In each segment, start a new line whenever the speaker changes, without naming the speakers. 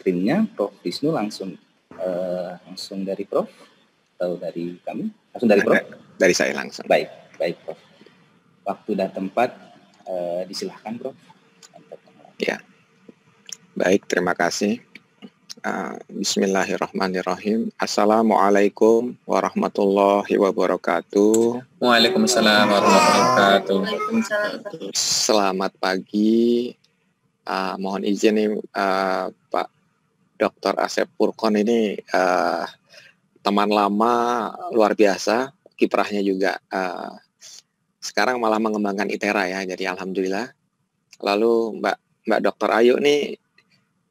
screennya Prof Wisnu langsung uh, langsung dari Prof
atau dari kami langsung dari Prof dari saya langsung baik baik Prof waktu dan tempat uh, disilahkan Prof
ya baik terima kasih uh, Bismillahirrahmanirrahim Assalamualaikum warahmatullahi wabarakatuh Waalaikumsalam warahmatullahi
wabarakatuh
Selamat pagi uh, mohon izin nih uh, Pak Dr. Asep Purkon ini uh, teman lama luar biasa, kiprahnya juga uh, sekarang malah mengembangkan ITERA ya. Jadi alhamdulillah. Lalu Mbak Mbak Dr. Ayu nih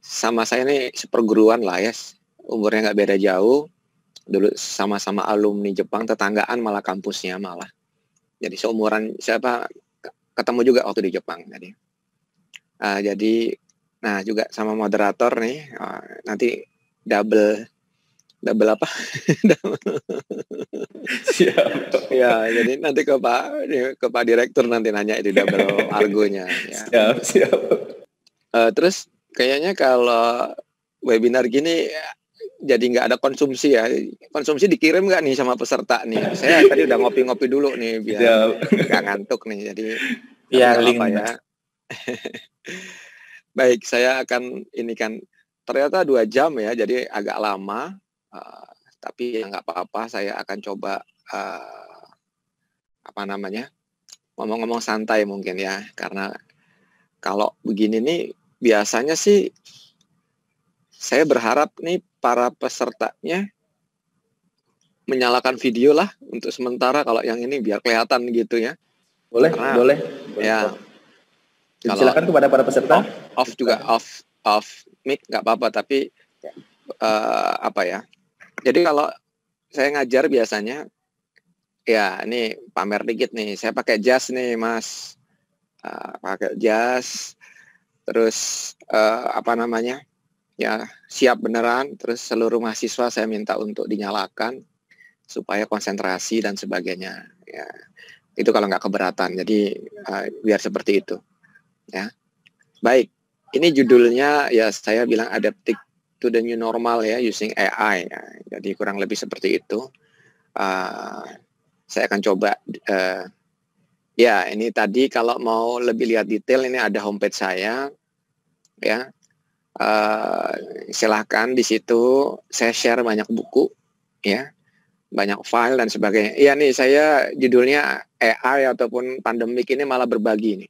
sama saya ini seperguruan lah ya. Umurnya nggak beda jauh. Dulu sama-sama alumni Jepang, tetanggaan malah kampusnya malah. Jadi seumuran siapa ketemu juga waktu di Jepang tadi. Uh, jadi Nah juga sama moderator nih eh, nanti double double apa? Siap. ya, jadi nanti ke Pak ke Pak Direktur nanti nanya itu double argonya. Ya. Siap, siap. Uh, terus kayaknya kalau webinar gini jadi nggak ada konsumsi ya. Konsumsi dikirim nggak nih sama peserta nih? Saya tadi udah ngopi-ngopi dulu nih biar nggak ngantuk nih. Jadi biar ya, apa ya? Baik, saya akan ini kan ternyata dua jam ya, jadi agak lama. Uh, tapi ya nggak apa-apa, saya akan coba uh, apa namanya ngomong-ngomong santai mungkin ya, karena kalau begini nih biasanya sih saya berharap nih para pesertanya menyalakan video lah untuk sementara kalau yang ini biar kelihatan gitu ya. Boleh, Karena, boleh. Ya, kalau silakan kepada para peserta. Off, off juga off off mic nggak apa-apa tapi ya. uh, apa ya? Jadi kalau saya ngajar biasanya ya ini pamer dikit nih. Saya pakai jas nih, Mas. Uh, pakai jas terus uh, apa namanya? Ya, siap beneran terus seluruh mahasiswa saya minta untuk dinyalakan supaya konsentrasi dan sebagainya. Ya. Itu kalau nggak keberatan. Jadi uh, biar seperti itu ya. Baik, ini judulnya ya saya bilang adaptive to the new normal ya using AI. Ya. Jadi kurang lebih seperti itu. Uh, saya akan coba uh, ya ini tadi kalau mau lebih lihat detail ini ada homepage saya ya uh, silahkan di situ saya share banyak buku ya banyak file dan sebagainya. Iya nih saya judulnya AI ataupun pandemik ini malah berbagi nih.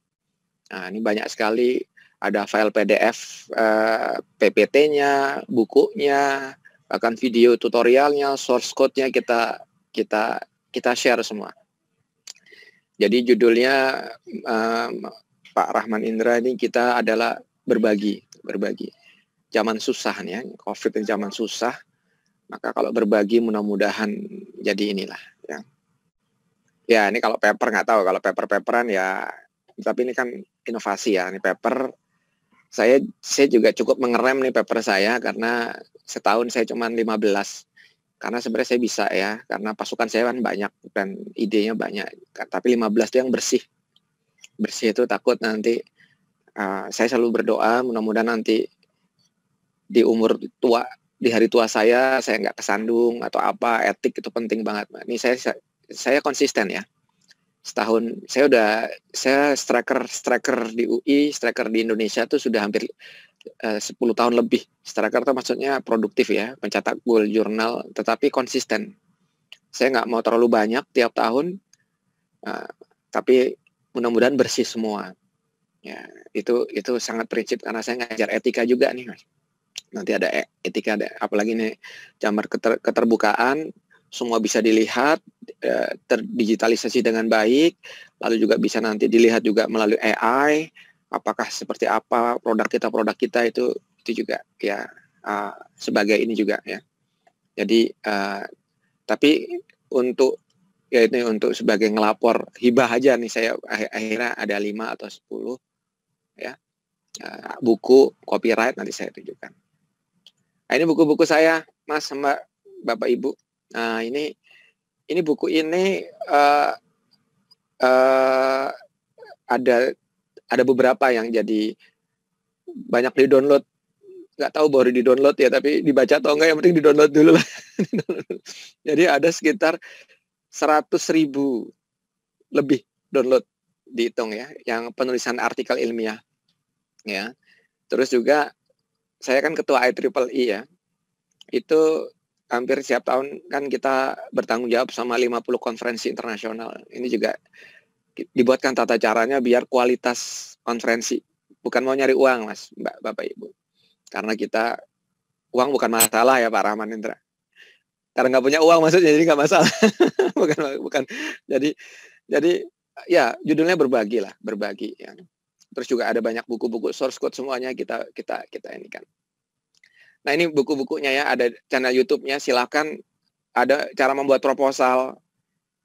Nah, ini banyak sekali ada file PDF, eh, PPT-nya, bukunya, bahkan video tutorialnya, source code-nya kita kita kita share semua. Jadi judulnya um, Pak Rahman Indra ini kita adalah berbagi, berbagi. Zaman susah nih ya, COVID ini zaman susah. Maka kalau berbagi mudah-mudahan jadi inilah ya. Ya ini kalau paper nggak tahu, kalau paper-paperan ya tapi ini kan inovasi ya, ini paper. Saya saya juga cukup mengerem nih paper saya karena setahun saya cuma 15. Karena sebenarnya saya bisa ya, karena pasukan saya kan banyak dan idenya banyak. Tapi 15 itu yang bersih. Bersih itu takut nanti uh, saya selalu berdoa mudah-mudahan nanti di umur tua di hari tua saya saya nggak kesandung atau apa etik itu penting banget ini saya saya konsisten ya setahun saya udah saya striker striker di UI striker di Indonesia tuh sudah hampir eh, uh, 10 tahun lebih striker itu maksudnya produktif ya mencetak gol jurnal tetapi konsisten saya nggak mau terlalu banyak tiap tahun uh, tapi mudah-mudahan bersih semua ya itu itu sangat prinsip karena saya ngajar etika juga nih mas nanti ada e-, etika ada apalagi nih jamar keter, keterbukaan semua bisa dilihat eh, terdigitalisasi dengan baik lalu juga bisa nanti dilihat juga melalui AI apakah seperti apa produk kita produk kita itu itu juga ya eh, sebagai ini juga ya jadi eh, tapi untuk ya ini untuk sebagai ngelapor hibah aja nih saya akhirnya ada lima atau sepuluh ya uh, buku copyright nanti saya tunjukkan nah, ini buku-buku saya mas sama bapak ibu Nah ini ini buku ini uh, uh, ada ada beberapa yang jadi banyak di download Gak tahu baru di download ya tapi dibaca atau enggak yang penting di download dulu lah jadi ada sekitar 100 ribu lebih download dihitung ya yang penulisan artikel ilmiah ya terus juga saya kan ketua IEEE e ya itu hampir setiap tahun kan kita bertanggung jawab sama 50 konferensi internasional. Ini juga dibuatkan tata caranya biar kualitas konferensi bukan mau nyari uang, Mas, Mbak, Bapak Ibu. Karena kita uang bukan masalah ya Pak Rahman Indra. Karena nggak punya uang maksudnya jadi nggak masalah. bukan bukan. Jadi jadi ya judulnya berbagi lah, berbagi ya. Terus juga ada banyak buku-buku source code semuanya kita kita kita ini kan. Nah ini buku-bukunya ya, ada channel YouTube-nya, silahkan ada cara membuat proposal.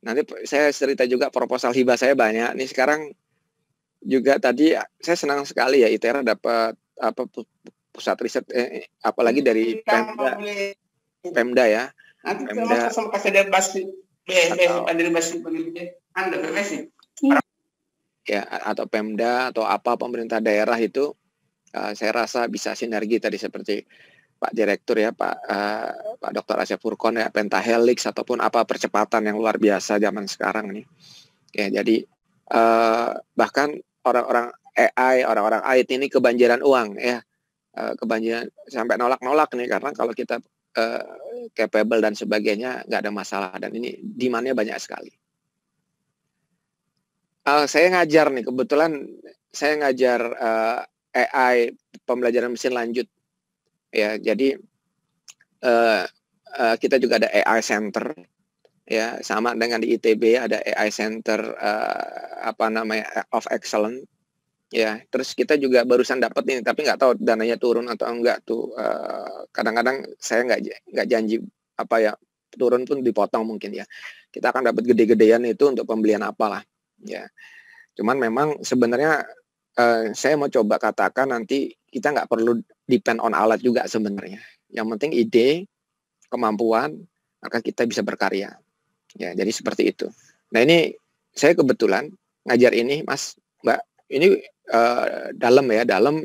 Nanti saya cerita juga proposal hibah saya banyak. ini sekarang juga tadi saya senang sekali ya ITERA dapat apa pusat riset eh, eh apalagi dari Pemda Pemda ya. Pemda. sama iya. Ya atau Pemda atau apa pemerintah daerah itu uh, saya rasa bisa sinergi tadi seperti Pak Direktur ya Pak uh, Pak Dr. Asep Furkon ya pentahelix ataupun apa percepatan yang luar biasa zaman sekarang nih. Ya jadi uh, bahkan orang-orang AI, orang-orang IT ini kebanjiran uang ya. Uh, kebanjiran sampai nolak-nolak nih karena kalau kita uh, capable dan sebagainya nggak ada masalah dan ini demandnya banyak sekali. Uh, saya ngajar nih kebetulan saya ngajar uh, AI pembelajaran mesin lanjut ya jadi uh, uh, kita juga ada AI Center ya sama dengan di ITB ada AI Center uh, apa namanya of Excellence ya terus kita juga barusan dapat ini tapi nggak tahu dananya turun atau enggak tuh kadang-kadang uh, saya nggak nggak janji apa ya turun pun dipotong mungkin ya kita akan dapat gede-gedean itu untuk pembelian apalah ya cuman memang sebenarnya uh, saya mau coba katakan nanti kita nggak perlu depend on alat juga sebenarnya. Yang penting ide, kemampuan, maka kita bisa berkarya. Ya, jadi seperti itu. Nah ini saya kebetulan ngajar ini, Mas, Mbak, ini uh, dalam ya, dalam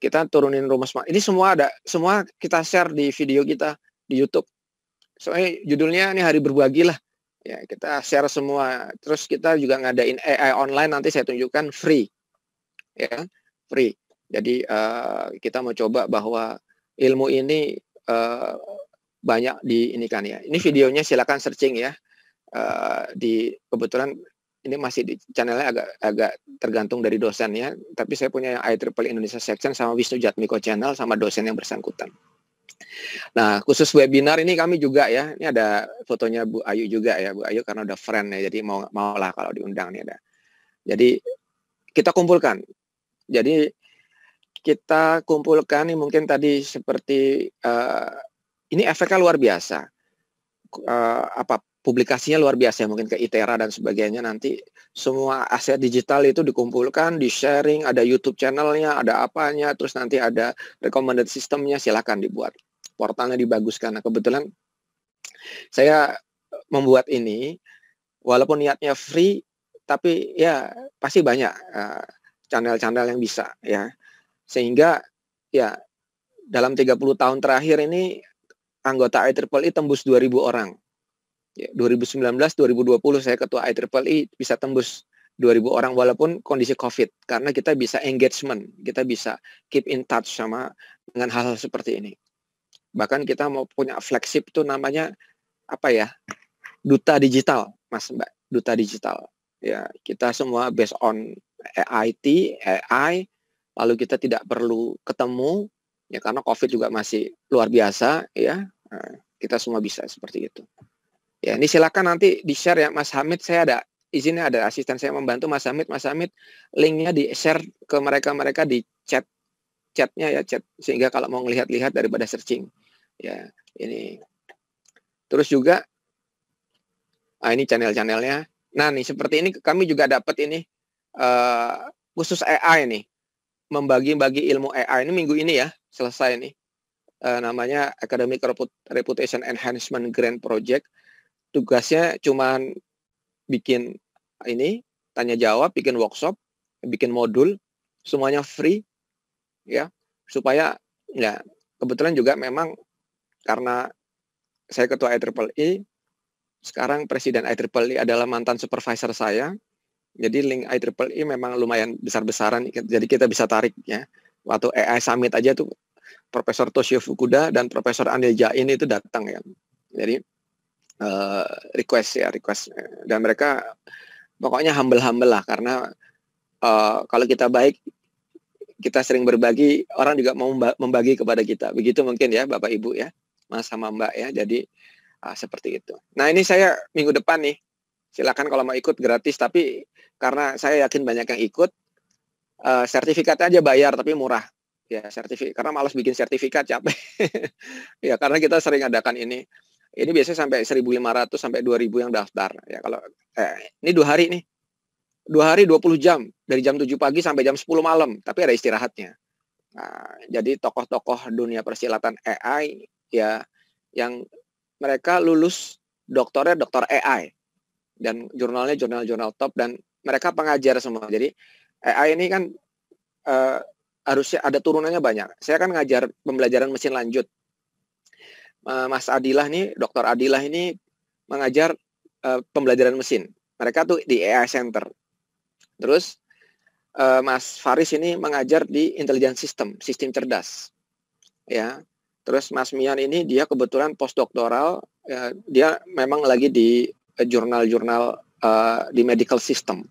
kita turunin rumah rumus. Ini semua ada, semua kita share di video kita di YouTube. Soalnya judulnya ini hari berbagi lah. Ya, kita share semua. Terus kita juga ngadain AI online nanti saya tunjukkan free. Ya, free. Jadi uh, kita mau coba bahwa ilmu ini uh, banyak di ini kan ya. Ini videonya silakan searching ya. Uh, di kebetulan ini masih di channelnya agak agak tergantung dari dosen ya. Tapi saya punya yang IEEE Indonesia section sama Wisnu Jatmiko channel sama dosen yang bersangkutan. Nah, khusus webinar ini kami juga ya. Ini ada fotonya Bu Ayu juga ya, Bu Ayu karena udah friend ya. Jadi mau maulah kalau diundang nih ada. Jadi kita kumpulkan. Jadi kita kumpulkan nih mungkin tadi seperti uh, ini efeknya luar biasa. Uh, apa publikasinya luar biasa ya, mungkin ke ITERA dan sebagainya nanti semua aset digital itu dikumpulkan, di sharing, ada YouTube channelnya, ada apanya, terus nanti ada recommended sistemnya silahkan dibuat. Portalnya dibaguskan. Nah, kebetulan saya membuat ini walaupun niatnya free tapi ya pasti banyak eh, channel-channel yang bisa ya sehingga ya dalam 30 tahun terakhir ini anggota IEEE e tembus 2000 orang. 2019 ya, 2020 saya ketua IEEE e bisa tembus 2000 orang walaupun kondisi Covid karena kita bisa engagement, kita bisa keep in touch sama dengan hal-hal seperti ini. Bahkan kita mau punya flagship tuh namanya apa ya? Duta digital, Mas Mbak. Duta digital. Ya, kita semua based on IT, AI, lalu kita tidak perlu ketemu ya karena covid juga masih luar biasa ya nah, kita semua bisa seperti itu ya ini silakan nanti di share ya Mas Hamid saya ada izinnya ada asisten saya membantu Mas Hamid Mas Hamid linknya di share ke mereka mereka di chat chatnya ya chat sehingga kalau mau melihat lihat daripada searching ya ini terus juga ah ini channel-channelnya nah nih seperti ini kami juga dapat ini uh, khusus AI nih membagi-bagi ilmu AI ini minggu ini ya selesai nih uh, namanya Academic Reputation Enhancement Grant Project tugasnya cuma bikin ini tanya jawab bikin workshop bikin modul semuanya free ya supaya ya kebetulan juga memang karena saya ketua IEEE sekarang presiden IEEE adalah mantan supervisor saya jadi link IEEE e memang lumayan besar-besaran. Jadi kita bisa tarik ya. Waktu AI Summit aja tuh Profesor Toshio Fukuda dan Profesor Anil Jain itu datang ya. Jadi uh, request ya request dan mereka pokoknya humble-humble lah karena uh, kalau kita baik kita sering berbagi orang juga mau membagi kepada kita begitu mungkin ya Bapak Ibu ya Mas sama Mbak ya jadi uh, seperti itu. Nah ini saya minggu depan nih silakan kalau mau ikut gratis tapi karena saya yakin banyak yang ikut uh, sertifikatnya aja bayar tapi murah ya sertifikat karena malas bikin sertifikat capek ya karena kita sering adakan ini ini biasanya sampai 1.500 sampai 2.000 yang daftar ya kalau eh, ini dua hari nih dua hari 20 jam dari jam 7 pagi sampai jam 10 malam tapi ada istirahatnya nah, jadi tokoh-tokoh dunia persilatan AI ya yang mereka lulus doktornya doktor AI dan jurnalnya jurnal-jurnal top dan mereka pengajar semua. Jadi AI ini kan uh, harusnya ada turunannya banyak. Saya kan ngajar pembelajaran mesin lanjut. Uh, Mas Adilah nih, Dokter Adilah ini mengajar uh, pembelajaran mesin. Mereka tuh di AI Center. Terus uh, Mas Faris ini mengajar di Intelligent System, sistem cerdas. Ya. Terus Mas Mian ini dia kebetulan postdoktoral, ya, dia memang lagi di Eh, jurnal-jurnal uh, di medical system.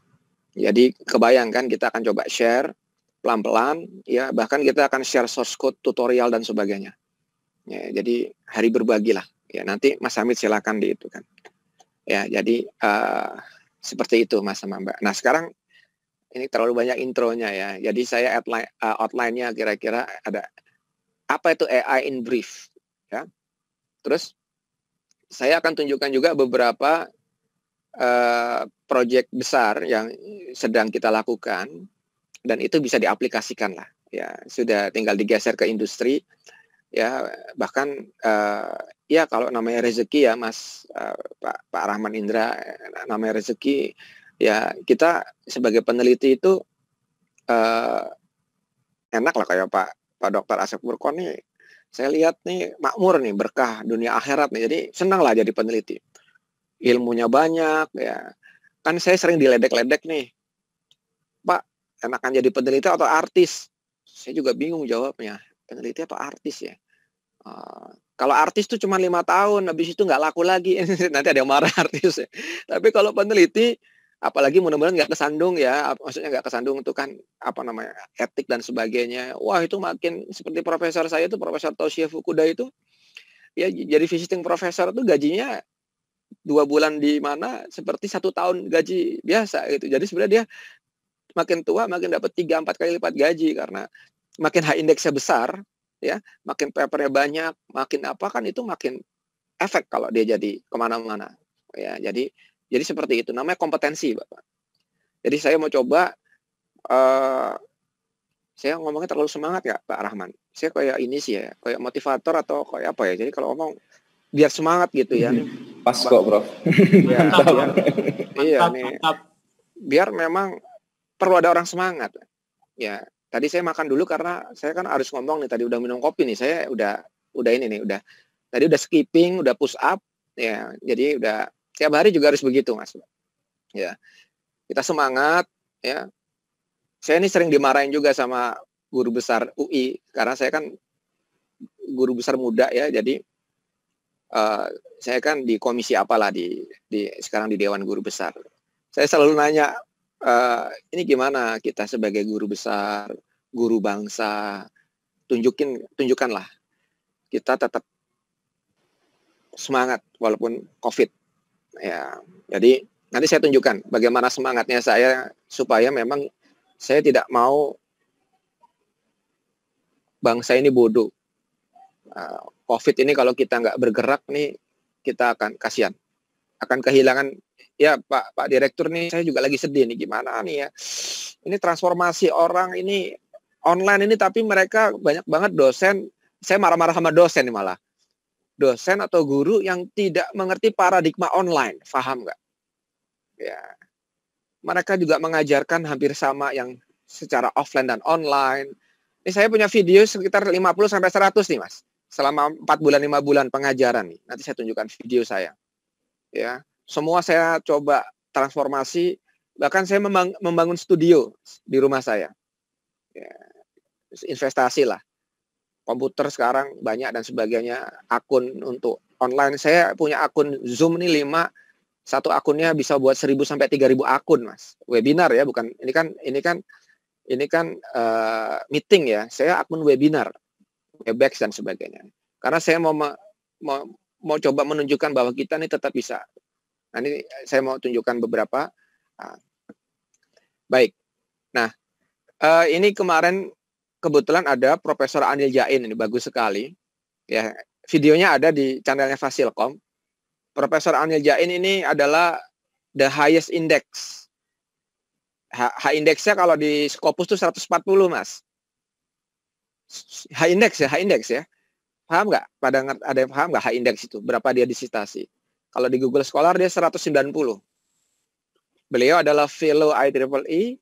Jadi kebayangkan kita akan coba share pelan-pelan, ya bahkan kita akan share source code, tutorial dan sebagainya. Ya, jadi hari berbagi lah, Ya nanti Mas Hamid silakan di itu kan. Ya jadi uh, seperti itu Mas sama Mbak. Nah sekarang ini terlalu banyak intronya ya. Jadi saya outline, uh, outline-nya kira-kira ada apa itu AI in brief ya. Terus saya akan tunjukkan juga beberapa Eh, proyek besar yang sedang kita lakukan dan itu bisa diaplikasikan lah ya sudah tinggal digeser ke industri ya bahkan uh, ya kalau namanya rezeki ya Mas uh, Pak Pak Rahman Indra namanya rezeki ya kita sebagai peneliti itu uh, enak lah kayak Pak Pak Dokter Asep Burkoni saya lihat nih makmur nih berkah dunia akhirat nih jadi senang lah jadi peneliti ilmunya banyak ya kan saya sering diledek-ledek nih pak enakan jadi peneliti atau artis saya juga bingung jawabnya peneliti apa artis ya uh, kalau artis tuh cuma lima tahun habis itu nggak laku lagi nanti ada yang marah artis ya. tapi kalau peneliti apalagi mudah-mudahan nggak kesandung ya maksudnya nggak kesandung itu kan apa namanya etik dan sebagainya wah itu makin seperti profesor saya itu profesor Toshia Fukuda itu ya jadi visiting profesor tuh gajinya dua bulan di mana seperti satu tahun gaji biasa gitu. Jadi sebenarnya dia makin tua makin dapat tiga empat kali lipat gaji karena makin high indeksnya besar ya, makin papernya banyak, makin apa kan itu makin efek kalau dia jadi kemana-mana ya. Jadi jadi seperti itu namanya kompetensi bapak. Jadi saya mau coba uh, saya ngomongnya terlalu semangat ya Pak Rahman. Saya kayak ini sih ya, kayak motivator atau kayak apa ya. Jadi kalau ngomong biar semangat gitu ya. Iya. Pas kok, Prof. Iya. Iya. Ya, Iya, nih. Biar memang perlu ada orang semangat. Ya, tadi saya makan dulu karena saya kan harus ngomong nih tadi udah minum kopi nih. Saya udah udah ini nih, udah tadi udah skipping, udah push up ya. Jadi udah tiap hari juga harus begitu, Mas. Ya. Kita semangat ya. Saya ini sering dimarahin juga sama guru besar UI karena saya kan guru besar muda ya. Jadi Eh, saya kan di komisi apalah di, di sekarang di Dewan Guru Besar. Saya selalu nanya uh, ini gimana kita sebagai guru besar, guru bangsa, tunjukin tunjukkanlah kita tetap semangat walaupun COVID. Ya, jadi nanti saya tunjukkan bagaimana semangatnya saya supaya memang saya tidak mau bangsa ini bodoh. Ah, COVID ini kalau kita nggak bergerak nih kita akan kasihan, akan kehilangan ya Pak Pak Direktur nih saya juga lagi sedih nih gimana nih ya ini transformasi orang ini online ini tapi mereka banyak banget dosen saya marah-marah sama dosen nih malah dosen atau guru yang tidak mengerti paradigma online paham nggak ya mereka juga mengajarkan hampir sama yang secara offline dan online ini saya punya video sekitar 50 sampai 100 nih mas selama 4 bulan 5 bulan pengajaran nih. Nanti saya tunjukkan video saya. Ya, semua saya coba transformasi bahkan saya membangun studio di rumah saya. Ya, investasi lah. Komputer sekarang banyak dan sebagainya, akun untuk online. Saya punya akun Zoom nih 5 satu akunnya bisa buat 1000 sampai 3000 akun, Mas. Webinar ya, bukan ini kan ini kan ini kan uh, meeting ya. Saya akun webinar Webex dan sebagainya. Karena saya mau mau, mau coba menunjukkan bahwa kita ini tetap bisa. Nah, ini saya mau tunjukkan beberapa. Nah, baik. Nah, uh, ini kemarin kebetulan ada Profesor Anil Jain ini bagus sekali. Ya, videonya ada di channelnya Fasilkom. Profesor Anil Jain ini adalah the highest index H, H indeksnya kalau di Scopus itu 140 mas. High index ya, High index ya. Paham nggak? Pada ada yang paham nggak High index itu? Berapa dia disitasi? Kalau di Google Scholar dia 190. Beliau adalah fellow IEEE, e,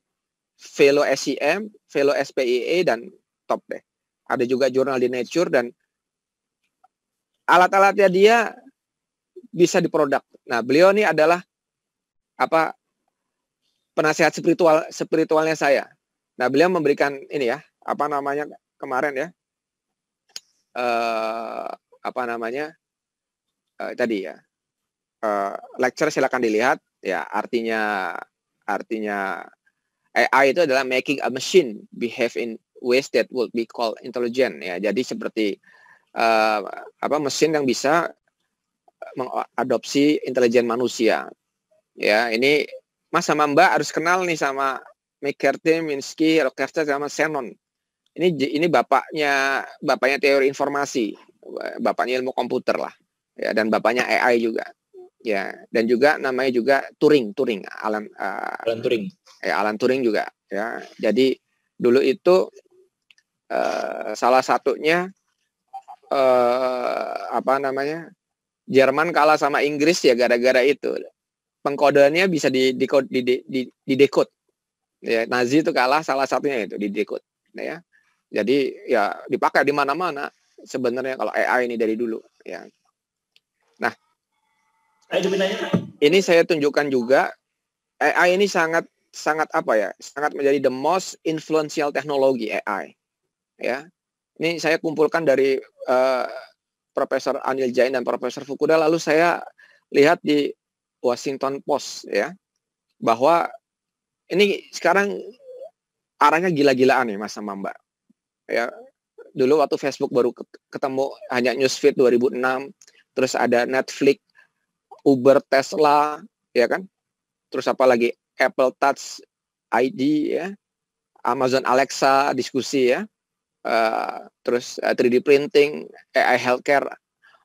fellow SEM, fellow SPIE dan top deh. Ada juga jurnal di Nature dan alat-alatnya dia bisa diproduk. Nah, beliau ini adalah apa penasehat spiritual spiritualnya saya. Nah, beliau memberikan ini ya, apa namanya kemarin ya uh, apa namanya uh, tadi ya uh, lecture silakan dilihat ya artinya artinya AI itu adalah making a machine behave in ways that would be called intelligent ya jadi seperti uh, apa mesin yang bisa mengadopsi intelijen manusia ya ini mas sama mbak harus kenal nih sama McCarthy, Minsky, Rockefeller sama Senon ini ini bapaknya bapaknya teori informasi, bapaknya ilmu komputer lah, ya dan bapaknya AI juga, ya dan juga namanya juga Turing, Turing, Alan uh, Alan Turing, ya Alan Turing juga, ya jadi dulu itu uh, salah satunya uh, apa namanya Jerman kalah sama Inggris ya gara-gara itu pengkodeannya bisa di di di, di, di ya Nazi itu kalah salah satunya itu di dekod ya jadi ya dipakai di mana-mana sebenarnya kalau AI ini dari dulu ya. Nah, ini saya tunjukkan juga AI ini sangat sangat apa ya sangat menjadi the most influential technology AI ya ini saya kumpulkan dari uh, Profesor Anil Jain dan Profesor Fukuda lalu saya lihat di Washington Post ya bahwa ini sekarang arahnya gila-gilaan nih Mas sama Mbak ya dulu waktu Facebook baru ketemu hanya newsfeed 2006 terus ada Netflix Uber Tesla ya kan terus apa lagi Apple Touch ID ya Amazon Alexa diskusi ya uh, terus uh, eh, 3D printing AI healthcare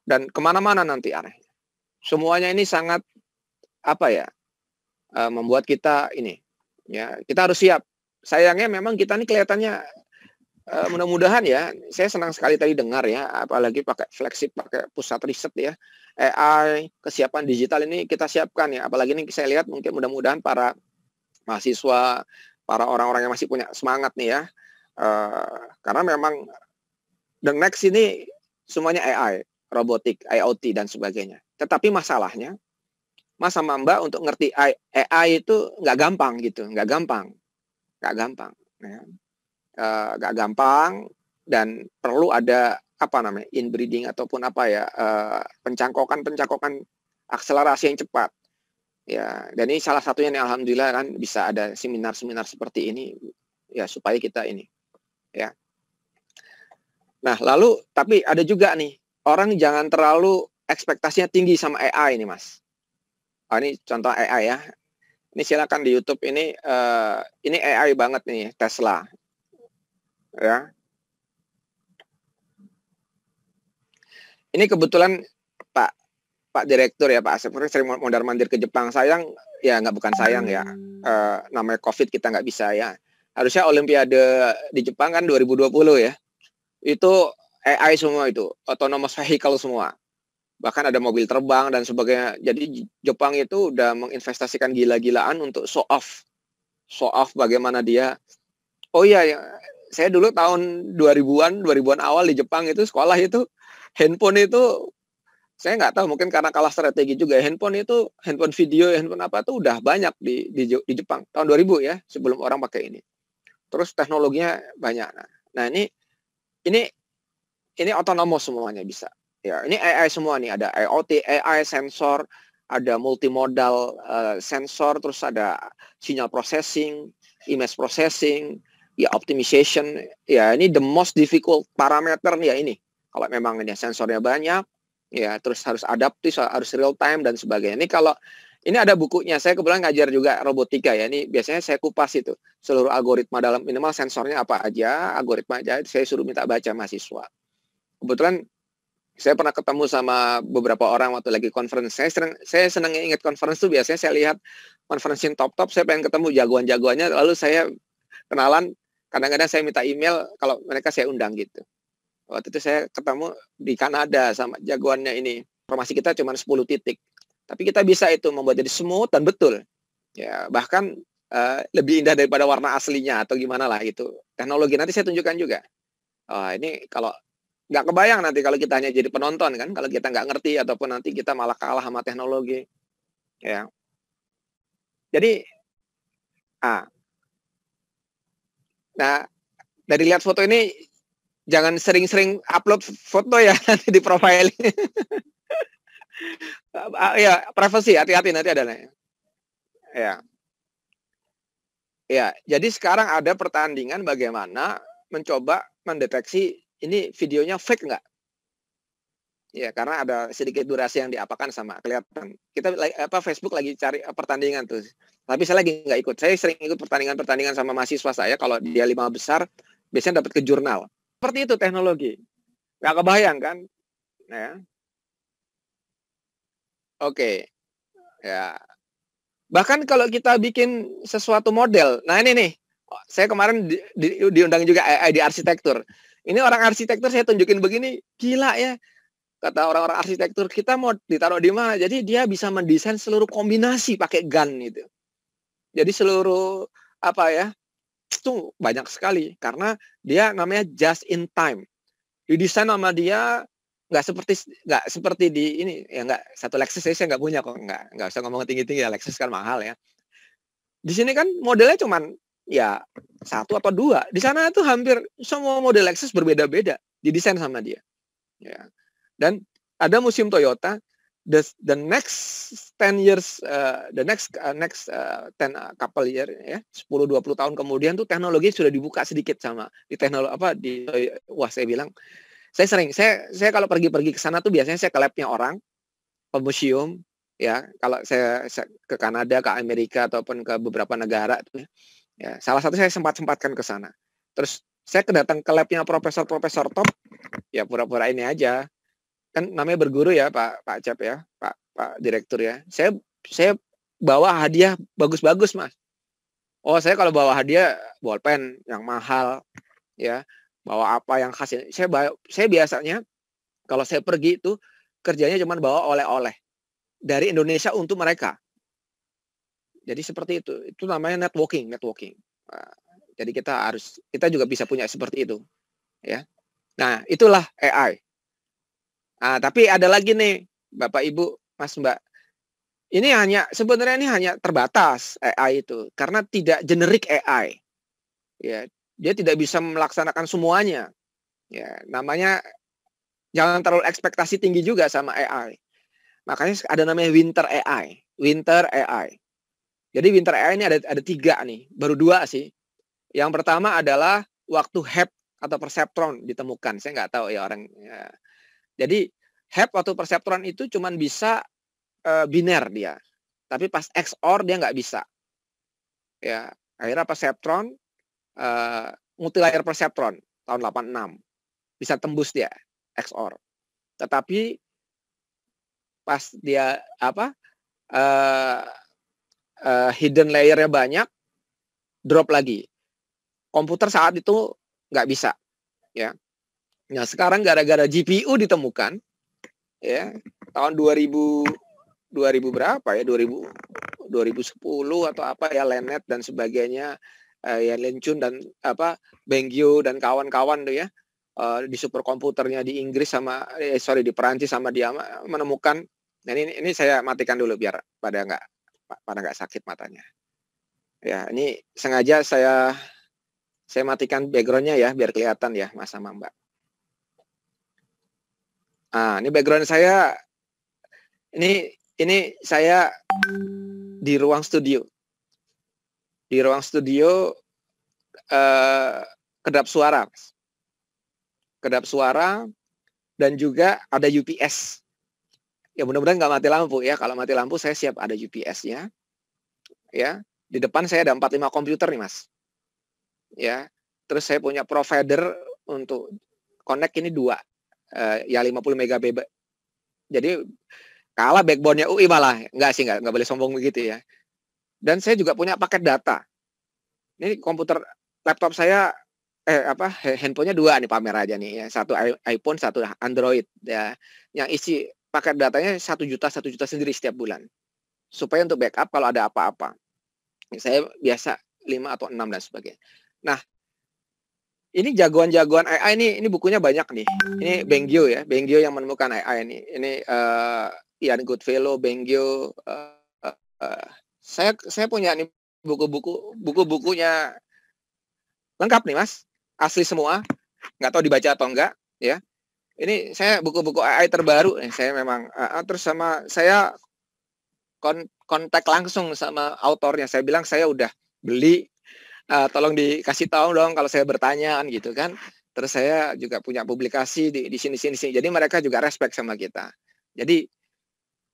dan kemana-mana nanti arahnya semuanya ini sangat apa ya uh, membuat kita ini ya kita harus siap sayangnya memang kita ini kelihatannya uh, mudah-mudahan ya saya senang sekali tadi dengar ya apalagi pakai flagship pakai pusat riset ya eh, AI kesiapan digital ini kita siapkan ya apalagi ini saya lihat mungkin mudah-mudahan para mahasiswa para orang-orang yang masih punya semangat nih ya uh, karena memang the next ini semuanya AI robotik IoT dan sebagainya tetapi masalahnya Mas sama Mbak untuk ngerti AI itu nggak gampang gitu, nggak gampang, nggak gampang. Ya uh, eh, gak gampang dan perlu ada apa namanya inbreeding ataupun apa ya uh, eh, pencangkokan pencangkokan akselerasi yang cepat ya dan ini salah satunya nih alhamdulillah kan bisa ada seminar-seminar seperti ini ya supaya kita ini ya nah lalu tapi ada juga nih orang jangan terlalu ekspektasinya tinggi sama AI ini mas oh, ini contoh AI ya ini silakan di YouTube ini uh, ini AI banget nih Tesla ya. Ini kebetulan Pak Pak Direktur ya Pak Asep sering mondar mandir ke Jepang. Sayang ya nggak bukan sayang ya. E, namanya COVID kita nggak bisa ya. Harusnya Olimpiade di Jepang kan 2020 ya. Itu AI semua itu, autonomous vehicle semua. Bahkan ada mobil terbang dan sebagainya. Jadi Jepang itu udah menginvestasikan gila-gilaan untuk show off. Show off bagaimana dia. Oh iya, ya, saya dulu tahun 2000-an, 2000-an awal di Jepang itu sekolah itu handphone itu saya nggak tahu mungkin karena kalah strategi juga ya, handphone itu handphone video handphone apa tuh udah banyak di di, di Jepang tahun 2000 ya sebelum orang pakai ini terus teknologinya banyak nah, nah ini ini ini otonomo semuanya bisa ya ini AI semua nih ada IoT AI sensor ada multimodal uh, sensor terus ada sinyal processing image processing ya optimization ya ini the most difficult parameter ya ini kalau memang ini sensornya banyak ya terus harus adaptif harus real time dan sebagainya ini kalau ini ada bukunya saya kebetulan ngajar juga robotika ya ini biasanya saya kupas itu seluruh algoritma dalam minimal sensornya apa aja algoritma aja saya suruh minta baca mahasiswa kebetulan saya pernah ketemu sama beberapa orang waktu lagi conference saya seneng, saya senang ingat conference itu biasanya saya lihat conference top top saya pengen ketemu jagoan jagoannya lalu saya kenalan kadang-kadang saya minta email kalau mereka saya undang gitu. Waktu itu saya ketemu di Kanada sama jagoannya ini. informasi kita cuma 10 titik. Tapi kita bisa itu membuat jadi smooth dan betul. Ya, bahkan uh, lebih indah daripada warna aslinya atau gimana lah itu. Teknologi nanti saya tunjukkan juga. Oh, ini kalau nggak kebayang nanti kalau kita hanya jadi penonton kan, kalau kita nggak ngerti ataupun nanti kita malah kalah sama teknologi. Ya. Jadi ah, Nah, dari lihat foto ini jangan sering-sering upload foto ya nanti di profile. ya, privacy hati-hati nanti ada nih. Ya. Ya, jadi sekarang ada pertandingan bagaimana mencoba mendeteksi ini videonya fake nggak? Ya, karena ada sedikit durasi yang diapakan sama kelihatan. Kita apa Facebook lagi cari eh, pertandingan tuh tapi saya lagi nggak ikut. Saya sering ikut pertandingan-pertandingan sama mahasiswa saya. Kalau dia lima besar, biasanya dapat ke jurnal. Seperti itu teknologi. Nggak kebayang kan? Ya. Oke. Okay. Ya. Bahkan kalau kita bikin sesuatu model. Nah ini nih. Saya kemarin di, di, diundang juga di arsitektur. Ini orang arsitektur saya tunjukin begini. Gila ya. Kata orang-orang arsitektur kita mau ditaruh di mana. Jadi dia bisa mendesain seluruh kombinasi pakai gun itu. Jadi seluruh apa ya itu banyak sekali karena dia namanya just in time. Didesain sama dia nggak seperti nggak seperti di ini ya nggak satu Lexus saya nggak punya kok nggak nggak usah ngomong tinggi tinggi ya Lexus kan mahal ya. Di sini kan modelnya cuman ya satu atau dua. Di sana itu hampir semua model Lexus berbeda-beda didesain sama dia. Ya. Dan ada museum Toyota the the next 10 years uh, the next uh, next uh, 10 uh, couple year ya 10 20 tahun kemudian tuh teknologi sudah dibuka sedikit sama di teknologi apa di eh, wah saya bilang saya sering saya saya kalau pergi-pergi ke sana tuh biasanya saya ke labnya orang ke museum ya kalau saya, saya ke Kanada ke Amerika ataupun ke beberapa negara tuh ya salah satu saya sempat sempatkan ke sana terus saya kedatang ke labnya profesor-profesor top ya pura-pura ini aja kan namanya berguru ya Pak Pak Cap ya Pak Pak Direktur ya saya saya bawa hadiah bagus-bagus mas oh saya kalau bawa hadiah bolpen yang mahal ya bawa apa yang khas ini ya. saya bawa, saya biasanya kalau saya pergi itu kerjanya cuma bawa oleh-oleh dari Indonesia untuk mereka jadi seperti itu itu namanya networking networking nah, jadi kita harus kita juga bisa punya seperti itu ya nah itulah AI Nah, tapi ada lagi nih, Bapak Ibu, Mas Mbak. Ini hanya sebenarnya ini hanya terbatas AI itu karena tidak generik AI. Ya, dia tidak bisa melaksanakan semuanya. Ya, namanya jangan terlalu ekspektasi tinggi juga sama AI. Makanya ada namanya winter AI, winter AI. Jadi winter AI ini ada ada tiga nih, baru dua sih. Yang pertama adalah waktu HEP atau perceptron ditemukan. Saya nggak tahu ya orang ya, jadi hep waktu perceptron itu cuma bisa e, biner dia. Tapi pas XOR dia nggak bisa. Ya, akhirnya perceptron, e, eh, multilayer perseptron tahun 86 bisa tembus dia XOR. Tetapi pas dia apa e, e, hidden layernya banyak drop lagi. Komputer saat itu nggak bisa ya Nah, sekarang gara-gara GPU ditemukan ya, tahun 2000 2000 berapa ya? 2000 2010 atau apa ya Lenet dan sebagainya uh, ya Lencun dan apa Bengio dan kawan-kawan tuh ya uh, di superkomputernya di Inggris sama eh, sorry di Perancis sama dia menemukan nah ini ini saya matikan dulu biar pada nggak pada nggak sakit matanya ya ini sengaja saya saya matikan backgroundnya ya biar kelihatan ya mas sama mbak Nah, ini background saya ini ini saya di ruang studio. Di ruang studio eh, kedap suara. Kedap suara dan juga ada UPS. Ya mudah-mudahan nggak mati lampu ya. Kalau mati lampu saya siap ada ups ya. Ya, di depan saya ada empat lima komputer nih, Mas. Ya. Terus saya punya provider untuk connect ini dua uh, ya 50 MB. Jadi kalah backbone-nya UI malah. Enggak sih, enggak, enggak boleh sombong begitu ya. Dan saya juga punya paket data. Ini komputer laptop saya eh apa handphonenya dua nih pamer aja nih ya satu iPhone satu Android ya yang isi paket datanya satu juta satu juta sendiri setiap bulan supaya untuk backup kalau ada apa-apa saya biasa lima atau enam dan sebagainya nah ini jagoan-jagoan AI ini ini bukunya banyak nih. Ini hmm. Bengio ya, Bengio yang menemukan AI ini. Ini uh, eh, Ian Goodfellow, Bengio. Uh, uh, Saya saya punya nih buku-buku buku-bukunya lengkap nih mas, asli semua. Nggak tahu dibaca atau enggak ya. Ini saya buku-buku AI terbaru nih. Saya memang uh, terus sama saya kon kontak langsung sama autornya. Saya bilang saya udah beli uh, tolong dikasih tahu dong kalau saya bertanya kan gitu kan. Terus saya juga punya publikasi di di sini sini sini. Jadi mereka juga respect sama kita. Jadi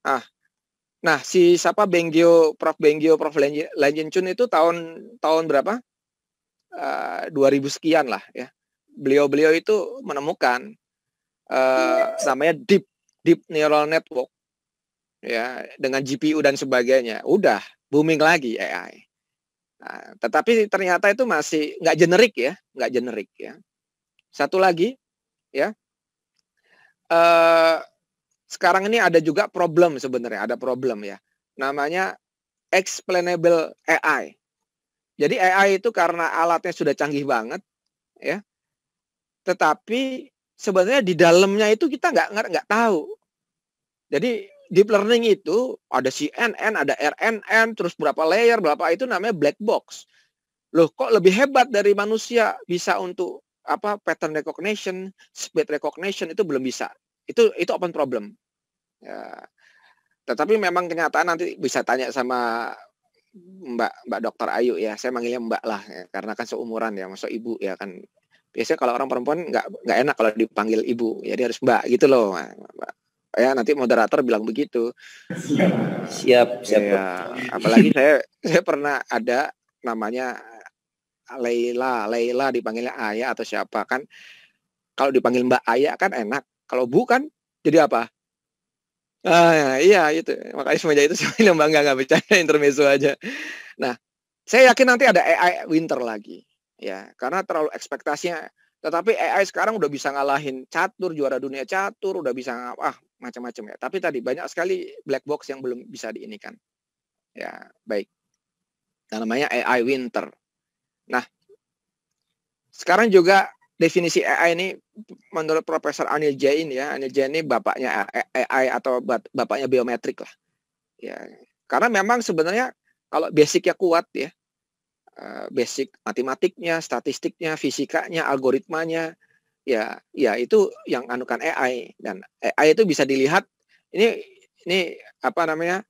ah nah si siapa Benggio Prof Benggio Prof Chun itu tahun tahun berapa? Uh, eh, 2000 sekian lah ya. Beliau-beliau itu menemukan uh, namanya deep deep neural network ya dengan GPU dan sebagainya udah booming lagi AI Nah, tetapi ternyata itu masih nggak generik ya, nggak generik ya. Satu lagi ya, eh, sekarang ini ada juga problem sebenarnya, ada problem ya. Namanya explainable AI. Jadi AI itu karena alatnya sudah canggih banget ya, tetapi sebenarnya di dalamnya itu kita nggak nggak tahu. Jadi deep learning itu ada CNN, ada RNN, terus berapa layer, berapa itu namanya black box. Loh, kok lebih hebat dari manusia bisa untuk apa pattern recognition, speed recognition itu belum bisa. Itu itu open problem. Ya. Tetapi memang kenyataan nanti bisa tanya sama Mbak Mbak Dokter Ayu ya. Saya manggilnya Mbak lah ya, karena kan seumuran ya, masuk ibu ya kan biasanya kalau orang perempuan nggak nggak enak kalau dipanggil ibu jadi ya, harus mbak gitu loh mbak ya nanti moderator bilang begitu siap siap ya, apalagi saya saya pernah ada namanya Leila Leila dipanggil Ayah atau siapa kan kalau dipanggil Mbak Ayah kan enak kalau bukan jadi apa ah iya itu makanya semuanya itu semuanya mbak nggak nggak bercanda intermezzo aja nah saya yakin nanti ada AI winter lagi ya karena terlalu ekspektasinya tetapi AI sekarang udah bisa ngalahin catur, juara dunia catur, udah bisa ah macam-macam ya. Tapi tadi banyak sekali black box yang belum bisa diinikan. Ya, baik. Dan namanya AI winter. Nah, sekarang juga definisi AI ini menurut Profesor Anil Jain ya, Anil Jain ini bapaknya AI atau bapaknya biometrik lah. Ya, karena memang sebenarnya kalau basicnya kuat ya, Eh, basic matematiknya, statistiknya, fisikanya, algoritmanya. Ya, ya itu yang anukan AI dan AI itu bisa dilihat ini ini apa namanya?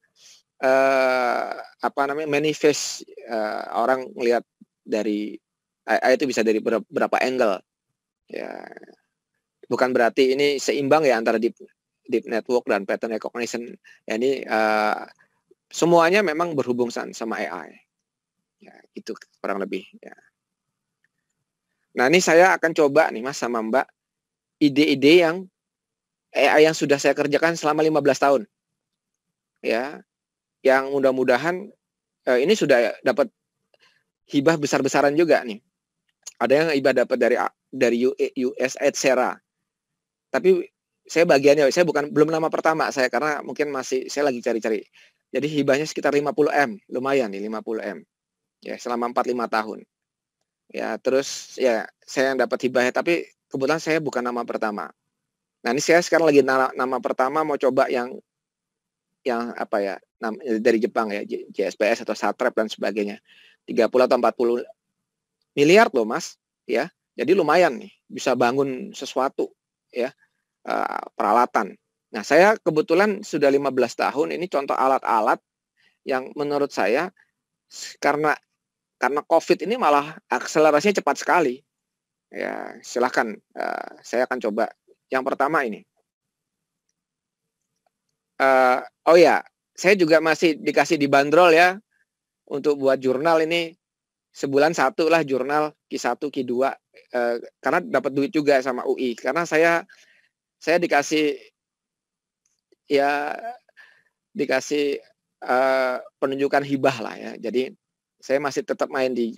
Uh, apa namanya manifest uh, orang melihat dari AI itu bisa dari berapa angle ya bukan berarti ini seimbang ya antara deep deep network dan pattern recognition ya, ini uh, semuanya memang berhubungan sama AI Ya, itu kurang lebih ya. Nah, ini saya akan coba nih Mas sama Mbak ide-ide yang eh yang sudah saya kerjakan selama 15 tahun. Ya. Yang mudah-mudahan eh, ini sudah dapat hibah besar-besaran juga nih. Ada yang hibah dapat dari dari US e, sera Tapi saya bagiannya saya bukan belum nama pertama saya karena mungkin masih saya lagi cari-cari. Jadi hibahnya sekitar 50M, lumayan nih 50M ya selama empat lima tahun ya terus ya saya yang dapat hibahnya tapi kebetulan saya bukan nama pertama nah ini saya sekarang lagi nama, nama pertama mau coba yang yang apa ya nam, dari Jepang ya JSPS atau Satrap dan sebagainya 30 atau 40 miliar loh mas ya jadi lumayan nih bisa bangun sesuatu ya eh, peralatan nah saya kebetulan sudah 15 tahun ini contoh alat-alat yang menurut saya karena karena COVID ini malah akselerasinya cepat sekali. Ya, silahkan. Uh, saya akan coba. Yang pertama ini. Uh, oh ya, saya juga masih dikasih dibanderol ya untuk buat jurnal ini sebulan satu lah jurnal Q1, Q2 uh, karena dapat duit juga sama UI karena saya saya dikasih ya dikasih uh, penunjukan hibah lah ya. Jadi saya masih tetap main di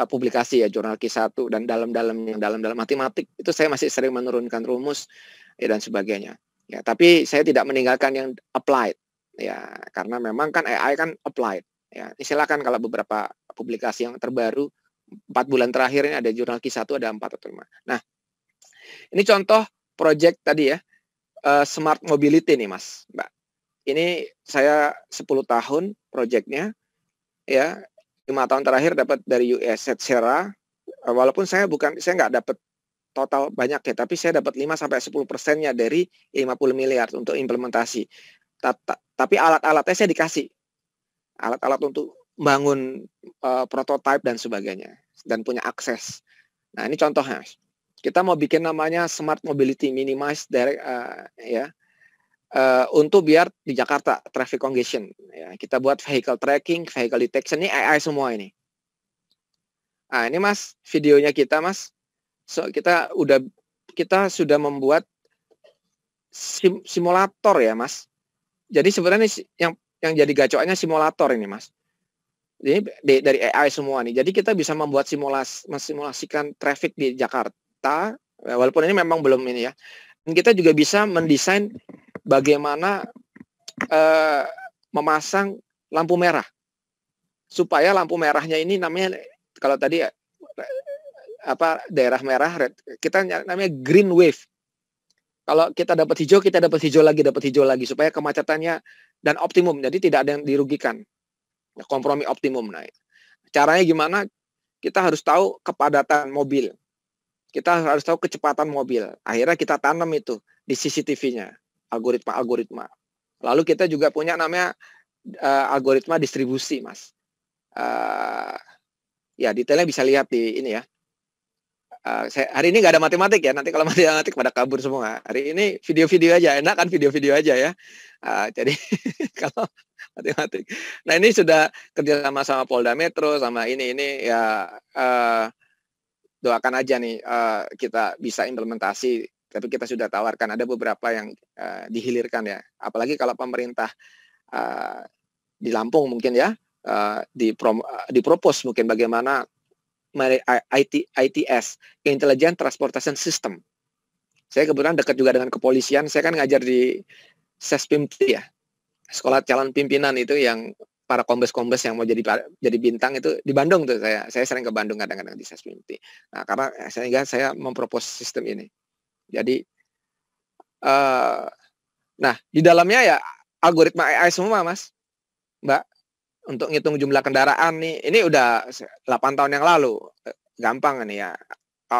uh, publikasi ya jurnal Q1 dan dalam-dalam yang dalam-dalam matematik itu saya masih sering menurunkan rumus ya, dan sebagainya. Ya, tapi saya tidak meninggalkan yang applied ya karena memang kan AI kan applied ya. Silakan kalau beberapa publikasi yang terbaru empat bulan terakhir ini ada jurnal Q1 ada empat atau lima. Nah, ini contoh project tadi ya eh, smart mobility nih Mas, Mbak. Ini saya 10 tahun projectnya ya lima tahun terakhir dapat dari US Cetera. Eh, walaupun saya bukan saya nggak dapat total banyak ya, tapi saya dapat 5 sampai 10 persennya dari 50 miliar untuk implementasi. tapi alat-alatnya saya dikasih. Alat-alat untuk bangun uh, prototipe dan sebagainya dan punya akses. Nah, ini contohnya. Kita mau bikin namanya Smart Mobility Minimize Direct uh, ya uh, untuk biar di Jakarta traffic congestion. Ya, kita buat vehicle tracking, vehicle detection ini AI semua ini. Nah, ini Mas videonya kita Mas. So kita udah kita sudah membuat sim, simulator ya Mas. Jadi sebenarnya yang yang jadi gacoannya simulator ini Mas. Ini dari AI semua nih. Jadi kita bisa membuat simulasi mensimulasikan traffic di Jakarta walaupun ini memang belum ini ya. Dan kita juga bisa mendesain bagaimana eh, memasang lampu merah supaya lampu merahnya ini namanya kalau tadi apa daerah merah red kita namanya green wave kalau kita dapat hijau kita dapat hijau lagi dapat hijau lagi supaya kemacetannya dan optimum jadi tidak ada yang dirugikan kompromi optimum naik caranya gimana kita harus tahu kepadatan mobil kita harus tahu kecepatan mobil akhirnya kita tanam itu di CCTV-nya algoritma-algoritma. Lalu kita juga punya namanya uh, algoritma distribusi, Mas. Uh, ya detailnya bisa lihat di ini ya. Uh, saya, hari ini nggak ada matematik ya. Nanti kalau matematik pada kabur semua. Hari ini video-video aja, enak kan video-video aja ya. Uh, jadi kalau matematik. Nah ini sudah kerjasama sama Polda Metro sama ini ini ya uh, doakan aja nih uh, kita bisa implementasi tapi kita sudah tawarkan ada beberapa yang uh, dihilirkan ya apalagi kalau pemerintah uh, di Lampung mungkin ya uh, di prom, uh, dipropos mungkin bagaimana IT, ITS Intelligent Transportation System saya kebetulan dekat juga dengan kepolisian saya kan ngajar di Sespimti ya sekolah calon pimpinan itu yang para kombes-kombes yang mau jadi jadi bintang itu di Bandung tuh saya saya sering ke Bandung kadang-kadang di Sespimti nah karena sehingga saya mempropos sistem ini jadi uh, nah di dalamnya ya algoritma AI semua mas, mbak untuk ngitung jumlah kendaraan nih ini udah 8 tahun yang lalu gampang nih ya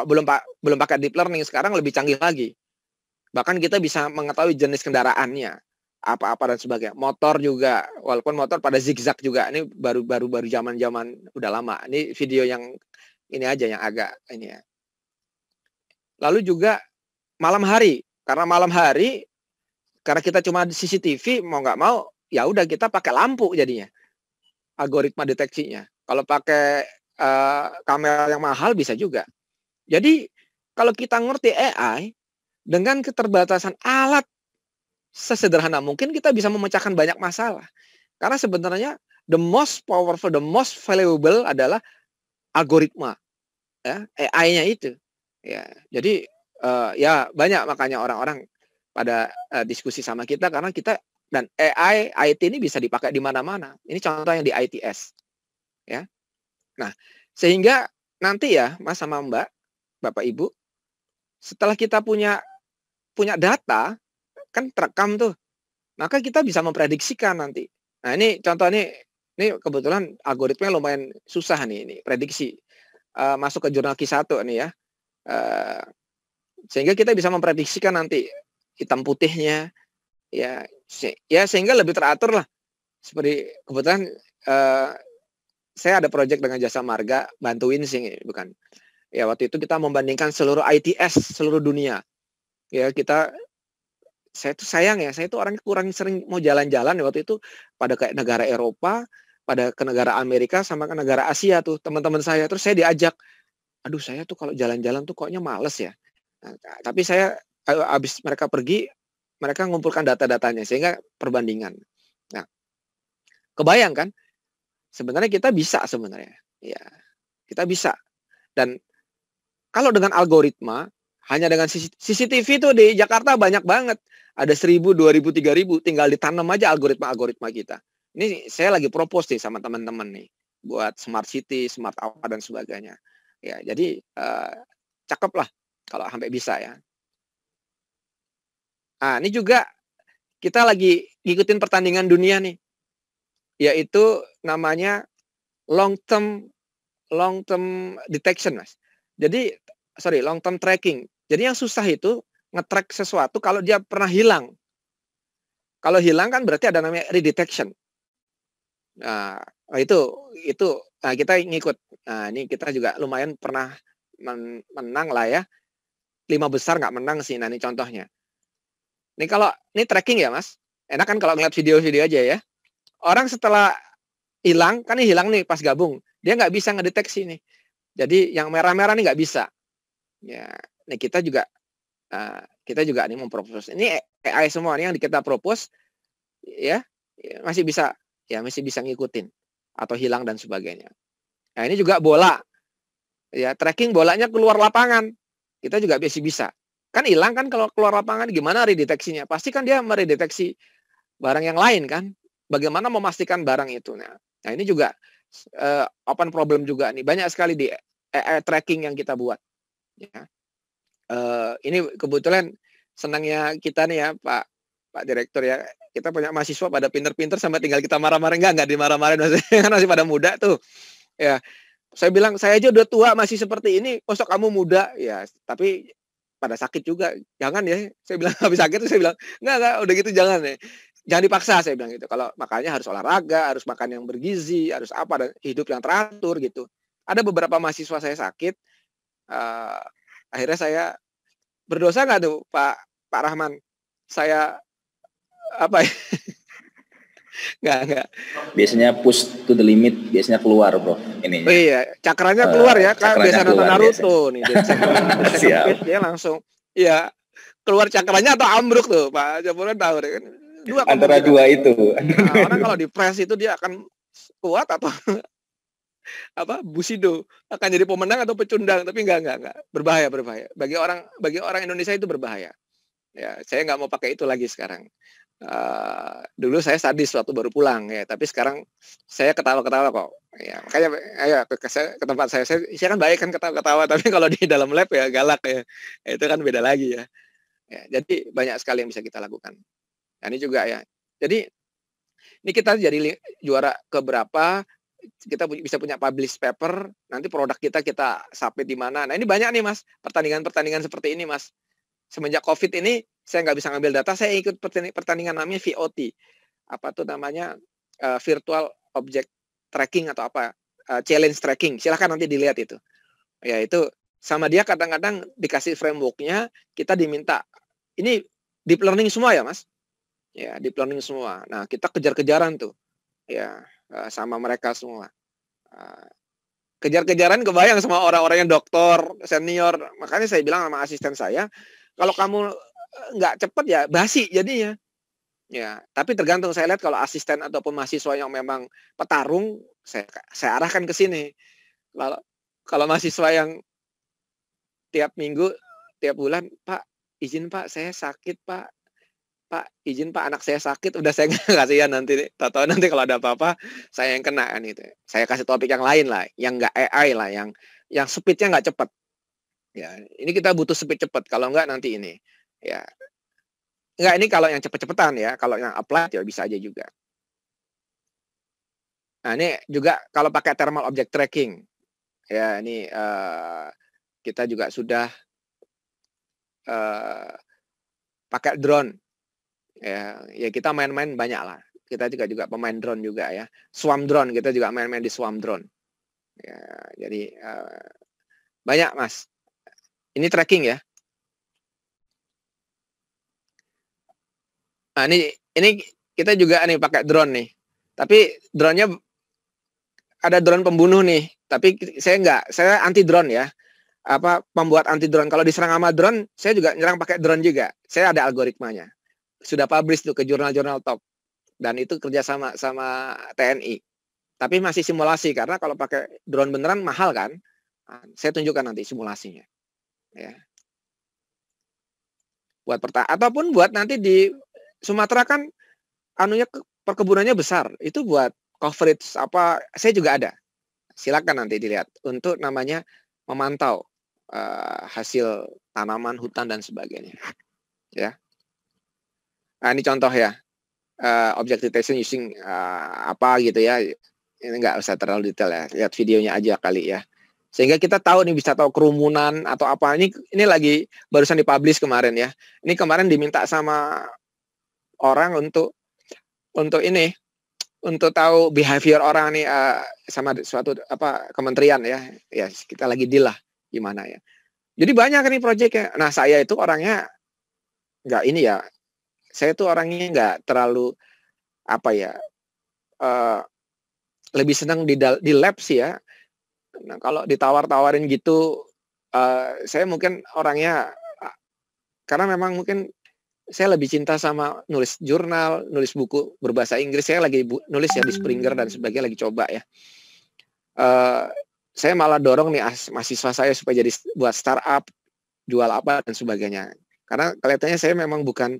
belum pak belum pakai deep learning sekarang lebih canggih lagi bahkan kita bisa mengetahui jenis kendaraannya apa-apa dan sebagainya motor juga walaupun motor pada zigzag juga ini baru baru baru zaman zaman udah lama ini video yang ini aja yang agak ini ya lalu juga malam hari karena malam hari karena kita cuma di CCTV mau nggak mau ya udah kita pakai lampu jadinya algoritma deteksinya kalau pakai uh, kamera yang mahal bisa juga jadi kalau kita ngerti AI dengan keterbatasan alat sesederhana mungkin kita bisa memecahkan banyak masalah karena sebenarnya the most powerful the most valuable adalah algoritma ya AI-nya itu ya jadi uh, ya banyak makanya orang-orang pada uh, diskusi sama kita karena kita dan AI IT ini bisa dipakai di mana-mana. Ini contoh yang di ITS. Ya. Nah, sehingga nanti ya Mas sama Mbak, Bapak Ibu, setelah kita punya punya data kan terekam tuh. Maka kita bisa memprediksikan nanti. Nah, ini contoh ini ini kebetulan algoritmanya lumayan susah nih ini prediksi. Uh, masuk ke jurnal Q1 nih ya. Uh, sehingga kita bisa memprediksikan nanti hitam putihnya ya se ya sehingga lebih teratur lah seperti kebetulan uh, saya ada proyek dengan jasa marga bantuin sih bukan ya waktu itu kita membandingkan seluruh ITS seluruh dunia ya kita saya tuh sayang ya saya tuh orang kurang sering mau jalan-jalan ya waktu itu pada kayak negara Eropa pada ke negara Amerika sama ke negara Asia tuh teman-teman saya terus saya diajak aduh saya tuh kalau jalan-jalan tuh koknya males ya Nah, tapi saya habis eh, mereka pergi, mereka mengumpulkan data-datanya sehingga perbandingan. Nah, kebayang kan? Sebenarnya kita bisa sebenarnya. Ya, kita bisa. Dan kalau dengan algoritma, hanya dengan CCTV itu di Jakarta banyak banget. Ada seribu dua ribu tiga ribu tinggal ditanam aja algoritma-algoritma kita. Ini saya lagi propose nih sama teman-teman nih buat smart city, smart apa dan sebagainya. Ya, jadi uh, cakep lah kalau sampai bisa ya. Ah, ini juga kita lagi ngikutin pertandingan dunia nih. Yaitu namanya long term long term detection, Mas. Jadi sorry, long term tracking. Jadi yang susah itu ngetrack sesuatu kalau dia pernah hilang. Kalau hilang kan berarti ada namanya redetection. Nah, itu itu nah kita ngikut. Nah, ini kita juga lumayan pernah menang lah ya lima besar nggak menang sih. Nah ini contohnya. Ini kalau ini tracking ya mas. Enak kan kalau ngeliat video-video aja ya. Orang setelah hilang kan ini hilang nih pas gabung. Dia nggak bisa ngedeteksi nih. Jadi yang merah-merah nih nggak bisa. Ya, nih kita juga uh, kita juga nih mempropos. Ini AI semua nih yang kita propose ya masih bisa ya masih bisa ngikutin atau hilang dan sebagainya. Nah, ini juga bola. Ya, tracking bolanya keluar lapangan. Kita juga biasa bisa. Kan hilang kan kalau keluar lapangan gimana redeteksinya? Pasti kan dia meredeteksi barang yang lain kan. Bagaimana memastikan barang itu? Nah, nah ini juga uh, open problem juga nih. Banyak sekali di AI eh, eh, tracking yang kita buat. Ya. Uh, ini kebetulan senangnya kita nih ya Pak Pak Direktur ya kita punya mahasiswa pada pinter-pinter sama tinggal kita marah-marah enggak enggak dimarah-marahin kan masih pada muda tuh ya saya bilang saya aja udah tua masih seperti ini kosok kamu muda ya tapi pada sakit juga jangan ya saya bilang habis sakit tuh saya bilang enggak enggak udah gitu jangan ya jangan dipaksa saya bilang gitu kalau makanya harus olahraga harus makan yang bergizi harus apa dan hidup yang teratur gitu ada beberapa mahasiswa saya sakit uh, akhirnya saya berdosa nggak tuh pak pak Rahman saya apa ya Enggak, enggak.
Biasanya push to the limit, biasanya keluar, Bro. Ini. Oh
iya, cakranya eh, keluar ya kan biasa nonton Naruto nih. dia langsung ya keluar cakranya atau ambruk tuh, Pak. Jamuran tahu kan. Dua kan? antara dua nah, itu. Nah, orang kalau di press itu dia akan kuat atau apa busido akan jadi pemenang atau pecundang tapi enggak enggak enggak berbahaya berbahaya bagi orang bagi orang Indonesia itu berbahaya ya saya enggak mau pakai itu lagi sekarang Uh, dulu saya sadis waktu baru pulang ya, tapi sekarang saya ketawa-ketawa kok. Ya, makanya ayo ke, ke, ke tempat saya, saya, saya kan baik kan ketawa-ketawa, tapi kalau di dalam lab ya galak ya. ya, itu kan beda lagi ya. ya jadi banyak sekali yang bisa kita lakukan. Nah, ini juga ya. Jadi ini kita jadi juara keberapa, kita bisa punya publish paper, nanti produk kita kita submit di mana. Nah ini banyak nih mas, pertandingan-pertandingan seperti ini mas semenjak COVID ini saya nggak bisa ngambil data, saya ikut pertandingan namanya VOT. Apa tuh namanya? Uh, virtual object tracking atau apa? Uh, challenge tracking. Silahkan nanti dilihat itu. Ya itu sama dia kadang-kadang dikasih frameworknya, kita diminta ini deep learning semua ya mas? Ya deep learning semua. Nah kita kejar-kejaran tuh, ya eh, sama mereka semua. kejar-kejaran kebayang sama orang-orang yang dokter, senior. Makanya saya bilang sama asisten saya, kalau kamu eh, nggak cepat ya basi jadinya. Ya, tapi tergantung saya lihat kalau asisten ataupun mahasiswa yang memang petarung, saya saya arahkan ke sini. Kalau kalau mahasiswa yang tiap minggu, tiap bulan, Pak, izin Pak, saya sakit Pak, Pak izin Pak anak saya sakit udah saya nggak ya nanti tahu nanti kalau ada apa-apa saya yang kena kan itu saya kasih topik yang lain lah yang nggak AI lah yang yang speednya nggak cepet. Ya, ini kita butuh speed cepat. Kalau enggak nanti ini. Ya. Enggak ini kalau yang cepet-cepetan ya, kalau yang apply ya bisa aja juga. Nah, ini juga kalau pakai thermal object tracking. Ya, ini uh, kita juga sudah uh, pakai drone. Ya, ya kita main-main banyak lah. Kita juga juga pemain drone juga ya. Swarm drone kita juga main-main di swarm drone. Ya, jadi uh, banyak mas ini tracking ya. Nah, ini ini kita juga nih pakai drone nih. Tapi drone-nya ada drone pembunuh nih, tapi saya enggak, saya anti drone ya. Apa pembuat anti drone. Kalau diserang sama drone, saya juga nyerang pakai drone juga. Saya ada algoritmanya. Sudah publish tuh ke jurnal-jurnal top. Dan itu kerjasama sama TNI. Tapi masih simulasi karena kalau pakai drone beneran mahal kan. Nah, saya tunjukkan nanti simulasinya ya. Buat perta ataupun buat nanti di Sumatera kan anunya perkebunannya besar. Itu buat coverage apa saya juga ada. Silakan nanti dilihat untuk namanya memantau uh, hasil tanaman, hutan dan sebagainya. Ya. Nah, ini contoh ya. Uh, eh, objective testing using uh, apa gitu ya. Ini nggak usah terlalu detail ya. Lihat videonya aja kali ya sehingga kita tahu nih bisa tahu kerumunan atau apa ini ini lagi barusan dipublish kemarin ya ini kemarin diminta sama orang untuk untuk ini untuk tahu behavior orang nih uh, sama suatu apa kementerian ya ya kita lagi deal lah gimana ya jadi banyak nih proyeknya nah saya itu orangnya nggak ini ya saya tuh orangnya nggak terlalu apa ya uh, lebih senang di di lab sih ya Nah, kalau ditawar-tawarin gitu, uh, saya mungkin orangnya karena memang mungkin saya lebih cinta sama nulis jurnal, nulis buku berbahasa Inggris. Saya lagi nulis ya di Springer dan hmm. sebagainya lagi coba ya. Uh, saya malah dorong nih as, mahasiswa saya supaya jadi buat startup, jual apa dan sebagainya. Karena kelihatannya saya memang bukan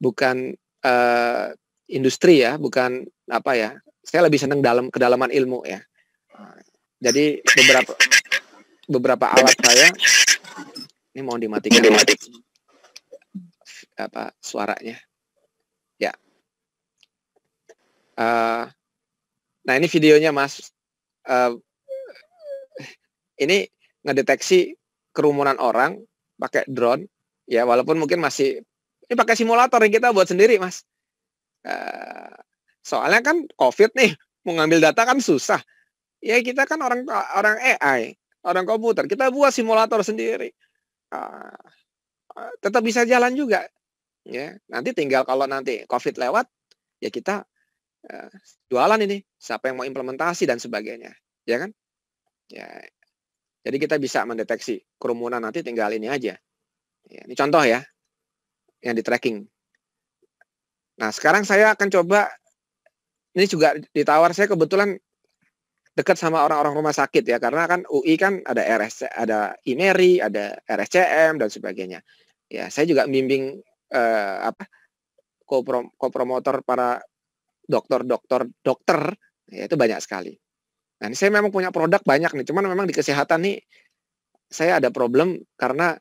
bukan uh, industri ya, bukan apa ya. Saya lebih senang dalam kedalaman ilmu ya. Ah, jadi beberapa beberapa alat saya ini mau dimatikan. Ya. Dimatik. Apa suaranya? Ya. Uh, nah ini videonya Mas. Uh, ini ngedeteksi kerumunan orang pakai drone ya walaupun mungkin masih ini pakai simulator yang kita buat sendiri mas uh, soalnya kan covid nih mau ngambil data kan susah Ya kita kan orang orang AI, orang komputer. Kita buat simulator sendiri. Uh, tetap bisa jalan juga. Ya, nanti tinggal kalau nanti COVID lewat, ya kita uh, jualan ini. Siapa yang mau implementasi dan sebagainya, ya kan? Ya, jadi kita bisa mendeteksi kerumunan nanti tinggal ini aja. Ya, ini contoh ya, yang di tracking. Nah, sekarang saya akan coba ini juga ditawar saya kebetulan dekat sama orang-orang rumah sakit ya karena kan UI kan ada RS ada IMERI, e ada RSCM dan sebagainya. Ya, saya juga membimbing eh, apa kopromotor para dokter-dokter dokter ya itu banyak sekali. Nah, ini saya memang punya produk banyak nih, cuman memang di kesehatan nih saya ada problem karena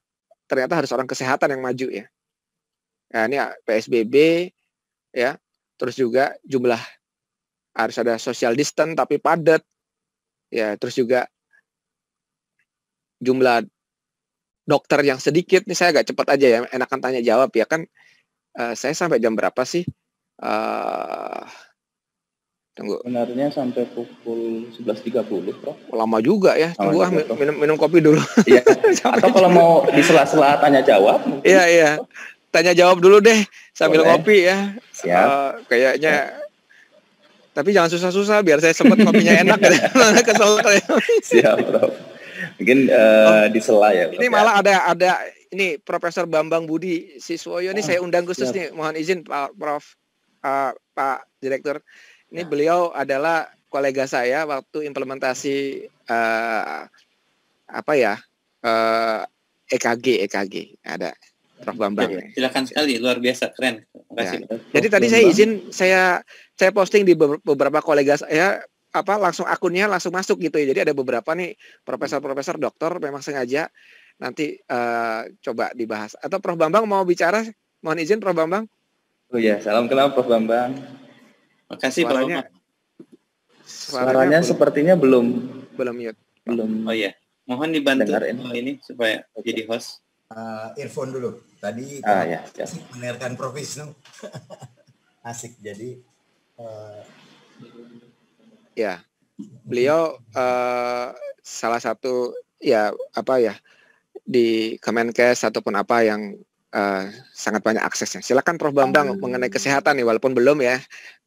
ternyata harus orang kesehatan yang maju ya. Nah, ini ya, PSBB ya, terus juga jumlah harus ada social distance tapi padat ya terus juga jumlah dokter yang sedikit nih saya agak cepat aja ya enakan tanya jawab ya kan uh, saya sampai jam berapa sih uh, tunggu Benarnya sampai pukul sebelas tiga puluh, bro. lama juga ya tunggu ah minum minum kopi dulu iya. atau kalau mau di sela-sela tanya jawab iya iya tanya jawab dulu deh
sambil Boleh. ngopi
ya Siap. Uh, kayaknya Siap tapi jangan susah-susah biar saya sempat kopinya enak gitu. kesel kali. Siap, Prof. Mungkin uh,
oh, sela ya. Ini ya. malah
ada ada ini Profesor Bambang Budi Siswoyo ini oh, saya undang khusus siap. nih. Mohon izin Pak Prof uh, Pak Direktur. Ini ya. beliau adalah kolega saya waktu implementasi uh, apa ya? Uh, EKG EKG ada Prof Bambang. Ya, ya,
silakan sekali, luar biasa, keren. Ya. Jadi tadi saya izin
saya saya posting di beberapa kolega saya apa langsung akunnya langsung masuk gitu ya. Jadi ada beberapa nih profesor-profesor dokter memang sengaja nanti uh, coba dibahas. Atau Prof Bambang mau bicara? Mohon izin Prof Bambang.
Oh ya, salam kenal Prof Bambang. Makasih suaranya, Prof. Suaranya, suaranya belum,
sepertinya belum belum
mute. Belum. Oh iya. Mohon dibantu ini supaya okay. jadi host
uh, earphone dulu. Tadi ah, ya, ya. Prof Wisnu. asik jadi uh, ya beliau
uh, salah satu ya apa ya di Kemenkes ataupun apa yang uh, sangat banyak aksesnya. Silakan Prof Bambang hmm. mengenai kesehatan nih walaupun belum ya.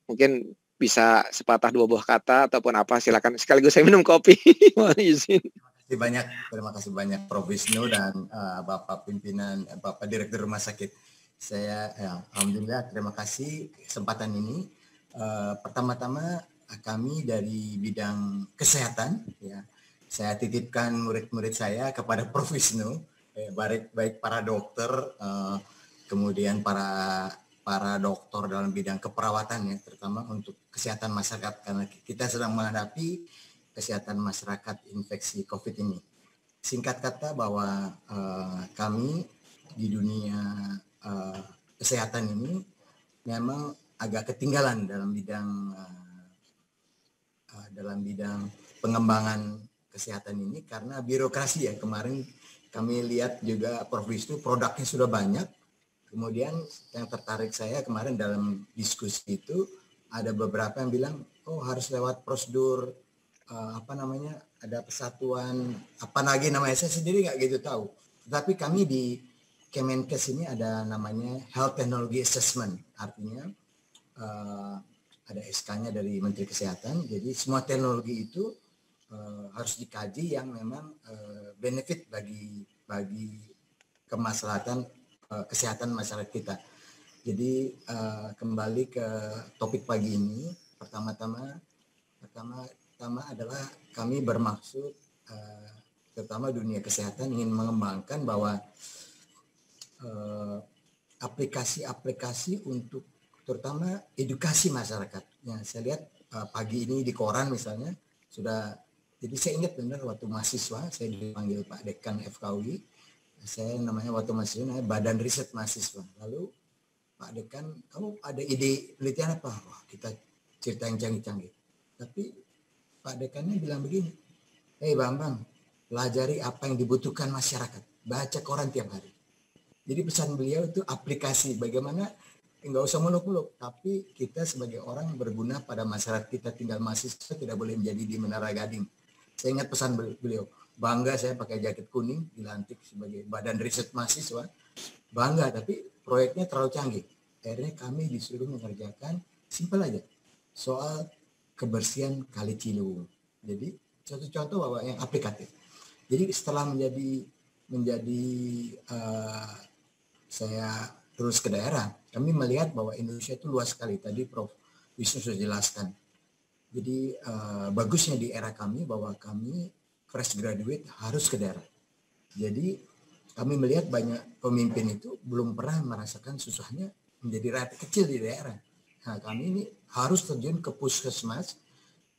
Mungkin bisa sepatah dua buah kata ataupun apa silakan sekaligus saya minum kopi mohon izin kasih banyak,
terima kasih banyak Prof Wisnu dan uh, Bapak pimpinan eh, Bapak Direktur Rumah Sakit. Saya ya, alhamdulillah terima kasih kesempatan ini. Uh, pertama-tama kami dari bidang kesehatan ya. Saya titipkan murid-murid saya kepada Prof Wisnu eh, baik baik para dokter uh, kemudian para para dokter dalam bidang keperawatan ya terutama untuk kesehatan masyarakat karena kita sedang menghadapi kesehatan masyarakat infeksi COVID ini. Singkat kata bahwa uh, kami di dunia uh, kesehatan ini memang agak ketinggalan dalam bidang uh, uh, dalam bidang pengembangan kesehatan ini karena birokrasi ya kemarin kami lihat juga Prof Wisnu produknya sudah banyak kemudian yang tertarik saya kemarin dalam diskusi itu ada beberapa yang bilang oh harus lewat prosedur uh, apa namanya ada persatuan apa lagi namanya saya sendiri nggak gitu tahu tapi kami di Kemenkes ini ada namanya Health Technology Assessment artinya uh, ada SK-nya dari Menteri Kesehatan jadi semua teknologi itu uh, harus dikaji yang memang uh, benefit bagi bagi kemaslahatan uh, kesehatan masyarakat kita jadi uh, kembali ke topik pagi ini pertama-tama pertama pertama adalah kami bermaksud uh, terutama dunia kesehatan ingin mengembangkan bahwa aplikasi eh, aplikasi-aplikasi untuk terutama edukasi masyarakat. Ya, saya lihat uh, pagi ini di koran misalnya sudah jadi saya ingat benar waktu mahasiswa saya dipanggil Pak Dekan FKUI saya namanya waktu mahasiswa namanya Badan Riset Mahasiswa. Lalu Pak Dekan, kamu ada ide penelitian apa? Wah, kita cerita yang canggih-canggih. Tapi Pak Dekannya bilang begini, Hei eh, Bambang, pelajari apa yang dibutuhkan masyarakat. Baca koran tiap hari. Jadi pesan beliau itu aplikasi bagaimana nggak usah muluk-muluk, tapi kita sebagai orang berguna pada masyarakat kita tinggal mahasiswa tidak boleh menjadi di Menara Gading. Saya ingat pesan beliau, bangga saya pakai jaket kuning dilantik sebagai badan riset mahasiswa, bangga tapi proyeknya terlalu canggih. Akhirnya kami disuruh mengerjakan simpel aja soal kebersihan Kali Ciliwung. Jadi satu contoh bahwa yang aplikatif. Jadi setelah menjadi menjadi uh, saya terus ke daerah, kami melihat bahwa Indonesia itu luas sekali. Tadi Prof. Wisnu sudah jelaskan. Jadi uh, bagusnya di era kami bahwa kami fresh graduate harus ke daerah. Jadi kami melihat banyak pemimpin itu belum pernah merasakan susahnya menjadi rakyat kecil di daerah. Nah, kami ini harus terjun ke puskesmas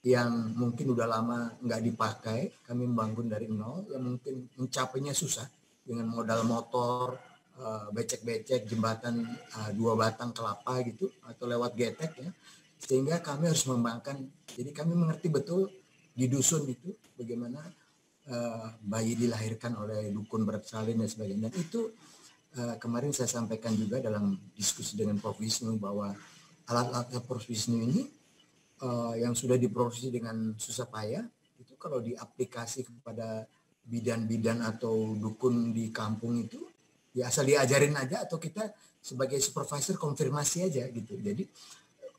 yang mungkin udah lama nggak dipakai, kami membangun dari nol, yang mungkin mencapainya susah dengan modal motor, eh, becek-becek, jembatan eh, dua batang kelapa gitu, atau lewat getek ya. Sehingga kami harus membangkan. jadi kami mengerti betul di dusun itu bagaimana eh, bayi dilahirkan oleh dukun bersalin dan sebagainya. Dan itu kemarin saya sampaikan juga dalam diskusi dengan Prof. Wisnu bahwa alat-alatnya Prof. Wisnu ini uh, yang sudah diproduksi dengan susah payah itu kalau diaplikasi kepada bidan-bidan atau dukun di kampung itu ya asal diajarin aja atau kita sebagai supervisor konfirmasi aja gitu. Jadi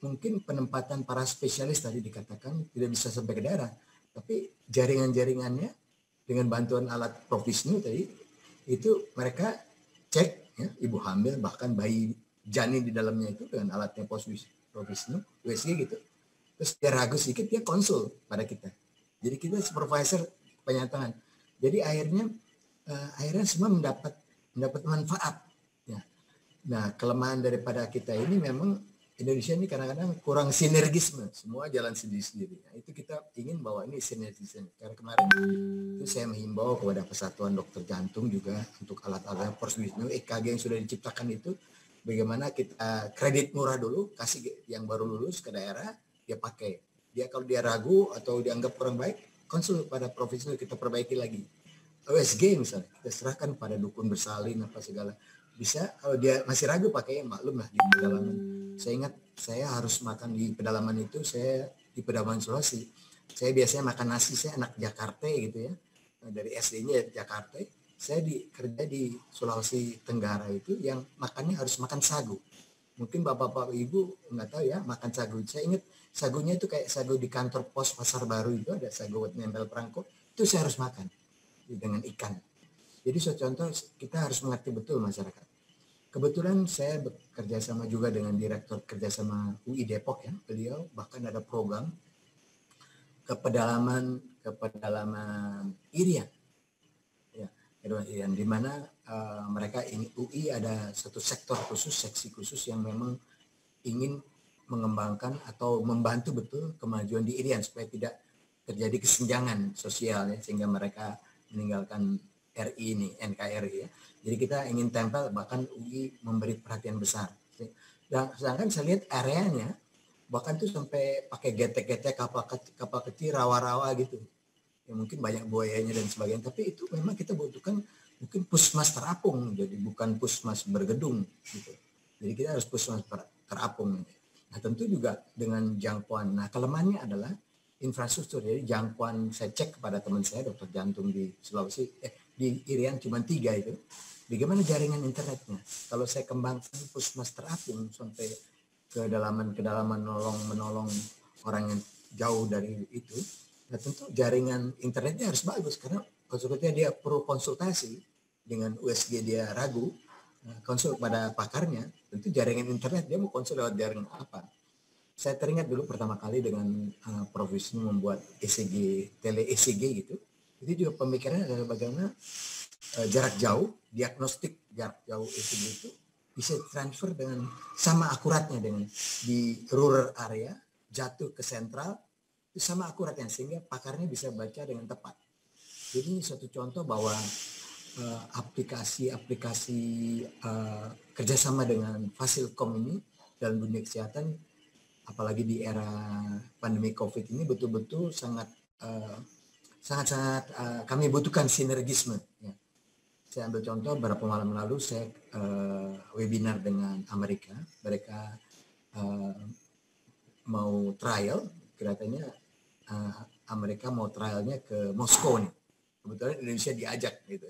mungkin penempatan para spesialis tadi dikatakan tidak bisa sampai ke daerah, tapi jaringan-jaringannya dengan bantuan alat Prof. tadi itu mereka cek ya, ibu hamil bahkan bayi janin di dalamnya itu dengan alatnya pos Wisnu, USG gitu. Terus dia ragu sedikit, dia konsul pada kita. Jadi kita supervisor penyataan. Jadi akhirnya uh, akhirnya semua mendapat mendapat manfaat. Ya. Nah kelemahan daripada kita ini memang Indonesia ini kadang-kadang kurang sinergisme, semua jalan sendiri-sendiri. Nah, itu kita ingin bahwa ini sinergisme. Karena kemarin itu saya menghimbau kepada Persatuan Dokter Jantung juga untuk alat-alat Pors EKG yang sudah diciptakan itu bagaimana kita uh, kredit murah dulu kasih yang baru lulus ke daerah dia pakai dia kalau dia ragu atau dianggap kurang baik konsul pada profesional kita perbaiki lagi OSG misalnya kita serahkan pada dukun bersalin apa segala bisa kalau dia masih ragu pakai ya maklum lah di pedalaman saya ingat saya harus makan di pedalaman itu saya di pedalaman Sulawesi saya biasanya makan nasi saya anak Jakarta gitu ya dari SD-nya Jakarta saya di, kerja di Sulawesi Tenggara itu yang makannya harus makan sagu. Mungkin bapak-bapak ibu nggak tahu ya makan sagu. Saya ingat sagunya itu kayak sagu di kantor pos pasar baru itu ada sagu nempel perangko. Itu saya harus makan dengan ikan. Jadi so, contoh kita harus mengerti betul masyarakat. Kebetulan saya bekerja sama juga dengan direktur kerjasama UI Depok ya, beliau bahkan ada program ke pedalaman ke pedalaman Irian yang dimana uh, eh, mereka ini UI ada satu sektor khusus seksi khusus yang memang ingin mengembangkan atau membantu betul kemajuan di Irian supaya tidak terjadi kesenjangan sosial ya sehingga mereka meninggalkan RI ini NKRI ya jadi kita ingin tempel bahkan UI memberi perhatian besar dan sedangkan saya lihat areanya bahkan tuh sampai pakai getek-getek kapal kapal kecil rawa-rawa gitu ya mungkin banyak buayanya dan sebagainya tapi itu memang kita butuhkan mungkin pusmas terapung jadi bukan pusmas bergedung gitu jadi kita harus pusmas terapung nah tentu juga dengan jangkauan nah kelemahannya adalah infrastruktur jadi jangkauan saya cek kepada teman saya dokter jantung di Sulawesi eh, di Irian cuma tiga itu bagaimana jaringan internetnya kalau saya kembangkan pusmas terapung sampai kedalaman kedalaman nolong menolong orang yang jauh dari itu Nah tentu jaringan internetnya harus bagus karena konsekuensinya dia perlu konsultasi dengan USG dia ragu, eh, konsul kepada pakarnya, tentu jaringan internet dia mau konsul lewat jaringan apa. Saya teringat dulu pertama kali dengan uh, eh, profesi membuat ECG, tele ECG gitu. Itu juga pemikirannya adalah bagaimana uh, jarak jauh, diagnostik jarak jauh ECG itu bisa transfer dengan sama akuratnya dengan di rural area, jatuh ke sentral, sama akuratnya sehingga pakarnya bisa baca dengan tepat. Jadi ini suatu contoh bahwa aplikasi-aplikasi eh, uh, eh, uh, kerjasama dengan Fasilkom ini dalam dunia kesehatan, apalagi di era pandemi COVID ini betul-betul sangat uh, sangat-sangat uh, kami butuhkan sinergisme. Ya. Saya ambil contoh beberapa malam lalu saya uh, webinar dengan Amerika, mereka uh, mau trial kelihatannya uh, ah, Amerika mau trialnya ke Moskow nih. Kebetulan Indonesia diajak gitu.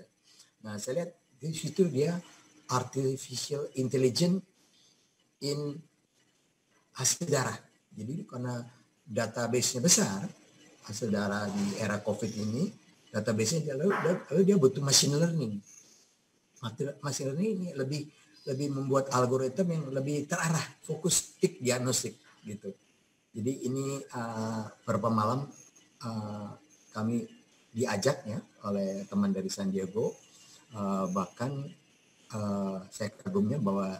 Nah saya lihat di situ dia artificial intelligence in hasil darah. Jadi karena database-nya besar, hasil darah di era COVID ini, database-nya lalu, lalu dia butuh machine learning. Machine learning ini lebih lebih membuat algoritma yang lebih terarah, fokus tik diagnostik gitu. Jadi ini uh, malam uh, kami diajak ya oleh teman dari San Diego, uh, bahkan uh, saya kagumnya bahwa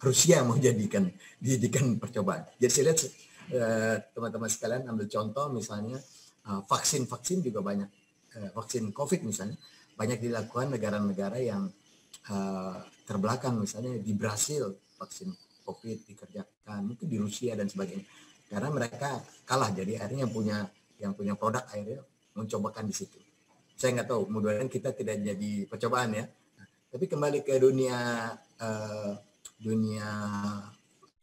Rusia mau jadikan dijadikan percobaan. Jadi saya lihat uh, teman-teman sekalian ambil contoh misalnya vaksin-vaksin uh, juga banyak uh, vaksin COVID misalnya banyak dilakukan negara-negara yang uh, terbelakang misalnya di Brasil vaksin COVID dikerjakan mungkin di Rusia dan sebagainya karena mereka kalah jadi akhirnya yang punya yang punya produk akhirnya mencobakan di situ saya nggak tahu mudah-mudahan kita tidak jadi percobaan ya tapi kembali ke dunia uh, dunia uh,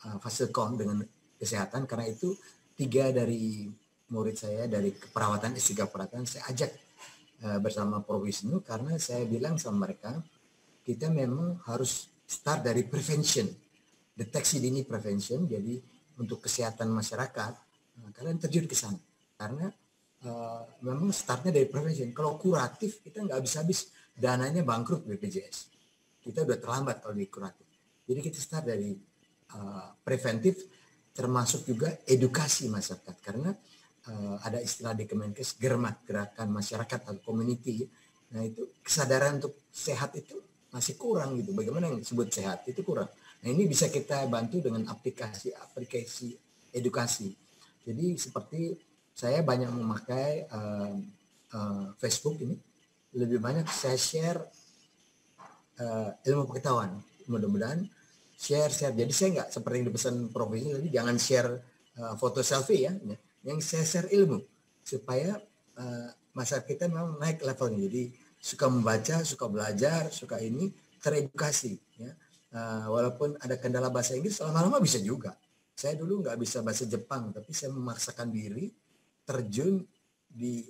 eh, fasilkom dengan kesehatan karena itu tiga dari murid saya dari keperawatan S3 keperawatan saya ajak uh, bersama Prof karena saya bilang sama mereka kita memang harus start dari prevention deteksi dini prevention jadi untuk kesehatan masyarakat, nah, kalian terjun ke sana karena uh, memang startnya dari prevention. Kalau kuratif kita nggak habis-habis dananya bangkrut BPJS. Kita udah terlambat kalau di kuratif. Jadi kita start dari uh, preventif termasuk juga edukasi masyarakat karena uh, ada istilah di Kemenkes germat gerakan masyarakat atau community. Nah itu kesadaran untuk sehat itu masih kurang gitu. Bagaimana yang disebut sehat itu kurang. Nah ini bisa kita bantu dengan aplikasi-aplikasi edukasi. Jadi seperti saya banyak memakai uh, uh, Facebook ini, lebih banyak saya share uh, ilmu pengetahuan. Mudah-mudahan share share. Jadi saya nggak seperti yang dipesan profesi tadi, jangan share uh, foto selfie ya. Yang saya share ilmu supaya uh, masyarakat kita memang naik levelnya. Jadi suka membaca, suka belajar, suka ini teredukasi. Ya Nah, walaupun ada kendala bahasa Inggris, lama-lama bisa juga. Saya dulu nggak bisa bahasa Jepang, tapi saya memaksakan diri terjun di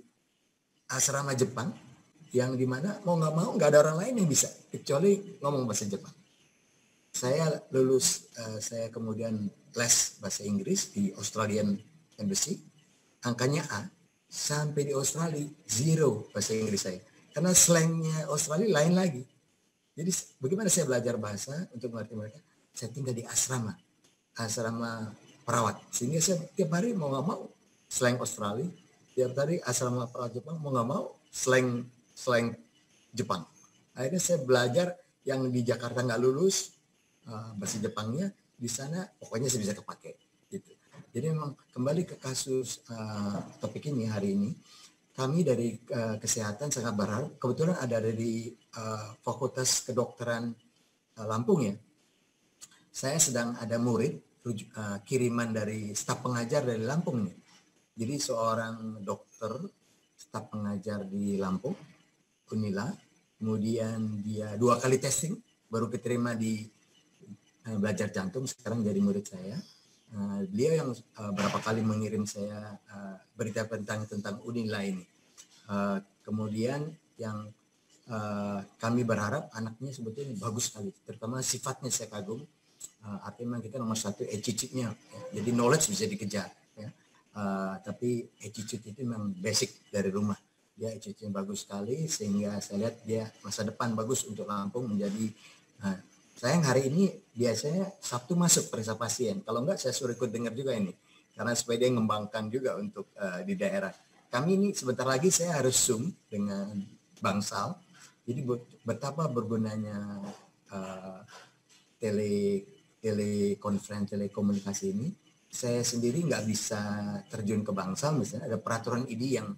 asrama Jepang yang dimana mau nggak mau nggak ada orang lain yang bisa kecuali ngomong bahasa Jepang. Saya lulus, eh, saya kemudian les bahasa Inggris di Australian Embassy, angkanya A, sampai di Australia zero bahasa Inggris saya, karena slangnya Australia lain lagi jadi bagaimana saya belajar bahasa untuk mengerti mereka? Saya tinggal di asrama, asrama perawat. Sehingga saya tiap hari mau nggak mau slang Australia, tiap hari asrama perawat Jepang mau nggak mau slang slang Jepang. Akhirnya saya belajar yang di Jakarta nggak lulus eh, bahasa Jepangnya di sana pokoknya saya bisa kepake. Gitu. Jadi memang kembali ke kasus uh, topik ini hari ini kami dari uh, kesehatan sangat berharap kebetulan ada dari uh, eh, fakultas kedokteran uh, Lampung ya saya sedang ada murid uh, kiriman dari staf pengajar dari Lampung nih jadi seorang dokter staf pengajar di Lampung Unila kemudian dia dua kali testing baru diterima di uh, belajar jantung sekarang jadi murid saya Eh, beliau yang uh, berapa kali mengirim saya uh, berita tentang tentang unila ini. Uh, kemudian yang uh, kami berharap anaknya sebetulnya bagus sekali, terutama sifatnya saya kagum. Uh, artinya memang kita nomor satu attitude-nya, ya. jadi knowledge bisa dikejar. Ya. Uh, tapi attitude itu memang basic dari rumah. Dia attitude-nya bagus sekali sehingga saya lihat dia masa depan bagus untuk Lampung menjadi sayang hari ini biasanya Sabtu masuk periksa pasien. Kalau enggak saya suruh ikut dengar juga ini. Karena supaya dia ngembangkan juga untuk uh, di daerah. Kami ini sebentar lagi saya harus Zoom dengan Bangsal. Jadi betapa bergunanya uh, tele telekonferensi telekomunikasi ini saya sendiri nggak bisa terjun ke Bangsal misalnya ada peraturan ini yang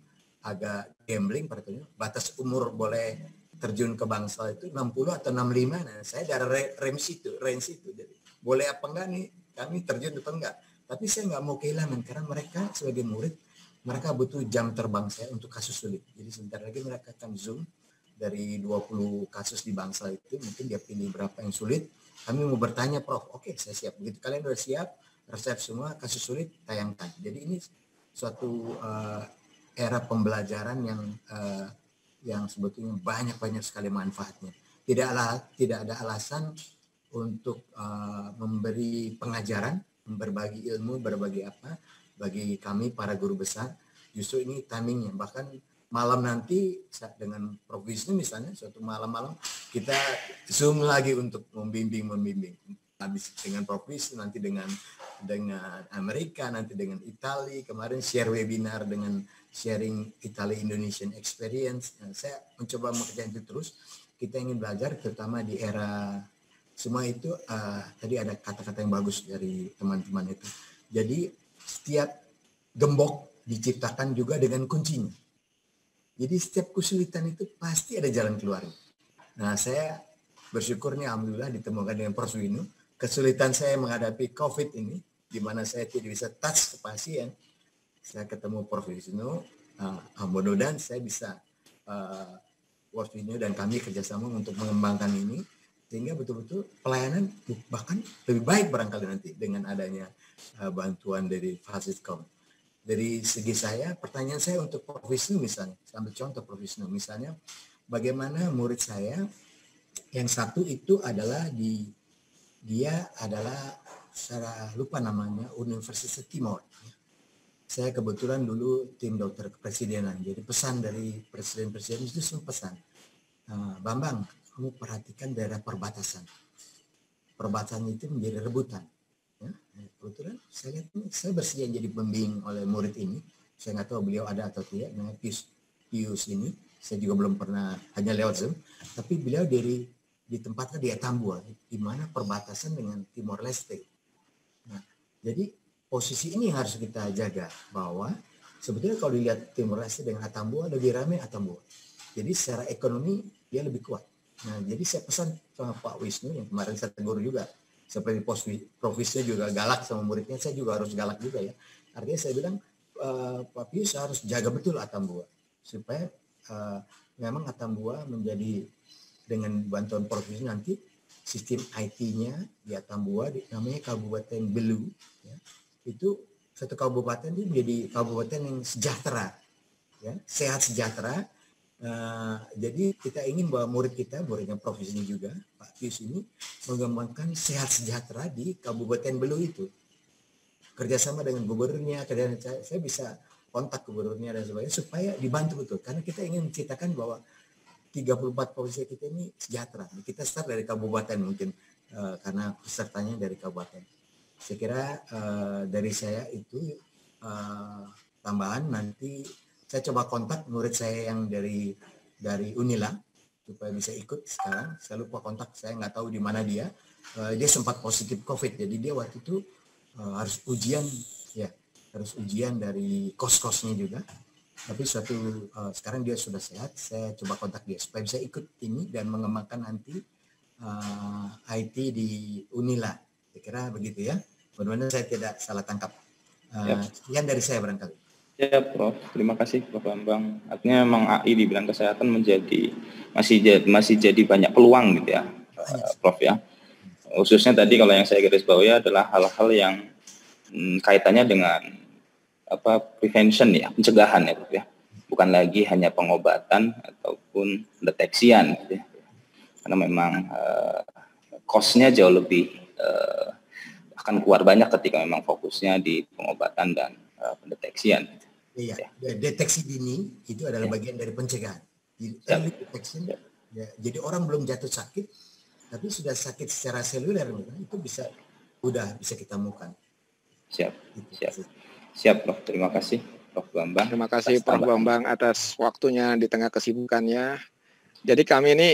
agak gambling peraturan batas umur boleh terjun ke Bangsal itu 60 atau 65. Nah, saya dari rem situ range itu. Jadi boleh apa enggak nih kami terjun atau enggak. Tapi saya nggak mau kehilangan karena mereka sebagai murid mereka butuh jam terbang saya untuk kasus sulit. Jadi sebentar lagi mereka akan zoom dari 20 kasus di Bangsal itu mungkin dia pilih berapa yang sulit. Kami mau bertanya Prof, oke okay, saya siap. Begitu kalian sudah siap, resep semua, kasus sulit, tayangkan. Jadi ini suatu uh, era pembelajaran yang uh, yang sebetulnya banyak-banyak sekali manfaatnya. Tidaklah tidak ada alasan untuk uh, memberi pengajaran, berbagi ilmu, berbagi apa bagi kami para guru besar. Justru ini timingnya. Bahkan malam nanti saat dengan Prof misalnya suatu malam-malam kita zoom lagi untuk membimbing membimbing habis dengan Prof nanti dengan dengan Amerika nanti dengan Italia kemarin share webinar dengan sharing Italy Indonesian Experience. Nah, saya mencoba mengerjakan itu terus. Kita ingin belajar terutama di era semua itu uh, tadi ada kata-kata yang bagus dari teman-teman itu. Jadi setiap gembok diciptakan juga dengan kuncinya. Jadi setiap kesulitan itu pasti ada jalan keluar. Nah saya bersyukurnya alhamdulillah ditemukan dengan Prof. Winu. Kesulitan saya menghadapi COVID ini, di mana saya tidak bisa touch ke pasien, saya ketemu Prof Wisnu uh, eh, Ambono dan saya bisa uh, Prof Wisnu dan kami kerjasama untuk mengembangkan ini sehingga betul-betul pelayanan bahkan lebih baik barangkali nanti dengan adanya uh, bantuan dari Fasiskom. Dari segi saya, pertanyaan saya untuk Prof. Wisnu misalnya, sambil contoh Prof. Wisnu, misalnya bagaimana murid saya yang satu itu adalah di dia adalah secara lupa namanya Universitas Timor saya kebetulan dulu tim dokter kepresidenan. Jadi pesan dari presiden-presiden itu semua pesan. Eh, Bambang, kamu perhatikan daerah perbatasan. Perbatasan itu menjadi rebutan. Ya, kebetulan saya saya bersedia jadi pembimbing oleh murid ini. Saya nggak tahu beliau ada atau tidak. Namanya Pius, Pius ini. Saya juga belum pernah hanya lewat Zoom. Tapi beliau dari di tempatnya dia Atambua, di mana perbatasan dengan Timor Leste. Nah, jadi posisi ini harus kita jaga bahwa sebetulnya kalau dilihat Timur Leste dengan Atambua lebih ramai Atambua. Jadi secara ekonomi dia lebih kuat. Nah, jadi saya pesan sama Pak Wisnu yang kemarin saya tegur juga seperti pos juga galak sama muridnya, saya juga harus galak juga ya. Artinya saya bilang e, Pak Pius harus jaga betul Atambua supaya e, memang Atambua menjadi dengan bantuan provinsi nanti sistem IT-nya di Atambua namanya Kabupaten Belu ya itu satu kabupaten itu menjadi kabupaten yang sejahtera, ya, sehat sejahtera. Uh, jadi kita ingin bahwa murid kita, muridnya yang profesinya juga, Pak Pius ini mengembangkan sehat sejahtera di Kabupaten Belu itu. Kerjasama dengan gubernurnya, kerjasama saya, saya bisa kontak gubernurnya dan sebagainya supaya dibantu betul. Karena kita ingin menceritakan bahwa 34 provinsi kita ini sejahtera. Kita start dari kabupaten mungkin uh, karena pesertanya dari kabupaten. Saya kira uh, dari saya itu uh, tambahan nanti saya coba kontak murid saya yang dari dari Unila supaya bisa ikut sekarang. Saya lupa kontak, saya nggak tahu di mana dia. Uh, dia sempat positif COVID, jadi dia waktu itu uh, harus ujian, ya harus ujian dari kos-kosnya juga. Tapi suatu uh, sekarang dia sudah sehat, saya coba kontak dia supaya bisa ikut ini dan mengembangkan nanti uh, IT di Unila. Saya kira begitu ya. Mudah-mudahan saya tidak salah tangkap. Uh, sekian dari saya barangkali. Ya, Prof.
Terima kasih, Prof. Bambang. Artinya memang AI di bidang kesehatan menjadi masih jadi, masih jadi banyak peluang gitu ya, uh, Prof ya. Khususnya tadi kalau yang saya garis bawahi adalah hal-hal yang hmm, kaitannya dengan apa prevention ya, pencegahan ya, Prof ya. Bukan lagi hanya pengobatan ataupun deteksian gitu ya. Karena memang uh, cost-nya jauh lebih uh, akan keluar banyak ketika memang fokusnya di pengobatan dan uh, pendeteksian.
Iya, ya. deteksi dini itu adalah ya. bagian dari pencegahan. Ya. Early detection, ya. Ya, jadi orang belum jatuh sakit, tapi sudah sakit secara seluler, itu bisa udah bisa kita
temukan. Siap,
gitu. siap, siap, Prof. Terima kasih, Prof. Bambang.
Terima kasih, Prof. Bambang atas waktunya di tengah kesibukannya. Jadi kami ini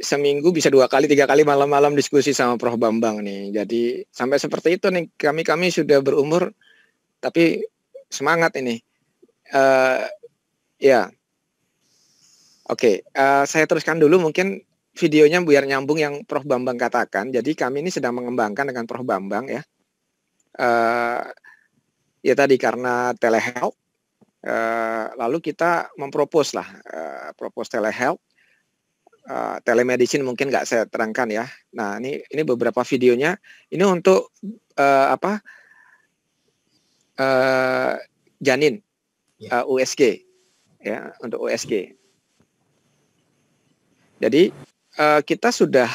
seminggu bisa dua kali tiga kali malam-malam diskusi sama Prof Bambang nih jadi sampai seperti itu nih kami kami sudah berumur tapi semangat ini uh, ya oke okay. uh, eh, saya teruskan dulu mungkin videonya biar nyambung yang Prof Bambang katakan jadi kami ini sedang mengembangkan dengan Prof Bambang ya uh, ya tadi karena telehealth uh, lalu kita mempropos lah uh, propose telehealth Eh, telemedicine mungkin nggak saya terangkan ya. Nah ini ini beberapa videonya. Ini untuk uh, apa uh, janin uh, ya. USG ya untuk USG. Jadi uh, kita sudah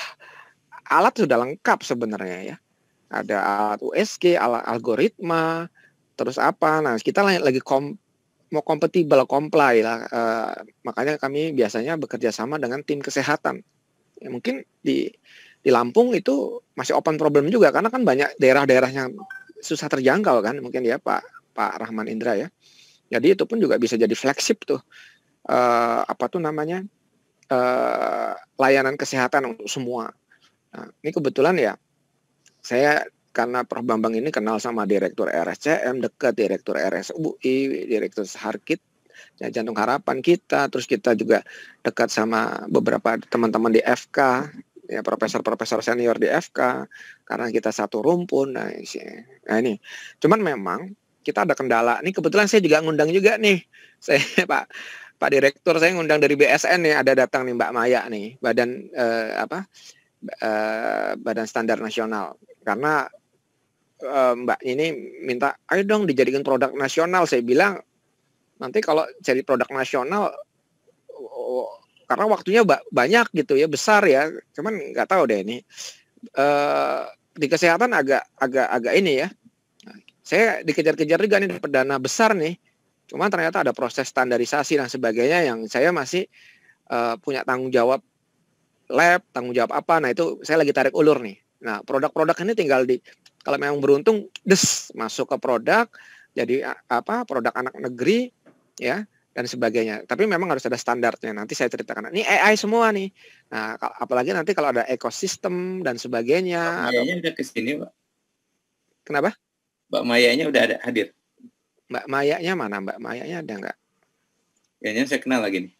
alat sudah lengkap sebenarnya ya. Ada alat USG, alat algoritma, terus apa? Nah kita lagi kom mau kompatibel, comply lah. Uh, makanya kami biasanya bekerja sama dengan tim kesehatan. Ya, mungkin di di Lampung itu masih open problem juga karena kan banyak daerah-daerahnya susah terjangkau kan mungkin ya Pak Pak Rahman Indra ya. Jadi itu pun juga bisa jadi flagship tuh uh, apa tuh namanya uh, layanan kesehatan untuk semua. Nah, ini kebetulan ya saya karena Prof Bambang ini kenal sama direktur RSCM, dekat direktur RSUI, direktur Harkit, ya, jantung harapan kita, terus kita juga dekat sama beberapa teman-teman di FK, ya profesor-profesor senior di FK, karena kita satu rumpun, nah, nah ini. Cuman memang kita ada kendala. nih kebetulan saya juga ngundang juga nih, saya Pak Pak Direktur saya ngundang dari BSN nih, ada datang nih Mbak Maya nih, badan eh, apa? Eh, badan standar nasional karena Eh, Mbak ini minta ayo dong dijadikan produk nasional. Saya bilang nanti kalau jadi produk nasional oh, karena waktunya banyak gitu ya besar ya. Cuman nggak tahu deh ini eh, di kesehatan agak agak agak ini ya. Saya dikejar-kejar juga nih dapat dana besar nih. Cuman ternyata ada proses standarisasi dan sebagainya yang saya masih eh, punya tanggung jawab lab, tanggung jawab apa. Nah itu saya lagi tarik ulur nih. Nah produk-produk ini tinggal di kalau memang beruntung, des masuk ke produk, jadi apa produk anak negeri, ya dan sebagainya. Tapi memang harus ada standarnya. Nanti saya ceritakan. Ini AI semua nih. Nah, apalagi nanti kalau ada ekosistem dan sebagainya. Mbak Mayanya
atau... udah kesini, Pak.
Kenapa? Mbak Mayanya udah ada hadir. Mbak Mayanya mana? Mbak Mayanya ada nggak?
Kayaknya saya kenal lagi nih.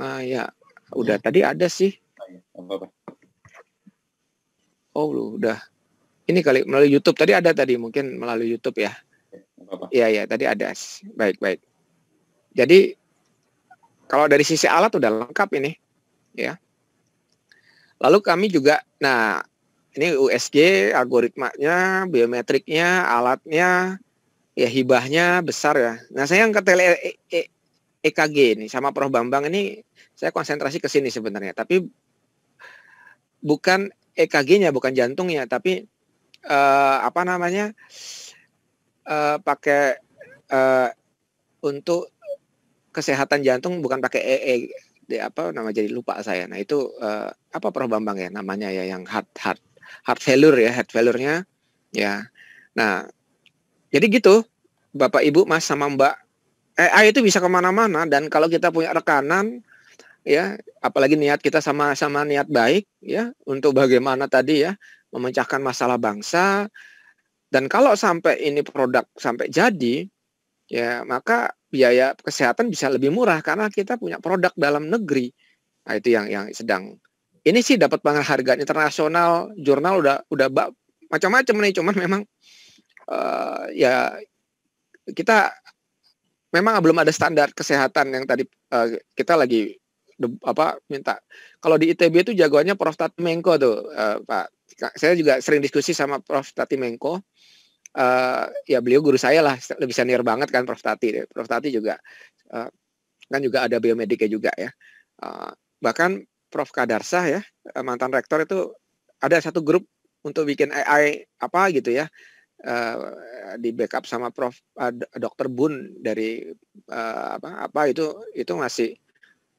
Ah ya, udah tadi ada sih. Apa oh lu udah ini kali melalui YouTube tadi ada tadi mungkin melalui YouTube ya Iya iya tadi ada baik baik jadi kalau dari sisi alat udah lengkap ini ya lalu kami juga nah ini USG algoritmanya biometriknya alatnya ya hibahnya besar ya nah saya yang ke tele EKG e, e ini sama Prof Bambang ini saya konsentrasi ke sini sebenarnya tapi bukan EKG-nya eh, bukan jantungnya tapi uh, apa namanya uh, pakai uh, untuk kesehatan jantung bukan pakai EE e, di apa nama jadi lupa saya. Nah itu uh, apa Prof Bambang ya namanya ya yang heart heart heart failure ya heart failure-nya ya. Nah jadi gitu Bapak Ibu Mas sama Mbak AI itu bisa kemana-mana dan kalau kita punya rekanan ya apalagi niat kita sama-sama niat baik ya untuk bagaimana tadi ya memecahkan masalah bangsa dan kalau sampai ini produk sampai jadi ya maka biaya kesehatan bisa lebih murah karena kita punya produk dalam negeri nah, itu yang yang sedang ini sih dapat banget penghargaan internasional jurnal udah udah macam-macam nih cuman memang uh, ya kita memang belum ada standar kesehatan yang tadi uh, kita lagi apa minta kalau di ITB itu jagoannya Prof Tatimengko tuh uh, Pak saya juga sering diskusi sama Prof Tatimengko uh, eh, ya beliau guru saya lah lebih senior banget kan Prof Tati Prof Tati juga uh, kan juga ada biomediknya juga ya uh, bahkan Prof Kadarsah ya mantan rektor itu ada satu grup untuk bikin AI apa gitu ya uh, di backup sama Prof uh, Dr Bun dari uh, apa apa itu itu masih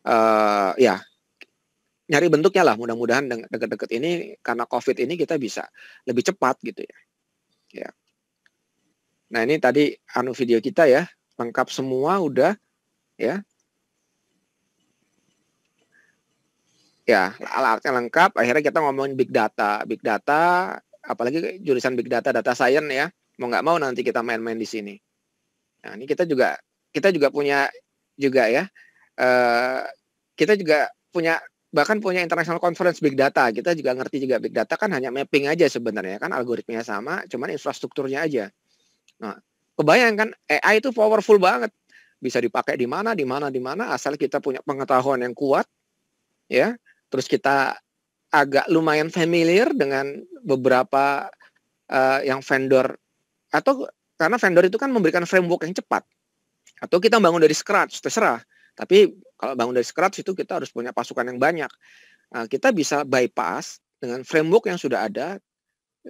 uh, ya nyari bentuknya lah mudah-mudahan deket-deket ini karena covid ini kita bisa lebih cepat gitu ya ya nah ini tadi anu video kita ya lengkap semua udah ya ya alatnya lengkap akhirnya kita ngomongin big data big data apalagi jurusan big data data science ya mau nggak mau nanti kita main-main di sini nah ini kita juga kita juga punya juga ya Eh, kita juga punya bahkan punya international conference big data kita juga ngerti juga big data kan hanya mapping aja sebenarnya kan algoritmanya sama cuman infrastrukturnya aja nah kebayang kan AI itu powerful banget bisa dipakai di mana di mana di mana asal kita punya pengetahuan yang kuat ya terus kita agak lumayan familiar dengan beberapa uh, yang vendor atau karena vendor itu kan memberikan framework yang cepat atau kita bangun dari scratch terserah tapi kalau bangun dari scratch itu kita harus punya pasukan yang banyak. Nah, kita bisa bypass dengan framework yang sudah ada,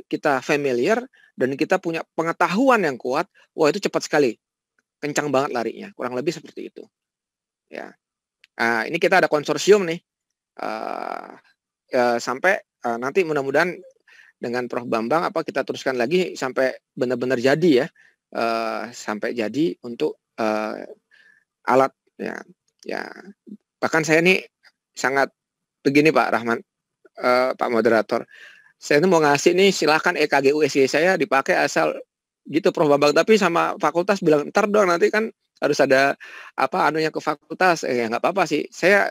kita familiar dan kita punya pengetahuan yang kuat. Wah itu cepat sekali, kencang banget larinya. Kurang lebih seperti itu. Ya, nah, ini kita ada konsorsium nih. Uh, uh, sampai uh, nanti mudah-mudahan dengan Prof Bambang apa kita teruskan lagi sampai benar-benar jadi ya, uh, sampai jadi untuk uh, alat ya ya bahkan saya ini sangat begini Pak Rahman uh, eh, Pak moderator saya itu mau ngasih nih silahkan EKG USG e saya dipakai asal gitu Prof Bambang tapi sama fakultas bilang ntar dong nanti kan harus ada apa anunya ke fakultas eh ya nggak apa-apa sih saya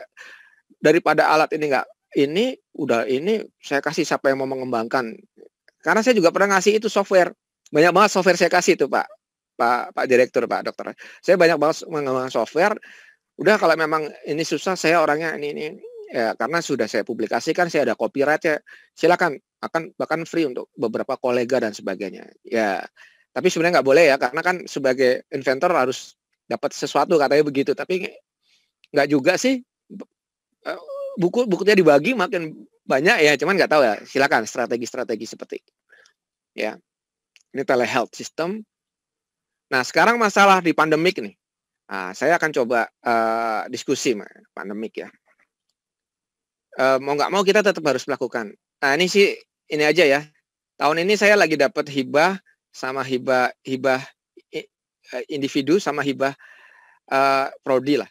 daripada alat ini nggak ini udah ini saya kasih siapa yang mau mengembangkan karena saya juga pernah ngasih itu software banyak banget software saya kasih itu Pak Pak Pak Direktur Pak Dokter. Saya banyak banget mengembangkan software. Udah kalau memang ini susah saya orangnya ini ini ya karena sudah saya publikasikan saya ada copyright ya silakan akan bahkan free untuk beberapa kolega dan sebagainya ya tapi sebenarnya nggak boleh ya karena kan sebagai inventor harus dapat sesuatu katanya begitu tapi nggak juga sih eh, buku bukunya dibagi makin banyak ya cuman nggak tahu ya silakan strategi-strategi seperti ya ini telehealth system Nah, sekarang masalah di pandemik nih. Nah, saya akan coba uh, diskusi pandemik ya. Uh, mau nggak mau kita tetap harus melakukan. Nah, ini sih ini aja ya. Tahun ini saya lagi dapat hibah sama hibah hibah eh, individu sama hibah uh, prodi lah.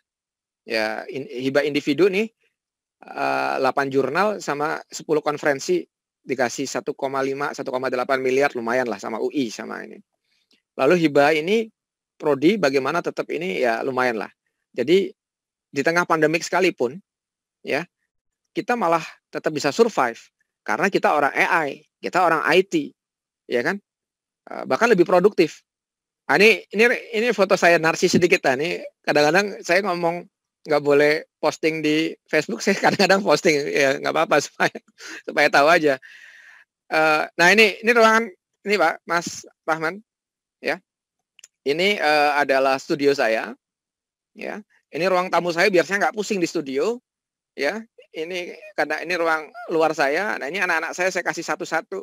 Ya, in, hibah individu nih uh, 8 jurnal sama 10 konferensi dikasih 1,5 1,8 miliar lumayan lah sama UI sama ini. Lalu hibah ini prodi bagaimana tetap ini ya lumayan lah. Jadi di tengah pandemik sekalipun ya kita malah tetap bisa survive karena kita orang AI, kita orang IT, ya kan? Eh, bahkan lebih produktif. Nah, ini ini ini foto saya narsis sedikit tadi. Ini kadang-kadang saya ngomong nggak boleh posting di Facebook saya kadang-kadang posting ya nggak apa-apa supaya supaya tahu aja uh, nah ini ini ruangan ini pak Mas Rahman ya. Ini uh, adalah studio saya. Ya. Ini ruang tamu saya biar saya nggak pusing di studio, ya. Ini karena ini ruang luar saya. Nah, ini anak-anak saya saya kasih satu-satu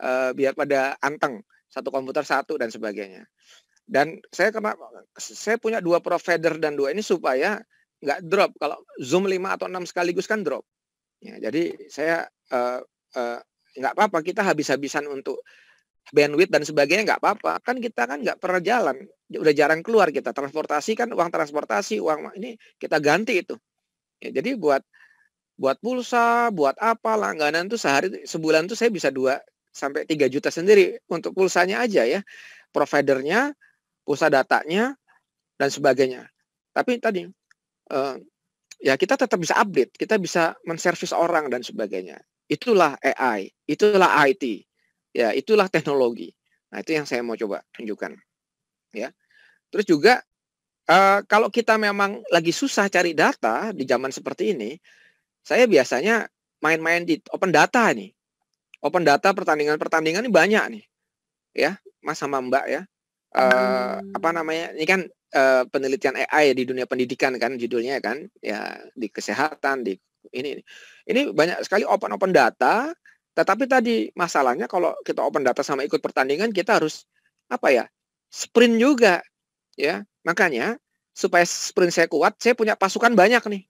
uh, biar pada anteng, satu komputer satu dan sebagainya. Dan saya kena, saya punya dua provider dan dua ini supaya nggak drop kalau Zoom 5 atau 6 sekaligus kan drop. Ya, jadi saya uh, uh, nggak apa-apa kita habis-habisan untuk bandwidth dan sebagainya nggak apa-apa kan kita kan nggak pernah jalan udah jarang keluar kita transportasi kan uang transportasi uang ini kita ganti itu ya, jadi buat buat pulsa buat apa langganan tuh sehari sebulan tuh saya bisa dua sampai tiga juta sendiri untuk pulsanya aja ya providernya pulsa datanya dan sebagainya tapi tadi uh, ya kita tetap bisa update kita bisa menservis orang dan sebagainya itulah AI itulah IT Ya, itulah teknologi. Nah, itu yang saya mau coba tunjukkan. Ya. Terus juga uh, kalau kita memang lagi susah cari data di zaman seperti ini, saya biasanya main-main di open data nih. Open data pertandingan-pertandingan ini banyak nih. Ya, Mas sama Mbak ya. Uh, apa namanya? Ini kan uh, penelitian AI di dunia pendidikan kan judulnya kan, ya di kesehatan, di ini ini banyak sekali open open data tetapi tadi masalahnya kalau kita open data sama ikut pertandingan kita harus apa ya? Sprint juga ya. Makanya supaya sprint saya kuat, saya punya pasukan banyak nih.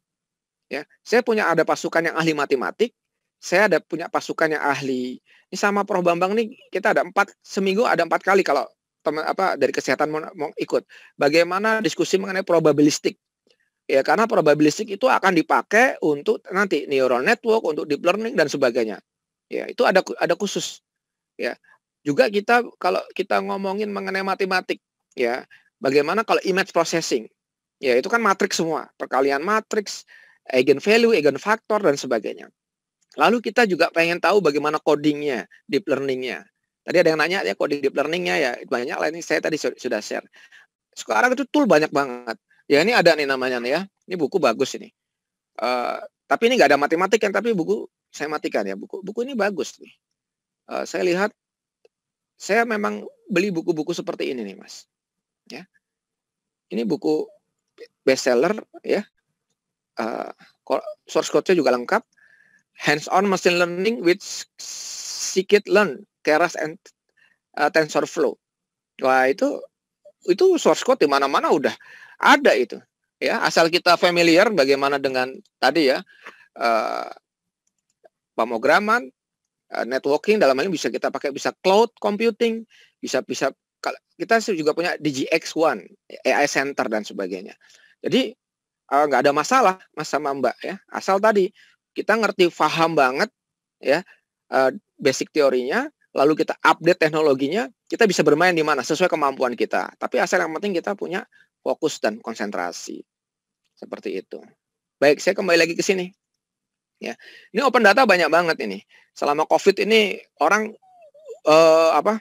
Ya, saya punya ada pasukan yang ahli matematik, saya ada punya pasukan yang ahli. Ini sama Prof Bambang nih kita ada empat seminggu ada empat kali kalau teman apa dari kesehatan mau, mau ikut. Bagaimana diskusi mengenai probabilistik? Ya, karena probabilistik itu akan dipakai untuk nanti neural network, untuk deep learning dan sebagainya. Ya, itu ada ada khusus. Ya. Juga kita kalau kita ngomongin mengenai matematik, ya, bagaimana kalau image processing? Ya, itu kan matriks semua, perkalian matriks, eigen value, eigen faktor dan sebagainya. Lalu kita juga pengen tahu bagaimana codingnya, deep learningnya. Tadi ada yang nanya ya coding deep learningnya ya banyak lah ini saya tadi sudah share. Sekarang itu tool banyak banget. Ya ini ada nih namanya nih ya. Ini buku bagus ini. Uh, tapi ini nggak ada matematik yang tapi buku saya matikan ya buku buku ini bagus nih. Uh, saya lihat saya memang beli buku-buku seperti ini nih mas. Ya, ini buku bestseller ya. Uh, source code-nya juga lengkap. Hands-on machine learning with scikit-learn, Keras and uh, TensorFlow. Wah itu itu source code di mana-mana udah ada itu. Ya asal kita familiar bagaimana dengan tadi ya uh, pamograman, eh, networking dalam hal ini bisa kita pakai bisa cloud computing, bisa bisa kita juga punya dgx One, AI Center dan sebagainya. Jadi eh, nggak ada masalah mas sama Mbak ya, asal tadi kita ngerti paham banget ya eh, basic teorinya, lalu kita update teknologinya, kita bisa bermain di mana sesuai kemampuan kita. Tapi asal yang penting kita punya fokus dan konsentrasi. Seperti itu. Baik, saya kembali lagi ke sini ya. Ini open data banyak banget ini. Selama Covid ini orang uh, apa?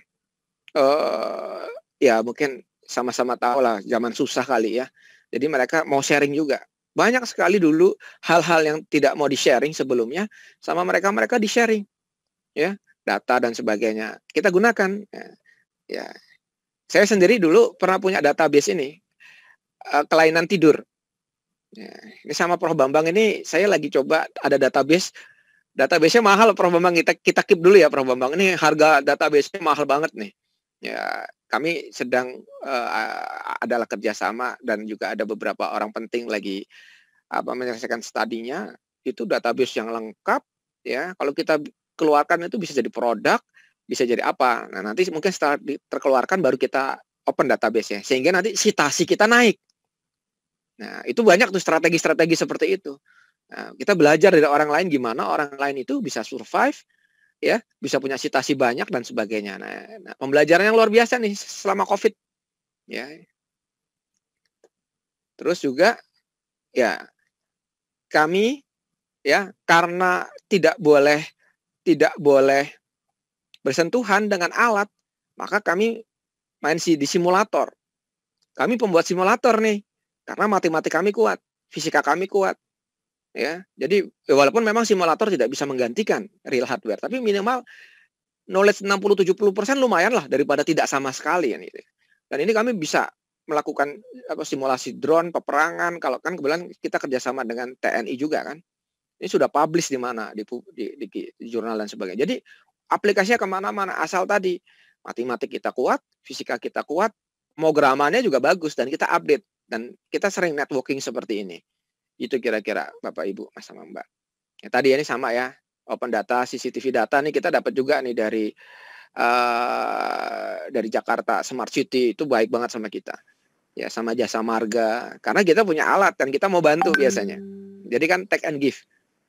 Uh, ya mungkin sama-sama tahu lah zaman susah kali ya. Jadi mereka mau sharing juga. Banyak sekali dulu hal-hal yang tidak mau di-sharing sebelumnya sama mereka-mereka di-sharing. Ya, data dan sebagainya. Kita gunakan. Ya. ya. Saya sendiri dulu pernah punya database ini. Eh, kelainan tidur. Ya, ini sama Prof Bambang ini saya lagi coba ada database Database-nya mahal Prof Bambang kita kita keep dulu ya Prof Bambang ini harga database-nya mahal banget nih ya kami sedang uh, adalah kerjasama dan juga ada beberapa orang penting lagi apa menyelesaikan studinya itu database yang lengkap ya kalau kita keluarkan itu bisa jadi produk bisa jadi apa nah nanti mungkin setelah terkeluarkan baru kita open database-nya sehingga nanti sitasi kita naik Nah, itu banyak tuh strategi-strategi seperti itu. Nah, kita belajar dari orang lain gimana orang lain itu bisa survive, ya, bisa punya citasi banyak dan sebagainya. Nah, nah pembelajaran yang luar biasa nih selama COVID. Ya. Terus juga ya kami ya karena tidak boleh tidak boleh bersentuhan dengan alat, maka kami main si di simulator. Kami pembuat simulator nih karena matematik kami kuat, fisika kami kuat. Ya, jadi eh, walaupun memang simulator tidak bisa menggantikan real hardware, tapi minimal knowledge 60-70% persen lumayan lah daripada tidak sama sekali ini, ya, gitu. Dan ini kami bisa melakukan apa simulasi drone peperangan kalau kan kebetulan kita kerjasama dengan TNI juga kan ini sudah publish di mana di, di, di, di jurnal dan sebagainya jadi aplikasinya kemana-mana asal tadi matematik kita kuat fisika kita kuat programannya juga bagus dan kita update dan kita sering networking seperti ini. Itu kira-kira Bapak Ibu Mas sama Mbak. Ya, tadi ini sama ya, open data, CCTV data nih kita dapat juga nih dari uh, dari Jakarta Smart City itu baik banget sama kita. Ya, sama jasa marga karena kita punya alat dan kita mau bantu biasanya. Jadi kan take and give.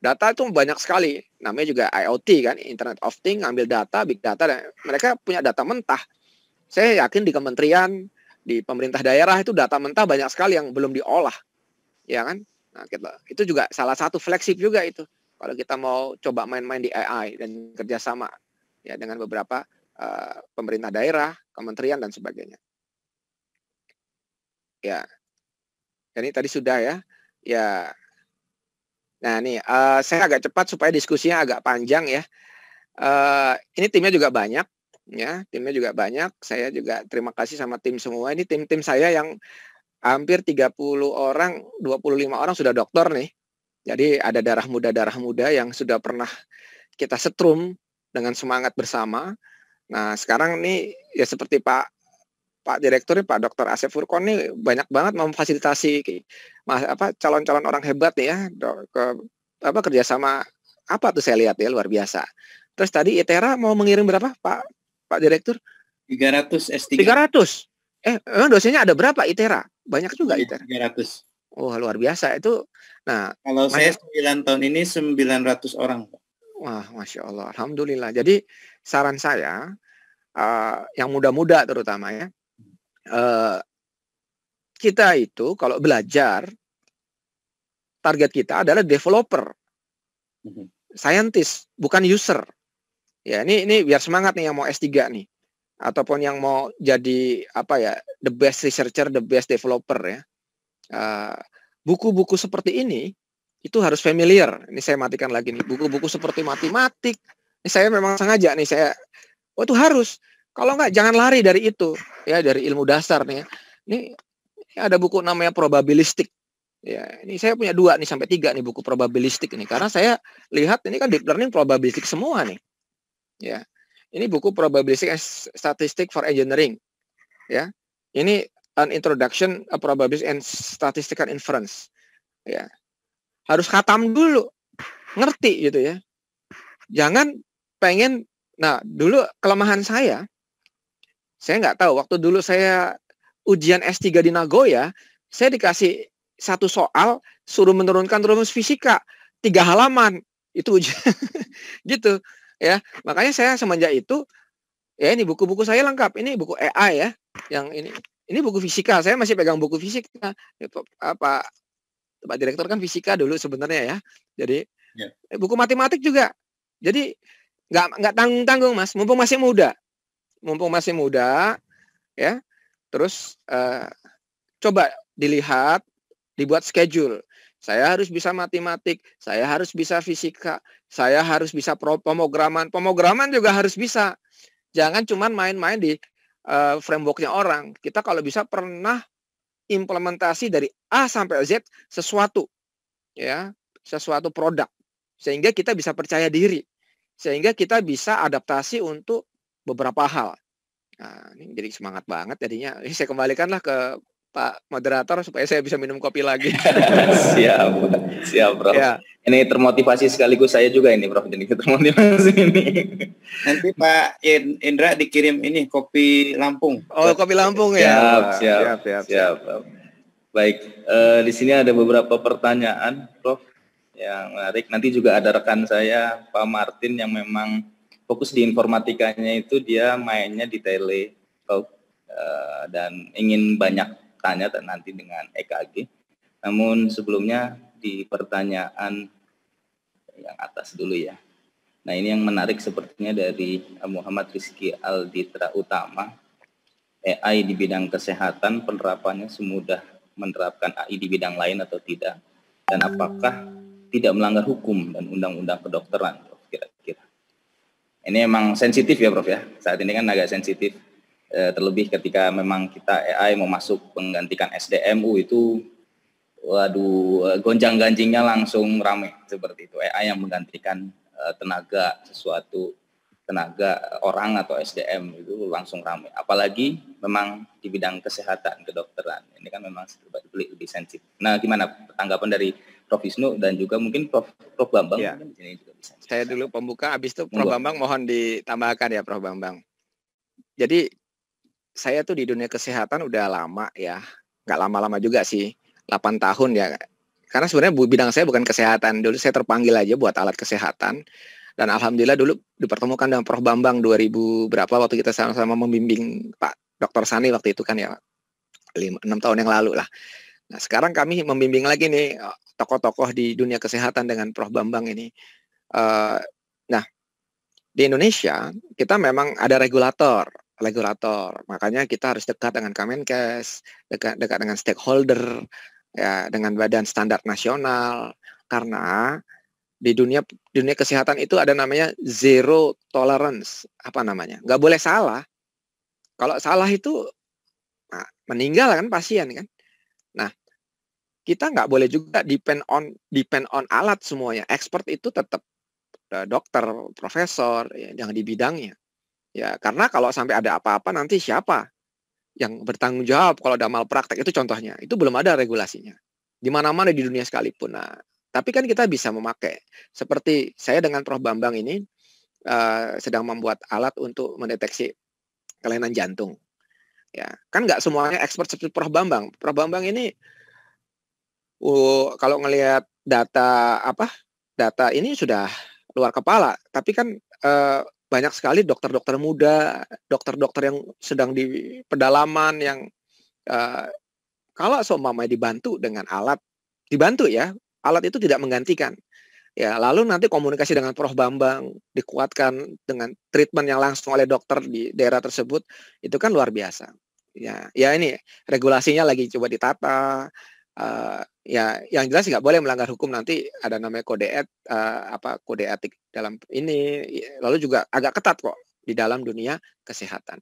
Data itu banyak sekali. Namanya juga IoT kan, Internet of Thing, ambil data, big data dan mereka punya data mentah. Saya yakin di kementerian di pemerintah daerah itu data mentah banyak sekali yang belum diolah, ya kan? Nah, kita, itu juga salah satu flagship juga itu. Kalau kita mau coba main-main di AI dan kerjasama ya dengan beberapa uh, pemerintah daerah, kementerian dan sebagainya. Ya, ini tadi sudah ya. Ya, nah ini uh, eh, saya agak cepat supaya diskusinya agak panjang ya. Uh, ini timnya juga banyak ya timnya juga banyak saya juga terima kasih sama tim semua ini tim-tim saya yang hampir 30 orang 25 orang sudah dokter nih jadi ada darah muda darah muda yang sudah pernah kita setrum dengan semangat bersama nah sekarang ini ya seperti Pak Pak Direktur Pak Dokter Asep Furkon nih banyak banget memfasilitasi apa calon-calon orang hebat nih ya ke apa kerjasama apa tuh saya lihat ya luar biasa. Terus tadi ITERA mau mengirim berapa Pak Pak Direktur?
300 S3.
300. Eh, memang dosennya ada berapa ITERA? Banyak juga ya, ITERA. 300. oh, luar biasa itu. Nah, kalau saya 9 tahun ini 900 orang, Pak. Wah, Masya Allah. Alhamdulillah. Jadi saran saya, uh, yang muda-muda terutama ya, uh, kita itu kalau belajar, target kita adalah developer, mhm. scientist, bukan user. Ya, ini ini biar semangat nih yang mau S3 nih ataupun yang mau jadi apa ya the best researcher, the best developer ya. Eh, buku-buku uh, seperti ini itu harus familiar. Ini saya matikan lagi nih. Buku-buku seperti matematik. Ini saya memang sengaja nih saya. Oh itu harus. Kalau nggak jangan lari dari itu ya dari ilmu dasar nih. Ya. Ini, ini ada buku namanya probabilistik. Ya, ini saya punya dua nih sampai tiga nih buku probabilistik ini karena saya lihat ini kan deep learning probabilistik semua nih. Ya. Ini buku Probabilistic and Statistics for Engineering. Ya. Ini an introduction a probabilistic and statistical inference. Ya. Harus khatam dulu. Ngerti gitu ya. Jangan pengen nah dulu kelemahan saya saya nggak tahu waktu dulu saya ujian S3 di Nagoya saya dikasih satu soal suruh menurunkan rumus fisika tiga halaman itu ujian gitu ya makanya saya semenjak itu ya ini buku-buku saya lengkap ini buku AI ya yang ini ini buku fisika saya masih pegang buku fisika apa Pak Direktur kan fisika dulu sebenarnya ya jadi ya. Eh, buku matematik juga jadi nggak nggak tanggung tanggung mas mumpung masih muda mumpung masih muda ya terus uh, coba dilihat dibuat schedule saya harus bisa matematik, saya harus bisa fisika, saya harus bisa pemrograman. Pemrograman juga harus bisa. Jangan cuma main-main di uh, frameworknya orang. Kita kalau bisa pernah implementasi dari A sampai Z sesuatu, ya sesuatu produk, sehingga kita bisa percaya diri, sehingga kita bisa adaptasi untuk beberapa hal. Nah, ini jadi semangat banget jadinya. Ini saya kembalikanlah ke Pak moderator supaya saya bisa minum kopi lagi.
siap, siap, Prof. Ya. Ini termotivasi sekaligus saya juga ini, Prof. Jadi termotivasi ini. Nanti Pak Indra dikirim ini kopi Lampung. Oh, kopi Lampung ya. Siap, siap, siap, siap. siap. Baik, eh, di sini ada beberapa pertanyaan, Prof. Yang menarik. Nanti juga ada rekan saya, Pak Martin, yang memang fokus di informatikanya itu dia mainnya di tele, Prof. Eh, dan ingin banyak tanya nanti dengan EKG. Namun sebelumnya di pertanyaan yang atas dulu ya. Nah ini yang menarik sepertinya dari eh, Muhammad Rizki Alditra Utama. AI di bidang kesehatan penerapannya semudah menerapkan AI di bidang lain atau tidak? Dan apakah tidak melanggar hukum dan undang-undang kedokteran, kira-kira? Ini emang sensitif ya, Prof ya. Saat ini kan agak sensitif Eh, terlebih ketika memang kita AI mau masuk menggantikan SDMU itu waduh eh, gonjang ganjingnya langsung rame seperti itu AI yang menggantikan eh, tenaga sesuatu tenaga orang atau SDM itu langsung rame apalagi memang di bidang kesehatan kedokteran ini kan memang lebih, lebih sensitif nah gimana tanggapan dari Prof Wisnu dan juga mungkin Prof Prof Bambang ya. di
juga bisa saya dulu pembuka habis itu Prof Bambang mohon ditambahkan ya Prof Bambang jadi saya tuh di dunia kesehatan udah lama ya, nggak lama-lama juga sih, 8 tahun ya. Karena sebenarnya bidang saya bukan kesehatan, dulu saya terpanggil aja buat alat kesehatan. Dan alhamdulillah dulu dipertemukan dengan Prof Bambang 2000 berapa waktu kita sama-sama membimbing Pak Dr. Sani waktu itu kan ya, 5, 6 tahun yang lalu lah. Nah sekarang kami membimbing lagi nih eh, tokoh-tokoh di dunia kesehatan dengan Prof Bambang ini. Uh, nah di Indonesia kita memang ada regulator regulator. Makanya kita harus dekat dengan Kemenkes, dekat dekat dengan stakeholder, ya dengan badan standar nasional karena di dunia dunia kesehatan itu ada namanya zero tolerance apa namanya nggak boleh salah kalau salah itu nah, meninggal kan pasien kan nah kita nggak boleh juga depend on depend on alat semuanya expert itu tetap eh, dokter profesor ya, yang di bidangnya Ya, karena kalau sampai ada apa-apa nanti siapa yang bertanggung jawab kalau ada malpraktek itu contohnya. Itu belum ada regulasinya. Di mana-mana di dunia sekalipun. Nah, tapi kan kita bisa memakai. Seperti saya dengan Prof Bambang ini uh, sedang membuat alat untuk mendeteksi kelainan jantung. Ya, kan nggak semuanya expert seperti Prof Bambang. Prof Bambang ini uh, kalau ngelihat data apa? Data ini sudah luar kepala, tapi kan uh, banyak sekali dokter-dokter muda, dokter-dokter yang sedang di pedalaman yang uh, kalau seumpamanya dibantu dengan alat, dibantu ya, alat itu tidak menggantikan. Ya, lalu nanti komunikasi dengan Prof Bambang dikuatkan dengan treatment yang langsung oleh dokter di daerah tersebut, itu kan luar biasa. Ya, ya ini regulasinya lagi coba ditata, uh, ya yang jelas nggak boleh melanggar hukum nanti ada namanya kode et uh, apa kode etik dalam ini iya, lalu juga agak ketat kok di dalam dunia kesehatan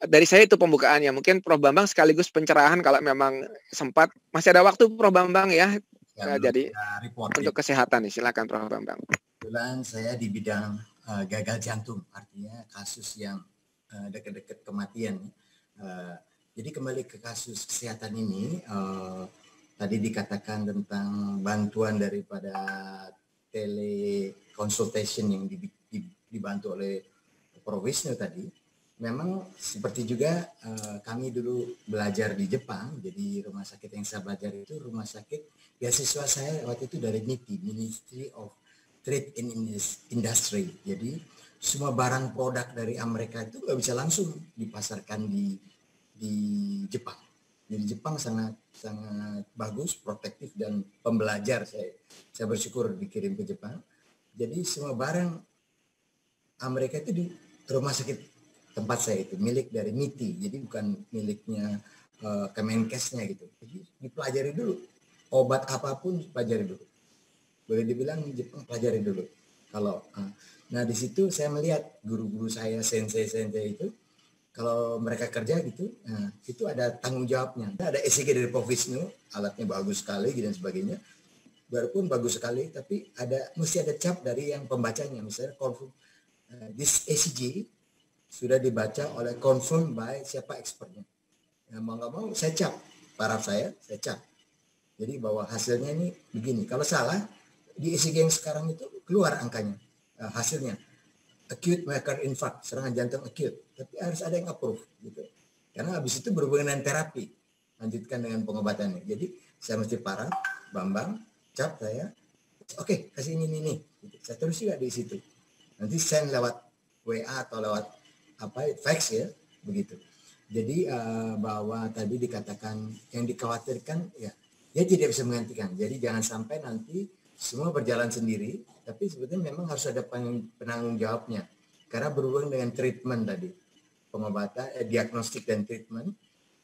dari saya itu pembukaan ya mungkin Prof Bambang sekaligus pencerahan kalau memang sempat masih ada waktu Prof Bambang ya, ya eh, jadi report, untuk ya. kesehatan nih silakan Prof Bambang.
Kebetulan saya di bidang uh, gagal jantung artinya kasus yang dekat-dekat kematian uh, jadi kembali ke kasus kesehatan ini, uh, tadi dikatakan tentang bantuan daripada teleconsultation yang di, di, dibantu oleh Prof. tadi, memang seperti juga uh, kami dulu belajar di Jepang, jadi rumah sakit yang saya belajar itu rumah sakit beasiswa saya waktu itu dari MITI, Ministry of Trade and Industry. Jadi semua barang produk dari Amerika itu nggak bisa langsung dipasarkan di di Jepang. Jadi Jepang sangat sangat bagus, protektif dan pembelajar. Saya saya bersyukur dikirim ke Jepang. Jadi semua barang Amerika itu di rumah sakit tempat saya itu milik dari MITI. Jadi bukan miliknya uh, Kemenkesnya gitu. Jadi dipelajari dulu obat apapun pelajari dulu. Boleh dibilang Jepang pelajari dulu. Kalau uh, nah di situ saya melihat guru-guru saya sensei-sensei itu kalau mereka kerja gitu, nah, itu ada tanggung jawabnya. Ada ECG dari Prof. alatnya bagus sekali gitu dan sebagainya. Walaupun bagus sekali, tapi ada mesti ada cap dari yang pembacanya. Misalnya confirm, uh, this SIG e sudah dibaca oleh confirm by siapa expertnya. Nah, mau nggak mau saya cap, para saya, saya cap. Jadi bahwa hasilnya ini begini. Kalau salah, di ECG yang sekarang itu keluar angkanya, uh, hasilnya. Acute myocardial infarct, serangan jantung acute tapi harus ada yang approve gitu karena habis itu berhubungan dengan terapi lanjutkan dengan pengobatannya jadi saya mesti parah bambang cap saya oke okay, kasih ini ini, Gitu. saya terus juga di situ nanti send lewat wa atau lewat apa fax ya begitu jadi uh, bahwa tadi dikatakan yang dikhawatirkan ya dia tidak bisa menggantikan jadi jangan sampai nanti semua berjalan sendiri tapi sebetulnya memang harus ada penanggung jawabnya karena berhubungan dengan treatment tadi pengobatan, eh, diagnostik dan treatment.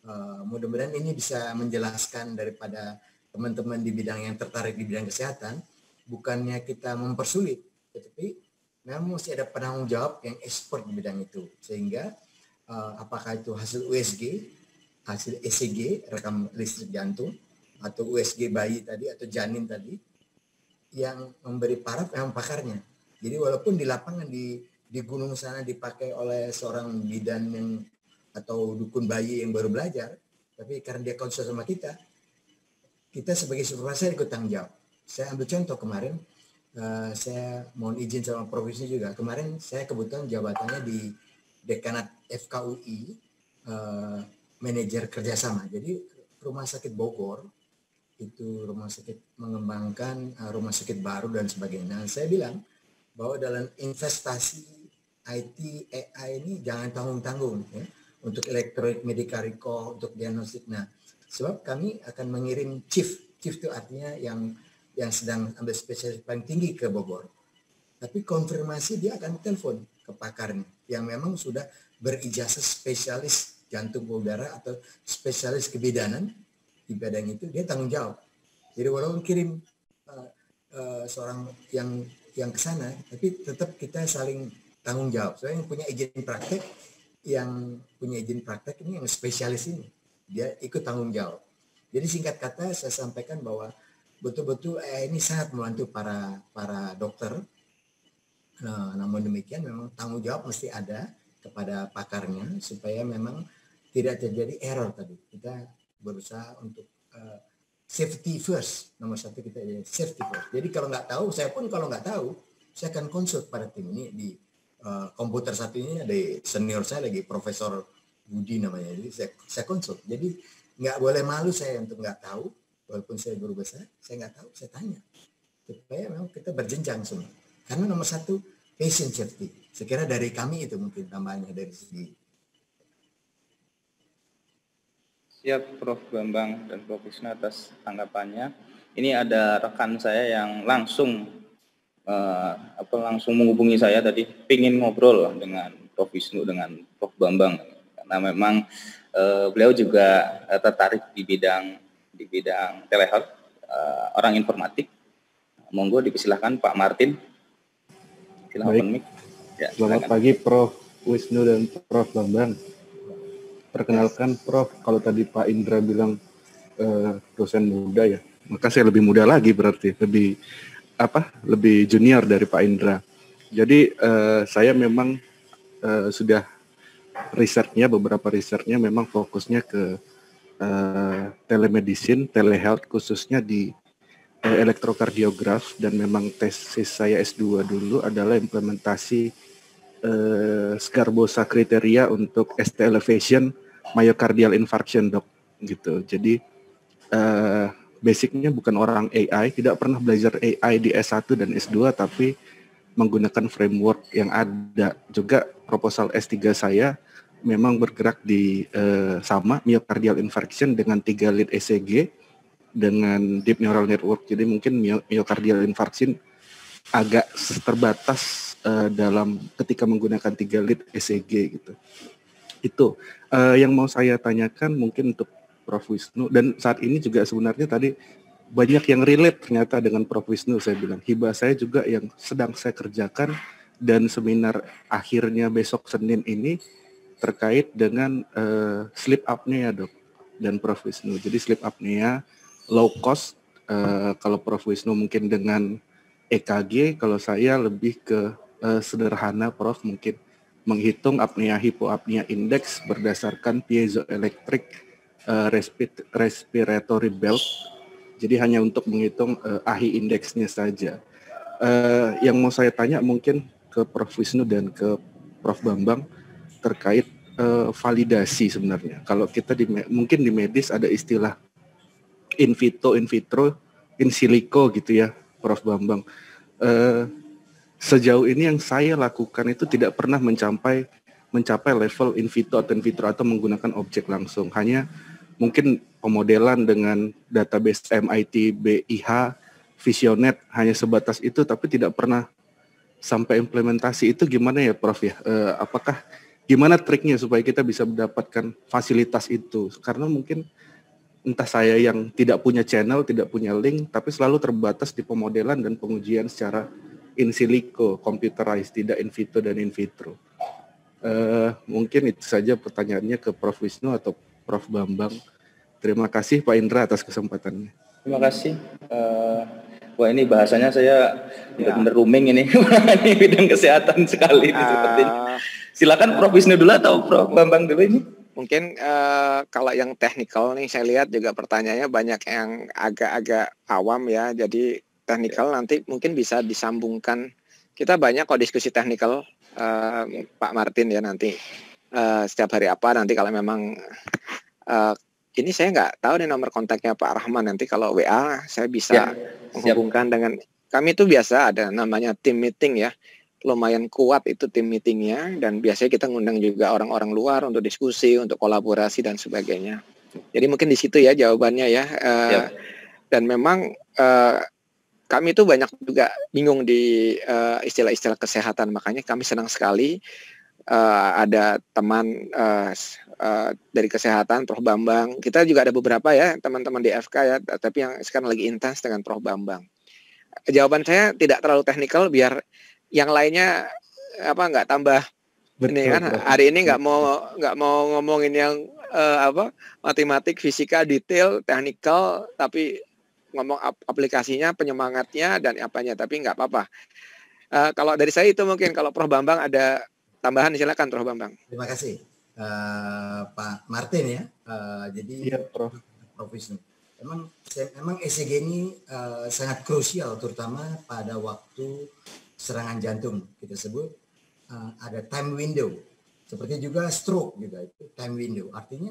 Uh, mudah-mudahan ini bisa menjelaskan daripada teman-teman di bidang yang tertarik di bidang kesehatan, bukannya kita mempersulit, tetapi namun masih ada penanggung jawab yang ekspor di bidang itu. Sehingga uh, apakah itu hasil USG, hasil ECG, rekam listrik jantung, atau USG bayi tadi atau janin tadi yang memberi paraf yang pakarnya. Jadi walaupun di lapangan di di gunung sana dipakai oleh seorang bidan yang atau dukun bayi yang baru belajar, tapi karena dia konsul sama kita, kita sebagai supervisor ikut tanggung jawab. Saya ambil contoh kemarin, uh, saya mohon izin sama provinsi juga. Kemarin saya kebetulan jabatannya di dekanat FKUI, uh, eh, manajer kerjasama. Jadi rumah sakit Bogor itu rumah sakit mengembangkan uh, rumah sakit baru dan sebagainya. Nah, saya bilang bahwa dalam investasi IT AI ini jangan tanggung-tanggung ya untuk elektronik medical record untuk diagnostik. Nah, sebab kami akan mengirim chief chief itu artinya yang yang sedang ambil spesialis paling tinggi ke Bogor. Tapi konfirmasi dia akan telepon ke pakarnya yang memang sudah berijazah spesialis jantung udara atau spesialis kebidanan di bidang itu dia tanggung jawab. Jadi walaupun kirim uh, uh, seorang yang yang ke sana, tapi tetap kita saling tanggung jawab. Saya yang punya izin praktek, yang punya izin praktek ini yang spesialis ini, dia ikut tanggung jawab. Jadi singkat kata saya sampaikan bahwa betul-betul eh, ini sangat membantu para para dokter. Nah, namun demikian memang tanggung jawab mesti ada kepada pakarnya supaya memang tidak terjadi error tadi. Kita berusaha untuk uh, safety first nomor satu kita jadi safety first. Jadi kalau nggak tahu, saya pun kalau nggak tahu, saya akan konsult pada tim ini di Eh, komputer satunya ada senior saya lagi Profesor Budi namanya jadi saya, saya konsul jadi nggak boleh malu saya untuk nggak tahu walaupun saya guru besar saya nggak tahu saya tanya supaya memang kita berjenjang semua karena nomor satu patient safety sekira dari kami itu mungkin tambahannya dari segi
Siap Prof. Bambang dan Prof. Isna atas tanggapannya. Ini ada rekan saya yang langsung uh, apa langsung menghubungi saya tadi pingin ngobrol dengan Prof Wisnu dengan Prof Bambang karena memang uh, beliau juga uh, tertarik di bidang di bidang telehealth uh, orang informatik monggo dipersilahkan Pak Martin
silahkan mic Mik. Ya, selamat pagi Prof Wisnu dan Prof Bambang perkenalkan Prof kalau tadi Pak Indra bilang uh, dosen muda ya maka saya lebih muda lagi berarti lebih apa lebih junior dari Pak Indra. Jadi uh, saya memang uh, sudah risetnya beberapa risetnya memang fokusnya ke uh, telemedicine, telehealth khususnya di uh, elektrokardiograf dan memang tesis saya S2 dulu adalah implementasi uh, Scarbosa kriteria untuk ST elevation myocardial infarction dok gitu. Jadi uh, basicnya bukan orang AI, tidak pernah belajar AI di S1 dan S2, tapi menggunakan framework yang ada. Juga proposal S3 saya memang bergerak di uh, sama myocardial infarction dengan tiga lead ECG dengan deep neural network. Jadi mungkin myocardial infarction agak terbatas uh, dalam ketika menggunakan tiga lead ECG gitu. Itu uh, yang mau saya tanyakan mungkin untuk Prof Wisnu dan saat ini juga sebenarnya tadi banyak yang relate ternyata dengan Prof Wisnu saya bilang hibah saya juga yang sedang saya kerjakan dan seminar akhirnya besok Senin ini terkait dengan uh, eh, sleep apnea ya, dok dan Prof Wisnu jadi sleep apnea ya, low cost uh, kalau Prof Wisnu mungkin dengan EKG kalau saya lebih ke uh, sederhana Prof mungkin menghitung apnea hipoapnea indeks berdasarkan piezoelektrik uh, respiratory belt. Jadi hanya untuk menghitung uh, AHI indeksnya saja. Uh, yang mau saya tanya mungkin ke Prof Wisnu dan ke Prof Bambang terkait uh, validasi sebenarnya. Kalau kita di mungkin di medis ada istilah in vitro, in vitro, in silico gitu ya, Prof Bambang. Uh, sejauh ini yang saya lakukan itu tidak pernah mencapai mencapai level in vitro atau in vitro atau menggunakan objek langsung. Hanya mungkin pemodelan dengan database MIT BIH Visionet hanya sebatas itu tapi tidak pernah sampai implementasi itu gimana ya Prof ya e, apakah gimana triknya supaya kita bisa mendapatkan fasilitas itu karena mungkin entah saya yang tidak punya channel tidak punya link tapi selalu terbatas di pemodelan dan pengujian secara in silico computerized tidak in vitro dan in vitro eh, mungkin itu saja pertanyaannya ke Prof Wisnu atau Prof. Bambang. Terima kasih Pak Indra atas kesempatannya.
Terima kasih. Uh, wah ini bahasanya saya ya. benar-benar ya. rooming ini. ini bidang kesehatan sekali ini uh, Silakan Prof. Wisnu dulu atau
Prof. Bambang dulu ini. Mungkin uh, kalau yang teknikal nih saya lihat juga pertanyaannya banyak yang agak-agak awam ya. Jadi teknikal nanti mungkin bisa disambungkan. Kita banyak kok diskusi teknikal uh, Pak Martin ya nanti. Uh, setiap hari apa nanti kalau memang uh, ini saya nggak tahu deh nomor kontaknya Pak Rahman nanti kalau WA saya bisa ya, menghubungkan siap. dengan kami itu biasa ada namanya tim meeting ya lumayan kuat itu tim meetingnya dan biasanya kita ngundang juga orang-orang luar untuk diskusi untuk kolaborasi dan sebagainya jadi mungkin di situ ya jawabannya ya uh, dan memang uh, kami itu banyak juga bingung di istilah-istilah uh, istilah -istilah kesehatan makanya kami senang sekali uh, ada teman uh, uh, dari kesehatan Prof Bambang. Kita juga ada beberapa ya teman-teman di FK ya, tapi yang sekarang lagi intens dengan Prof Bambang. Jawaban saya tidak terlalu teknikal biar yang lainnya apa nggak tambah betul, ini kan betul. hari ini nggak mau nggak mau ngomongin yang uh, apa matematik fisika detail teknikal tapi ngomong ap aplikasinya penyemangatnya dan apanya tapi nggak apa-apa uh, kalau dari saya itu mungkin kalau Prof Bambang ada tambahan silakan Prof Bambang.
Terima kasih uh, Pak Martin ya. Uh, jadi ya, Prof. Prof emang emang ECG ini uh, sangat krusial terutama pada waktu serangan jantung kita sebut uh, ada time window. Seperti juga stroke juga itu time window. Artinya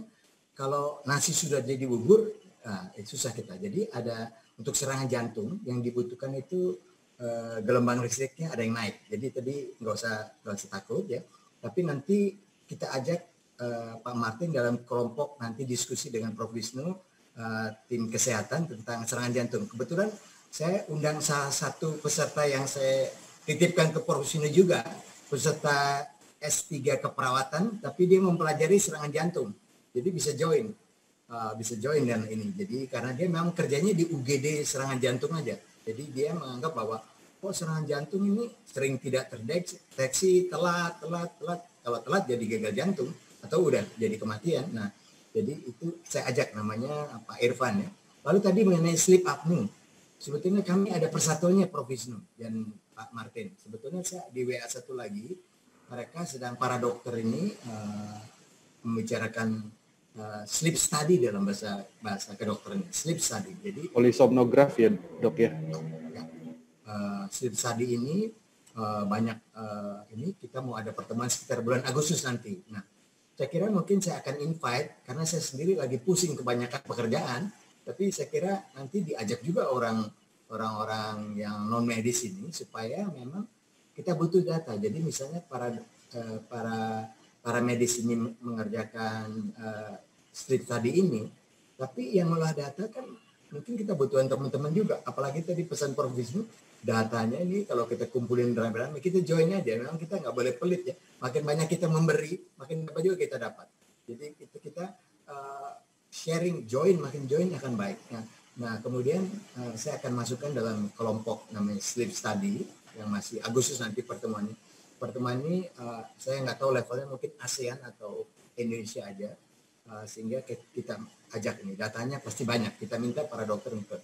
kalau nasi sudah jadi bubur, nah, itu susah kita. Jadi ada untuk serangan jantung yang dibutuhkan itu Eh, gelombang listriknya ada yang naik. Jadi tadi nggak usah nggak usah takut ya. Tapi nanti kita ajak uh, Pak Martin dalam kelompok nanti diskusi dengan Prof Wisnu uh, tim kesehatan tentang serangan jantung. Kebetulan saya undang salah satu peserta yang saya titipkan ke Prof Wisnu juga peserta S3 keperawatan, tapi dia mempelajari serangan jantung. Jadi bisa join, uh, bisa join dan ini. Jadi karena dia memang kerjanya di UGD serangan jantung aja. Jadi dia menganggap bahwa oh serangan jantung ini sering tidak terdeteksi, telat, telat, telat. Kalau telat jadi gagal jantung atau udah jadi kematian. Nah, jadi itu saya ajak namanya Pak Irfan ya. Lalu tadi mengenai sleep apnea. Sebetulnya kami ada persatuannya Prof. Wisnu dan Pak Martin. Sebetulnya saya di WA satu lagi mereka sedang para dokter ini uh, membicarakan Eh, sleep study dalam bahasa bahasa kedokteran sleep study jadi
polisomnograf ya dok ya, ya.
Uh, sleep study ini uh, banyak uh, ini kita mau ada pertemuan sekitar bulan Agustus nanti nah saya kira mungkin saya akan invite karena saya sendiri lagi pusing kebanyakan pekerjaan tapi saya kira nanti diajak juga orang orang-orang yang non medis ini supaya memang kita butuh data jadi misalnya para para para medis ini mengerjakan uh, eh, street study ini, tapi yang olah data kan mungkin kita butuhkan teman-teman juga. Apalagi tadi pesan Prof. Wisnu, datanya ini kalau kita kumpulin ramai-ramai, kita join aja. Memang kita nggak boleh pelit ya. Makin banyak kita memberi, makin banyak juga kita dapat. Jadi kita, kita uh, eh, sharing, join, makin join akan baik. Nah, nah kemudian uh, saya akan masukkan dalam kelompok namanya sleep study yang masih Agustus nanti pertemuannya pertemuan ini uh, saya nggak tahu levelnya mungkin ASEAN atau Indonesia aja uh, sehingga kita ajak ini datanya pasti banyak kita minta para dokter untuk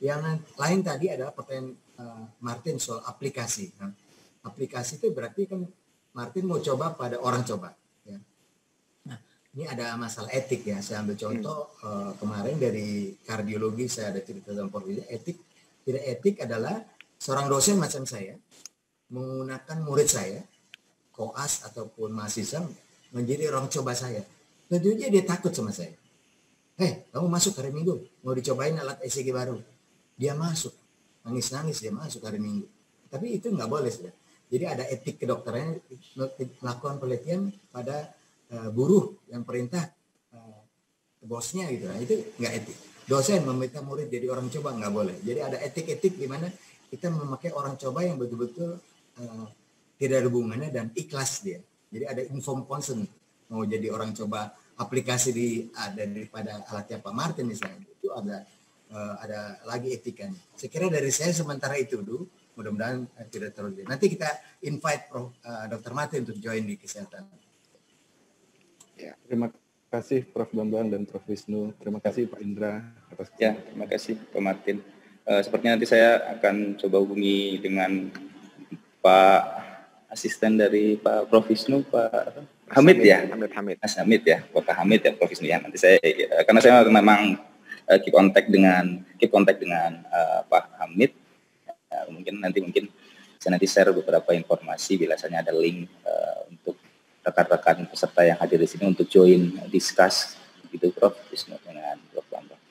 yang lain tadi adalah pertanyaan uh, Martin soal aplikasi nah, aplikasi itu berarti kan Martin mau coba pada orang coba ya. nah ini ada masalah etik ya saya ambil contoh uh, kemarin dari kardiologi saya ada cerita tentang etik tidak etik adalah seorang dosen macam saya menggunakan murid saya, koas ataupun mahasiswa menjadi orang coba saya. Tentunya dia takut sama saya. Hei, kamu masuk hari Minggu, mau dicobain alat ECG baru. Dia masuk, nangis-nangis dia masuk hari Minggu. Tapi itu nggak boleh sudah. Jadi ada etik kedokteran melakukan penelitian pada uh, buruh yang perintah uh, bosnya gitu. Nah, itu nggak etik. Dosen meminta murid jadi orang coba nggak boleh. Jadi ada etik-etik di mana kita memakai orang coba yang betul-betul Eh, tidak ada hubungannya dan ikhlas dia. Jadi ada inform consent mau jadi orang coba aplikasi di ada ah, daripada alatnya Pak Martin misalnya itu ada eh, ada lagi etikanya. Saya kira dari saya sementara itu dulu. Mudah-mudahan eh, tidak terlalu. Nanti kita invite Prof. Uh, Dr. Martin untuk join di kesehatan.
Ya, terima kasih Prof. Bambang dan Prof. Wisnu. Terima kasih Pak Indra atas
Ya, terima kasih Pak Martin. sepertinya nanti saya akan coba hubungi dengan Pak asisten dari Pak Prof Wisnu Pak Hamid, ya Hamid Hamid Mas Hamid ya Pak Hamid ya Prof Wisnu ya nanti saya eh, karena saya memang eh, keep kontak dengan keep kontak dengan uh, Pak Hamid Ya, mungkin nanti mungkin saya nanti share beberapa informasi biasanya ada link uh, untuk rekan-rekan peserta yang hadir di sini untuk join discuss gitu Prof Wisnu dengan Prof Bambang.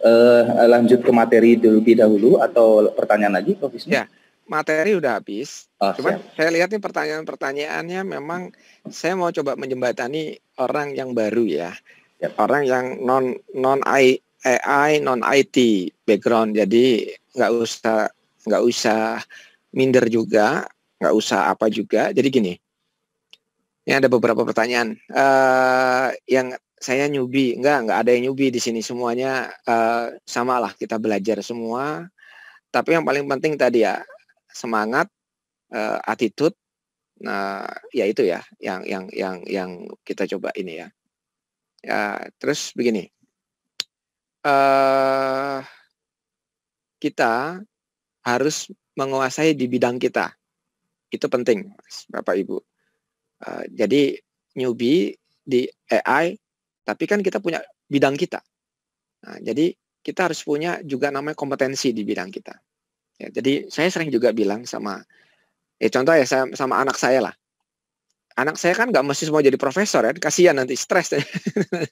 Uh, lanjut ke materi dulu dahulu atau pertanyaan lagi Prof Wisnu? Ya materi udah habis. Oh, Cuman siap. saya lihat nih pertanyaan-pertanyaannya memang saya mau coba menjembatani orang yang baru ya. Yep. Orang yang non non AI, non IT background. Jadi nggak usah nggak usah minder juga, nggak usah apa juga. Jadi gini. Ini ada beberapa pertanyaan uh, yang saya nyubi, enggak, enggak ada yang nyubi di sini semuanya uh, samalah kita belajar semua. Tapi yang paling penting tadi ya, semangat, uh, attitude. Nah, ya itu ya yang yang yang yang kita coba ini ya. Ya, terus begini. Uh, kita harus menguasai di bidang kita. Itu penting, Bapak Ibu. Uh, jadi newbie di AI, tapi kan kita punya bidang kita. Nah, jadi kita harus punya juga namanya kompetensi di bidang kita. Ya, jadi saya sering juga bilang sama, ya contoh ya saya, sama anak saya lah. Anak saya kan nggak mesti semua jadi profesor ya, kasihan nanti stres.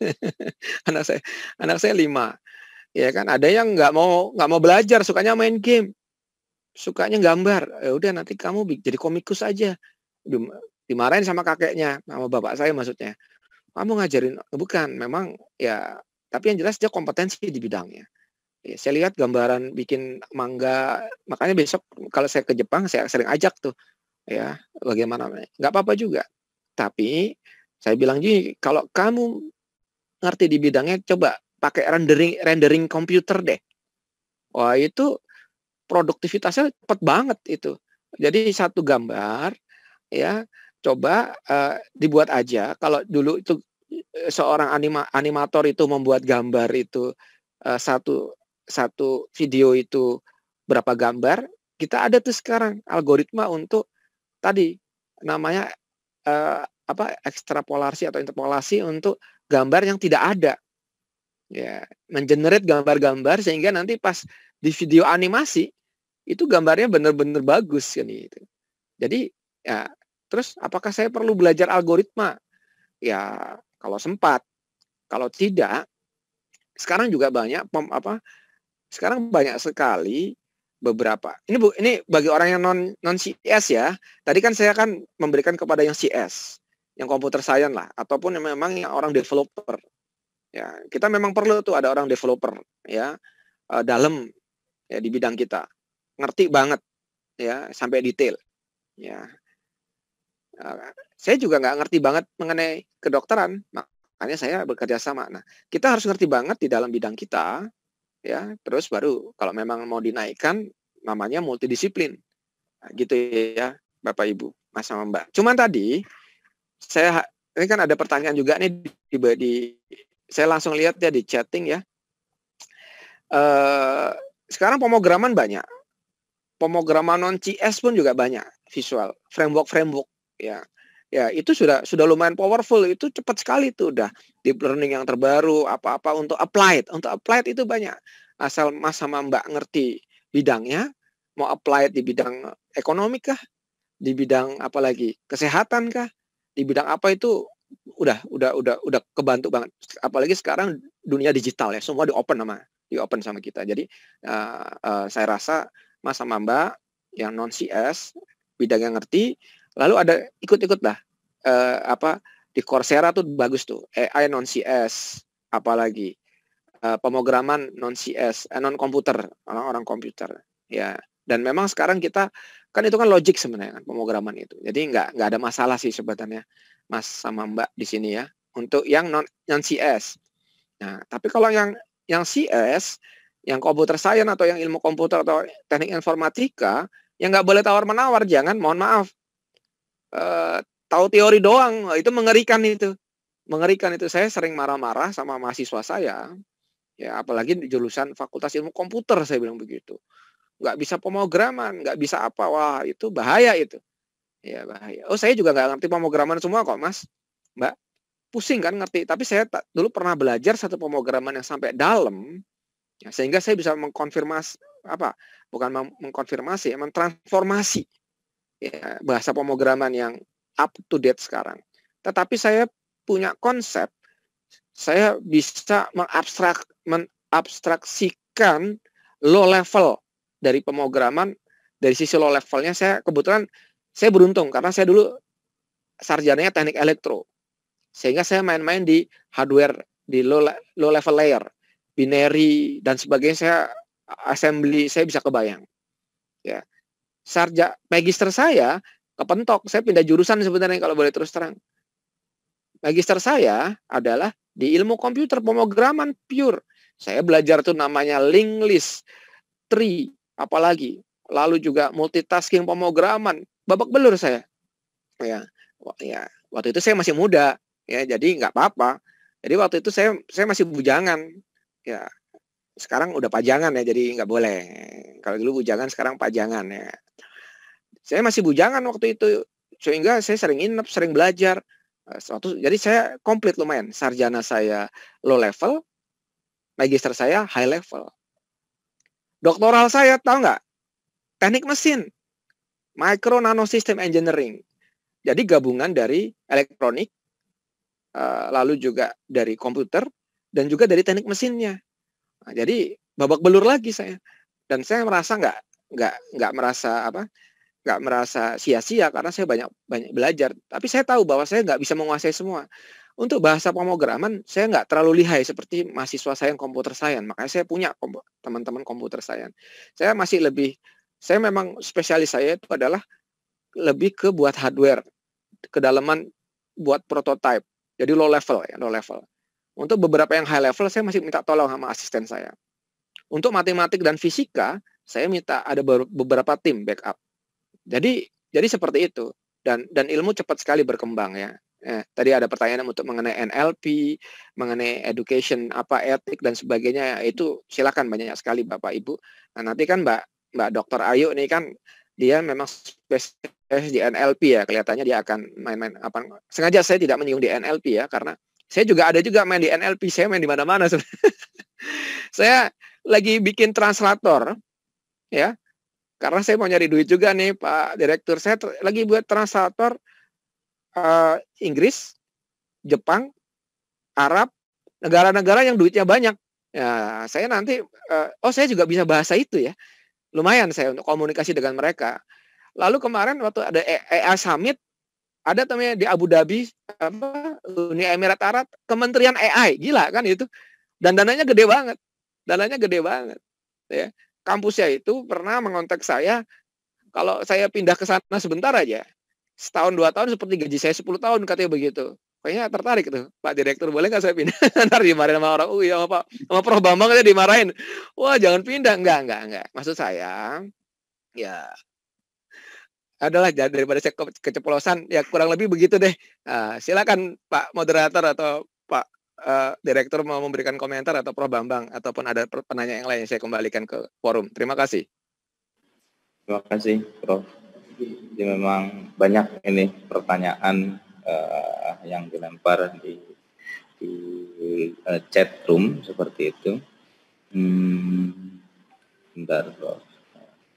anak saya, anak saya lima, ya kan ada yang nggak mau nggak mau belajar, sukanya main game, sukanya gambar. Ya udah nanti kamu jadi komikus aja. Dimarahin sama kakeknya, sama bapak saya maksudnya. Kamu ngajarin, bukan, memang ya tapi yang jelas dia kompetensi di bidangnya ya saya lihat gambaran bikin mangga makanya besok kalau saya ke Jepang saya sering ajak tuh ya bagaimana nggak apa-apa juga tapi saya bilang gini kalau kamu ngerti di bidangnya coba pakai rendering rendering komputer deh wah itu produktivitasnya cepet banget itu jadi satu gambar ya coba uh, dibuat aja kalau dulu itu eh, seorang anima, animator itu membuat gambar itu uh, satu satu video itu berapa gambar, kita ada tuh sekarang algoritma untuk tadi namanya uh, apa ekstrapolasi atau interpolasi untuk gambar yang tidak ada. Ya, mengenerate gambar-gambar sehingga nanti pas di video animasi itu gambarnya benar-benar bagus kan itu Jadi ya terus apakah saya perlu belajar algoritma? Ya kalau sempat. Kalau tidak sekarang juga banyak apa sekarang banyak sekali beberapa. Ini bu, ini bagi orang yang non non CS ya. Tadi kan saya kan memberikan kepada yang CS, yang komputer science lah, ataupun yang memang yang orang developer. Ya, kita memang perlu tuh ada orang developer ya eh, dalam ya di bidang kita, ngerti banget ya sampai detail. Ya, eh, saya juga nggak ngerti banget mengenai kedokteran, makanya saya bekerja sama. Nah, kita harus ngerti banget di dalam bidang kita ya terus baru kalau memang mau dinaikkan namanya multidisiplin nah, gitu ya bapak ibu mas sama mbak cuman tadi saya ini kan ada pertanyaan juga nih di, di saya langsung lihat ya di chatting ya e, sekarang pemrograman banyak pemrograman non CS pun juga banyak visual framework framework ya ya itu sudah sudah lumayan powerful itu cepat sekali tuh udah deep learning yang terbaru apa-apa untuk applied untuk applied itu banyak asal mas sama mbak ngerti bidangnya mau applied di bidang ekonomi kah di bidang apa lagi kesehatan kah di bidang apa itu udah udah udah udah kebantu banget apalagi sekarang dunia digital ya semua di open sama di open sama kita jadi uh, uh, saya rasa mas sama mbak yang non CS bidang yang ngerti Lalu ada ikut-ikut lah uh, eh, apa di Coursera tuh bagus tuh AI non CS apalagi uh, pemrograman non CS eh, non komputer orang-orang komputer ya dan memang sekarang kita kan itu kan logik sebenarnya kan pemrograman itu jadi nggak nggak ada masalah sih sebetulnya mas sama mbak di sini ya untuk yang non non CS nah tapi kalau yang yang CS yang komputer science atau yang ilmu komputer atau teknik informatika yang nggak boleh tawar menawar jangan mohon maaf uh, tahu teori doang oh, itu mengerikan itu mengerikan itu saya sering marah-marah sama mahasiswa saya ya apalagi di jurusan fakultas ilmu komputer saya bilang begitu nggak bisa pemrograman nggak bisa apa wah itu bahaya itu ya bahaya oh saya juga nggak ngerti pemrograman semua kok mas mbak pusing kan ngerti tapi saya tak, dulu pernah belajar satu pemrograman yang sampai dalam ya, sehingga saya bisa mengkonfirmasi apa bukan mengkonfirmasi ya, mentransformasi ya, bahasa pemrograman yang up to date sekarang. Tetapi saya punya konsep, saya bisa mengabstrak mengabstraksikan low level dari pemrograman dari sisi low levelnya saya kebetulan saya beruntung karena saya dulu sarjananya teknik elektro sehingga saya main-main di hardware di low, low level layer binary dan sebagainya saya assembly saya bisa kebayang ya sarja magister saya kepentok. Saya pindah jurusan sebenarnya kalau boleh terus terang. Magister saya adalah di ilmu komputer pemrograman pure. Saya belajar tuh namanya link list, tree, apalagi lalu juga multitasking pemrograman. Babak belur saya. Ya, ya waktu itu saya masih muda ya jadi nggak apa-apa. Jadi waktu itu saya saya masih bujangan ya sekarang udah pajangan ya jadi nggak boleh kalau dulu bujangan sekarang pajangan ya saya masih bujangan waktu itu, sehingga saya sering inap, sering belajar. Eh, Suatu, jadi saya komplit lumayan. Sarjana saya low level, magister saya high level. Doktoral saya tahu nggak? Teknik mesin, micro nano system engineering. Jadi gabungan dari elektronik, eh, lalu juga dari komputer, dan juga dari teknik mesinnya. Nah, jadi babak belur lagi saya dan saya merasa nggak nggak nggak merasa apa nggak merasa sia-sia karena saya banyak banyak belajar. Tapi saya tahu bahwa saya nggak bisa menguasai semua. Untuk bahasa pemrograman saya nggak terlalu lihai seperti mahasiswa saya yang komputer science. Makanya saya punya teman-teman komputer science. Saya masih lebih, saya memang spesialis saya itu adalah lebih ke buat hardware, kedalaman buat prototype. Jadi low level ya, low level. Untuk beberapa yang high level saya masih minta tolong sama asisten saya. Untuk matematik dan fisika saya minta ada beberapa tim backup jadi jadi seperti itu dan dan ilmu cepat sekali berkembang ya. Eh, tadi ada pertanyaan untuk mengenai NLP, mengenai education apa etik dan sebagainya itu silakan banyak sekali Bapak Ibu. Nah, nanti kan Mbak Mbak Dokter Ayu nih kan dia memang spesialis di NLP ya kelihatannya dia akan main-main apa sengaja saya tidak menyinggung di NLP ya karena saya juga ada juga main di NLP saya main di mana-mana saya lagi bikin translator ya karena saya mau nyari duit juga nih Pak Direktur. Saya lagi buat translator uh, Inggris, Jepang, Arab, negara-negara yang duitnya banyak. Ya, saya nanti uh, oh saya juga bisa bahasa itu ya. Lumayan saya untuk komunikasi dengan mereka. Lalu kemarin waktu ada EA e Summit ada namanya di Abu Dhabi apa Uni Emirat Arab Kementerian e AI gila kan itu dan dananya gede banget dananya gede banget ya kampusnya itu pernah mengontak saya kalau saya pindah ke sana sebentar aja setahun dua tahun seperti gaji saya sepuluh tahun katanya begitu kayaknya tertarik tuh Pak Direktur boleh nggak saya pindah ntar dimarahin sama orang UI sama Pak sama Prof Bambang katanya dimarahin wah jangan pindah enggak enggak enggak maksud saya ya adalah daripada saya ke keceplosan ya kurang lebih begitu deh nah, silakan Pak moderator atau Pak uh, direktur mau memberikan komentar atau Prof Bambang ataupun ada penanya yang lain saya kembalikan ke forum. Terima kasih. Terima kasih Prof. Jadi
memang banyak ini pertanyaan uh, yang dilempar di di uh, chat room seperti itu. Hmm,
bentar Prof.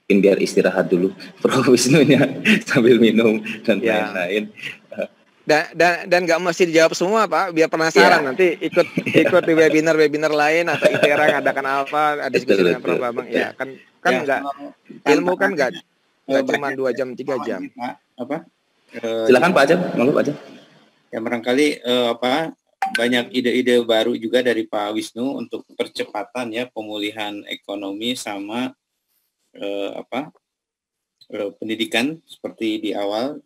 Mungkin biar istirahat dulu Prof Wisnunya sambil minum dan ya. lain-lain. Ya dan dan dan nggak mesti dijawab semua pak biar penasaran yeah. nanti ikut ikut di webinar webinar lain atau ITERA ngadakan apa ada diskusi dengan Prof Bambang ya kan kan ya, nggak ilmu kan nggak eh, nggak cuma dua jam tiga jam apa eh,
silakan pak Ajam monggo pak Ajam ya barangkali uh, apa banyak ide-ide baru juga dari Pak Wisnu untuk percepatan ya pemulihan ekonomi sama uh, apa pendidikan seperti di awal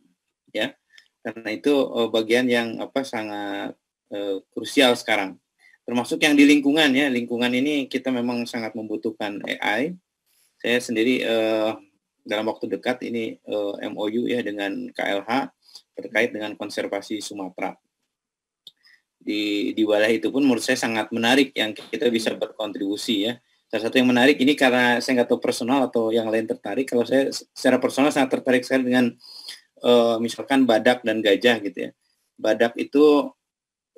ya karena itu uh, bagian yang apa sangat uh, krusial sekarang. Termasuk yang di lingkungan ya, lingkungan ini kita memang sangat membutuhkan AI. Saya sendiri uh, dalam waktu dekat ini uh, MOU ya dengan KLH terkait dengan konservasi Sumatera di di wilayah itu pun menurut saya sangat menarik yang kita bisa berkontribusi ya. Salah satu yang menarik ini karena saya nggak tahu personal atau yang lain tertarik. Kalau saya secara personal sangat tertarik sekali dengan uh, misalkan badak dan gajah gitu ya. Badak itu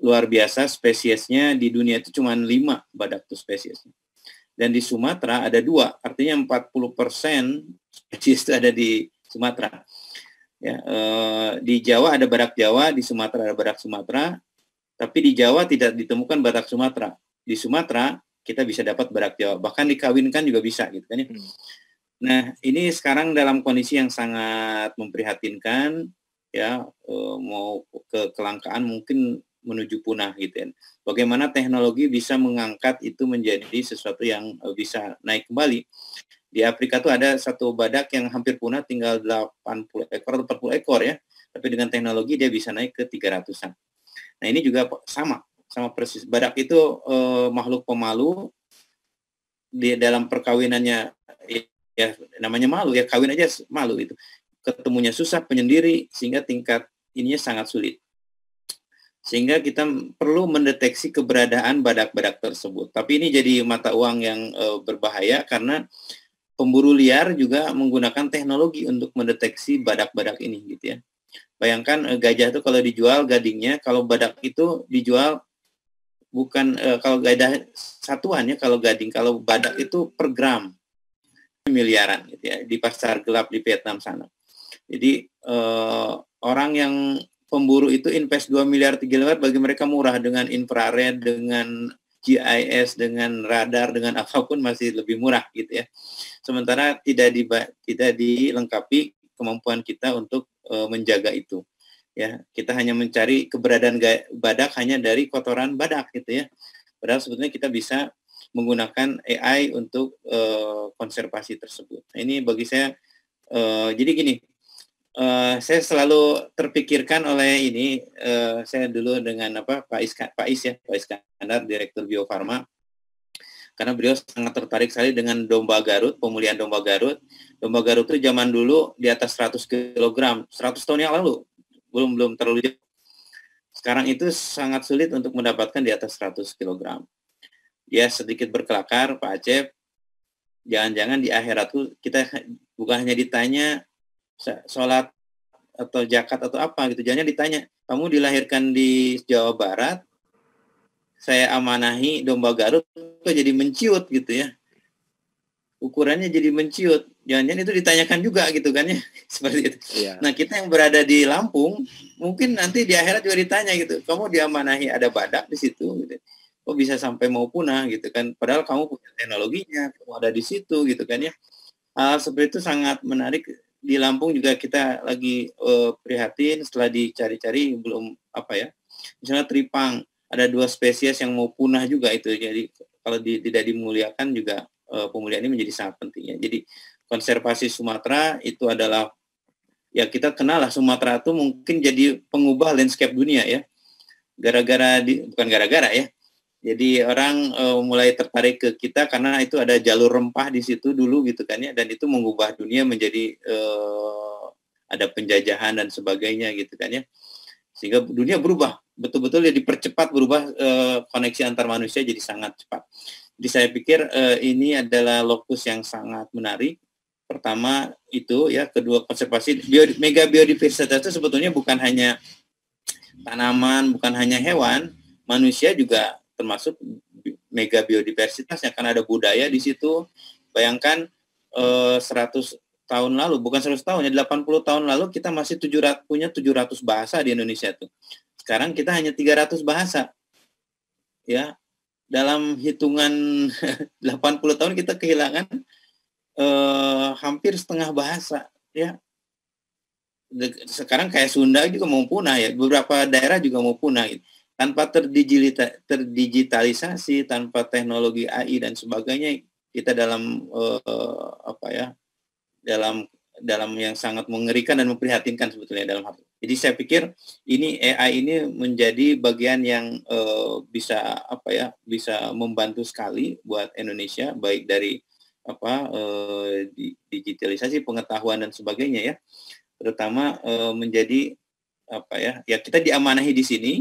luar biasa spesiesnya di dunia itu cuma lima badak itu spesiesnya. Dan di Sumatera ada dua, artinya 40 persen spesies itu ada di Sumatera. Ya, uh, di Jawa ada badak Jawa, di Sumatera ada badak Sumatera, tapi di Jawa tidak ditemukan badak Sumatera. Di Sumatera kita bisa dapat badak Jawa, bahkan dikawinkan juga bisa gitu kan ya. Hmm. Nah, ini sekarang dalam kondisi yang sangat memprihatinkan ya eh, mau ke kelangkaan mungkin menuju punah gitu ya. Bagaimana teknologi bisa mengangkat itu menjadi sesuatu yang eh, bisa naik kembali. Di Afrika tuh ada satu badak yang hampir punah tinggal 80 ekor atau 40 ekor ya. Tapi dengan teknologi dia bisa naik ke 300-an. Nah, ini juga sama, sama persis. Badak itu eh, makhluk pemalu di dalam perkawinannya ya namanya malu ya kawin aja malu itu ketemunya susah penyendiri sehingga tingkat ininya sangat sulit sehingga kita perlu mendeteksi keberadaan badak-badak tersebut. Tapi ini jadi mata uang yang e, berbahaya karena pemburu liar juga menggunakan teknologi untuk mendeteksi badak-badak ini gitu ya. Bayangkan e, gajah itu kalau dijual gadingnya, kalau badak itu dijual bukan e, kalau gajah satuannya kalau gading, kalau badak itu per gram miliaran gitu ya di pasar gelap di Vietnam sana. Jadi eh, orang yang pemburu itu invest 2 miliar 3 miliar bagi mereka murah dengan infrared, dengan GIS, dengan radar, dengan apapun masih lebih murah gitu ya. Sementara tidak di tidak dilengkapi kemampuan kita untuk eh, menjaga itu ya kita hanya mencari keberadaan badak hanya dari kotoran badak gitu ya padahal sebetulnya kita bisa menggunakan AI untuk uh, konservasi tersebut. Nah, ini bagi saya uh, jadi gini, uh, saya selalu terpikirkan oleh ini uh, saya dulu dengan apa Pak Iska, Pak Is ya Pak Iskandar Direktur Bio Farma karena beliau sangat tertarik sekali dengan domba Garut, pemulihan domba Garut. Domba Garut itu zaman dulu di atas 100 kg, 100 tahun yang lalu, belum belum terlalu jauh. Sekarang itu sangat sulit untuk mendapatkan di atas 100 kg ya sedikit berkelakar Pak Acep jangan-jangan di akhirat tuh kita bukan hanya ditanya sholat atau jakat atau apa gitu jangan ditanya kamu dilahirkan di Jawa Barat saya amanahi domba Garut kok jadi menciut gitu ya ukurannya jadi menciut jangan-jangan itu ditanyakan juga gitu kan ya seperti itu ya. nah kita yang berada di Lampung mungkin nanti di akhirat juga ditanya gitu kamu diamanahi ada badak di situ gitu kok bisa sampai mau punah gitu kan padahal kamu punya teknologinya kamu ada di situ gitu kan ya hal seperti itu sangat menarik di Lampung juga kita lagi uh, prihatin setelah dicari-cari belum apa ya misalnya tripang ada dua spesies yang mau punah juga itu jadi kalau di, tidak dimuliakan juga uh, pemulihan ini menjadi sangat penting ya jadi konservasi Sumatera itu adalah ya kita kenal lah Sumatera itu mungkin jadi pengubah landscape dunia ya gara-gara di bukan gara-gara ya jadi orang uh, mulai tertarik ke kita karena itu ada jalur rempah di situ dulu gitu kan ya dan itu mengubah dunia menjadi uh, ada penjajahan dan sebagainya gitu kan ya. Sehingga dunia berubah, betul-betul jadi ya percepat berubah uh, koneksi antar manusia jadi sangat cepat. Jadi saya pikir uh, ini adalah lokus yang sangat menarik. Pertama itu ya, kedua konservasi bio, mega biodiversitas itu sebetulnya bukan hanya tanaman, bukan hanya hewan, manusia juga termasuk mega biodiversitas yang akan ada budaya di situ. Bayangkan eh, 100 tahun lalu, bukan 100 tahun ya 80 tahun lalu kita masih 700 punya 700 bahasa di Indonesia itu Sekarang kita hanya 300 bahasa. Ya. Dalam hitungan 80 tahun kita kehilangan eh, hampir setengah bahasa ya. Sekarang kayak Sunda juga mau punah ya, beberapa daerah juga mau punah gitu tanpa terdigitalisasi, tanpa teknologi AI dan sebagainya, kita dalam uh, apa ya, dalam dalam yang sangat mengerikan dan memprihatinkan sebetulnya dalam hal. Jadi saya pikir ini AI ini menjadi bagian yang uh, bisa apa ya, bisa membantu sekali buat Indonesia baik dari apa eh, digitalisasi pengetahuan dan sebagainya ya, terutama menjadi apa ya, ya kita diamanahi di sini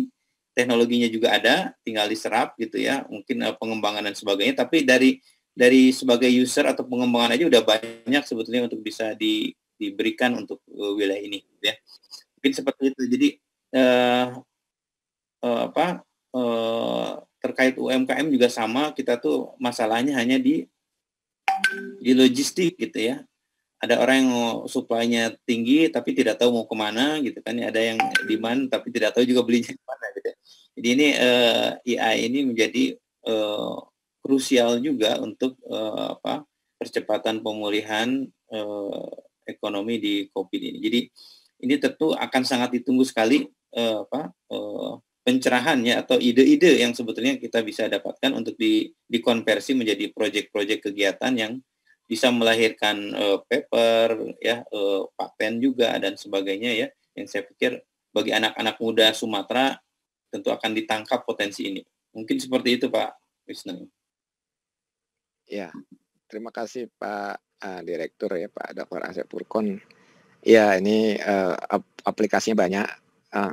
teknologinya juga ada, tinggal diserap gitu ya, mungkin uh, pengembangan dan sebagainya. Tapi dari dari sebagai user atau pengembangan aja udah banyak sebetulnya untuk bisa di, diberikan untuk uh, wilayah ini, gitu ya. Mungkin seperti itu. Jadi uh, uh, apa uh, terkait UMKM juga sama, kita tuh masalahnya hanya di di logistik gitu ya. Ada orang yang supply tinggi tapi tidak tahu mau kemana gitu kan. Ya. Ada yang demand tapi tidak tahu juga belinya jadi ini eh, AI ini menjadi krusial eh, krusial juga untuk uh, apa percepatan pemulihan uh, ekonomi di COVID ini. Jadi ini tentu akan sangat ditunggu sekali uh, apa pencerahan pencerahannya atau ide-ide yang sebetulnya kita bisa dapatkan untuk di dikonversi menjadi proyek-proyek kegiatan yang bisa melahirkan uh, paper ya uh, paten juga dan sebagainya ya yang saya pikir bagi anak-anak muda Sumatera tentu akan ditangkap potensi ini. Mungkin seperti itu Pak Wisnu.
Ya, terima kasih Pak uh, Direktur ya Pak Dr. Asep Purkon. Ya, ini uh, aplikasinya banyak. Uh,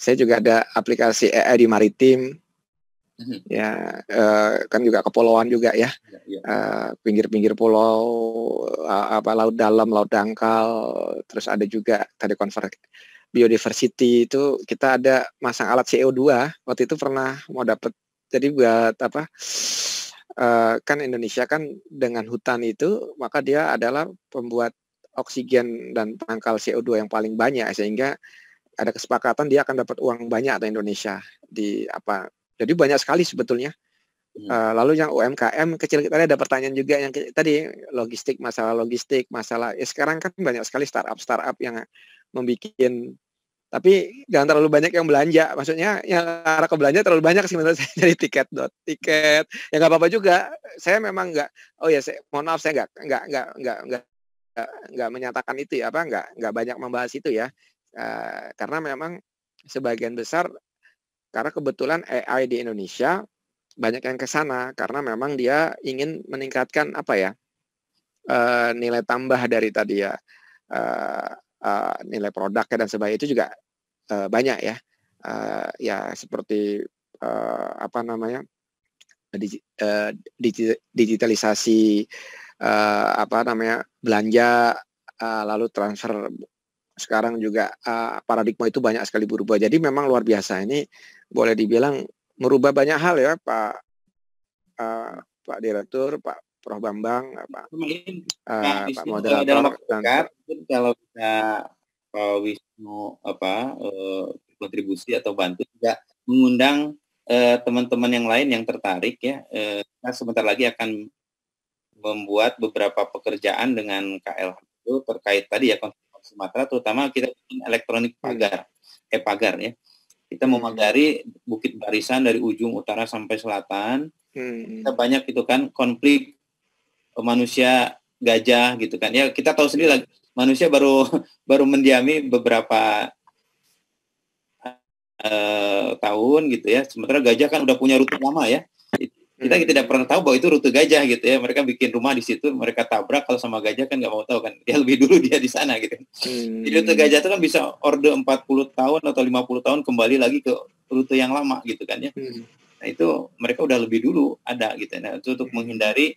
saya juga ada aplikasi AI di maritim. Mhm. Ya, kan juga kepulauan juga ya. ya, ya. pinggir-pinggir pulau, apa laut dalam, laut dangkal, terus ada juga tadi konver biodiversity itu kita ada masang alat CO2 waktu itu pernah mau dapat jadi buat apa uh, kan Indonesia kan dengan hutan itu maka dia adalah pembuat oksigen dan pangkal CO2 yang paling banyak sehingga ada kesepakatan dia akan dapat uang banyak dari Indonesia di apa jadi banyak sekali sebetulnya uh, lalu yang UMKM kecil kita ada pertanyaan juga yang tadi logistik masalah logistik masalah ya sekarang kan banyak sekali startup startup yang membuat tapi jangan terlalu banyak yang belanja maksudnya yang arah ke belanja terlalu banyak sih menurut saya dari tiket dot tiket ya nggak apa-apa juga saya memang nggak oh ya saya mohon maaf saya nggak nggak nggak nggak nggak nggak menyatakan itu ya apa nggak nggak banyak membahas itu ya uh, karena memang sebagian besar karena kebetulan AI di Indonesia banyak yang ke sana karena memang dia ingin meningkatkan apa ya uh, nilai tambah dari tadi ya uh, Eh, nilai produknya dan sebagainya itu juga uh, banyak ya uh, ya seperti uh, apa namanya digi, uh, digi, digitalisasi uh, apa namanya belanja uh, lalu transfer sekarang juga uh, paradigma itu banyak sekali berubah jadi memang luar biasa ini boleh dibilang merubah banyak hal ya Pak uh, Pak Direktur Pak Prof Bambang apa uh, eh, nah, Pak eh, moderator dalam dekat
kalau kita Pak Wisnu apa uh, eh, kontribusi atau bantu juga mengundang teman-teman yang lain yang tertarik ya uh, kita sebentar lagi akan membuat beberapa pekerjaan dengan KL itu terkait tadi ya Sumatera terutama kita bikin elektronik hmm. pagar eh pagar ya kita hmm. memagari bukit barisan dari ujung utara sampai selatan hmm. kita banyak itu kan konflik manusia gajah gitu kan ya kita tahu sendiri lah manusia baru baru mendiami beberapa uh, tahun gitu ya sementara gajah kan udah punya rute lama ya kita hmm. tidak pernah tahu bahwa itu rute gajah gitu ya mereka bikin rumah di situ mereka tabrak kalau sama gajah kan nggak mau tahu kan dia lebih dulu dia di sana gitu hmm. jadi rute hmm. gajah itu kan bisa orde 40 tahun atau 50 tahun kembali lagi ke rute yang lama gitu kan ya hmm. nah itu mereka udah lebih dulu ada gitu nah itu untuk hmm. menghindari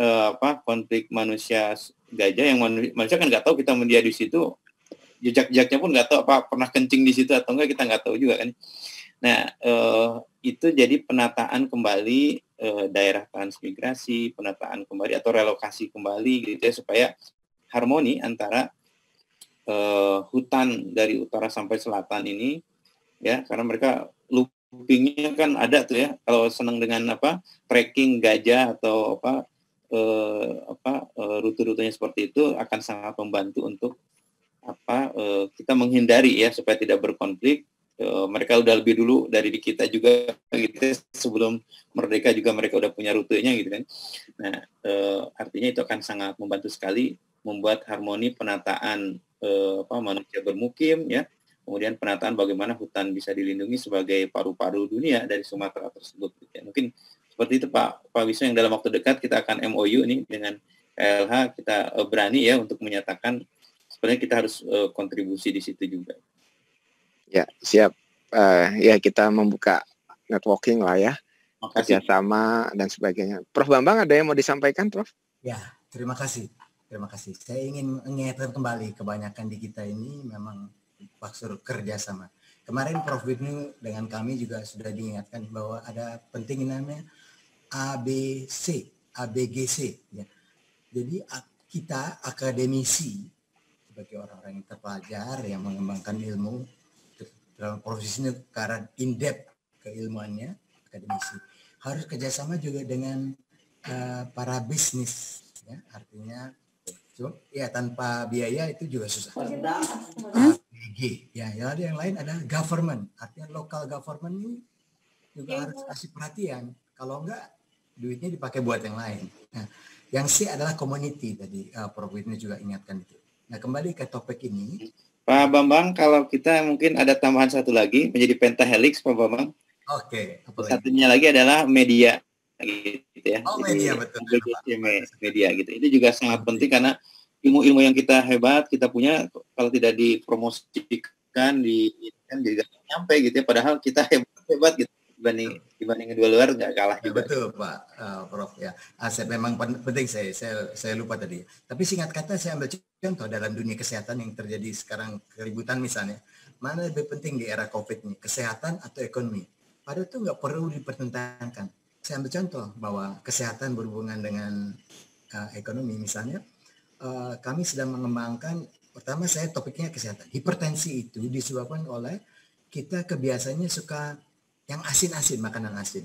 uh, apa konflik manusia gajah yang manusia, manusia kan nggak tahu kita mendia di situ jejak-jejaknya pun nggak tahu apa pernah kencing di situ atau enggak kita nggak tahu juga kan nah uh, itu jadi penataan kembali uh, daerah transmigrasi penataan kembali atau relokasi kembali gitu ya supaya harmoni antara uh, hutan dari utara sampai selatan ini ya karena mereka loopingnya kan ada tuh ya kalau senang dengan apa trekking gajah atau apa eh, apa eh, rute-rutenya seperti itu akan sangat membantu untuk apa eh, kita menghindari ya supaya tidak berkonflik eh, mereka udah lebih dulu dari kita juga gitu sebelum merdeka juga mereka udah punya rutenya gitu kan nah eh, artinya itu akan sangat membantu sekali membuat harmoni penataan eh, apa manusia bermukim ya kemudian penataan bagaimana hutan bisa dilindungi sebagai paru-paru dunia dari Sumatera tersebut mungkin seperti itu Pak Pak Wisnu yang dalam waktu dekat kita akan MOU ini dengan LH kita eh, berani ya untuk menyatakan sebenarnya kita harus eh, kontribusi
di situ juga. Ya siap. Uh, ya kita membuka networking lah ya kerjasama dan sebagainya. Prof Bambang ada yang mau disampaikan Prof?
Ya terima kasih terima kasih. Saya ingin mengingatkan kembali kebanyakan di kita ini memang faktor kerjasama. Kemarin Prof Wisnu dengan kami juga sudah diingatkan bahwa ada pentingnya ABC, ABGC. Ya. Jadi kita akademisi sebagai orang-orang yang terpelajar yang mengembangkan ilmu dalam profesinya ke arah in depth keilmuannya akademisi harus kerjasama juga dengan uh, para bisnis ya artinya so, ya tanpa biaya itu juga susah G ya yang lain ada government artinya local government ini juga harus iya. kasih perhatian kalau enggak duitnya dipakai buat yang lain. Nah, yang C adalah community tadi uh, Prof Widni juga ingatkan itu. Nah kembali ke topik ini.
Pak Bambang, kalau kita mungkin ada tambahan satu lagi menjadi pentahelix, Pak Bambang. Oke. Okay, Satunya lagi adalah media,
gitu
ya. Oh media Jadi, betul. Media, media gitu. Itu juga sangat okay. penting karena ilmu-ilmu yang kita hebat kita punya kalau tidak dipromosikan di kan juga nyampe gitu ya. Padahal kita hebat hebat gitu dibanding
dibanding dua luar nggak
kalah juga. Betul Pak
uh, Prof ya. Aset ah, memang penting saya, saya saya lupa tadi. Tapi singkat kata saya ambil contoh dalam dunia kesehatan yang terjadi sekarang keributan misalnya, mana lebih penting di era Covid ini, kesehatan atau ekonomi? pada itu nggak perlu dipertentangkan. Saya ambil contoh bahwa kesehatan berhubungan dengan uh, ekonomi misalnya, uh, kami sedang mengembangkan pertama saya topiknya kesehatan. Hipertensi itu disebabkan oleh kita kebiasaannya suka yang asin-asin, makanan asin.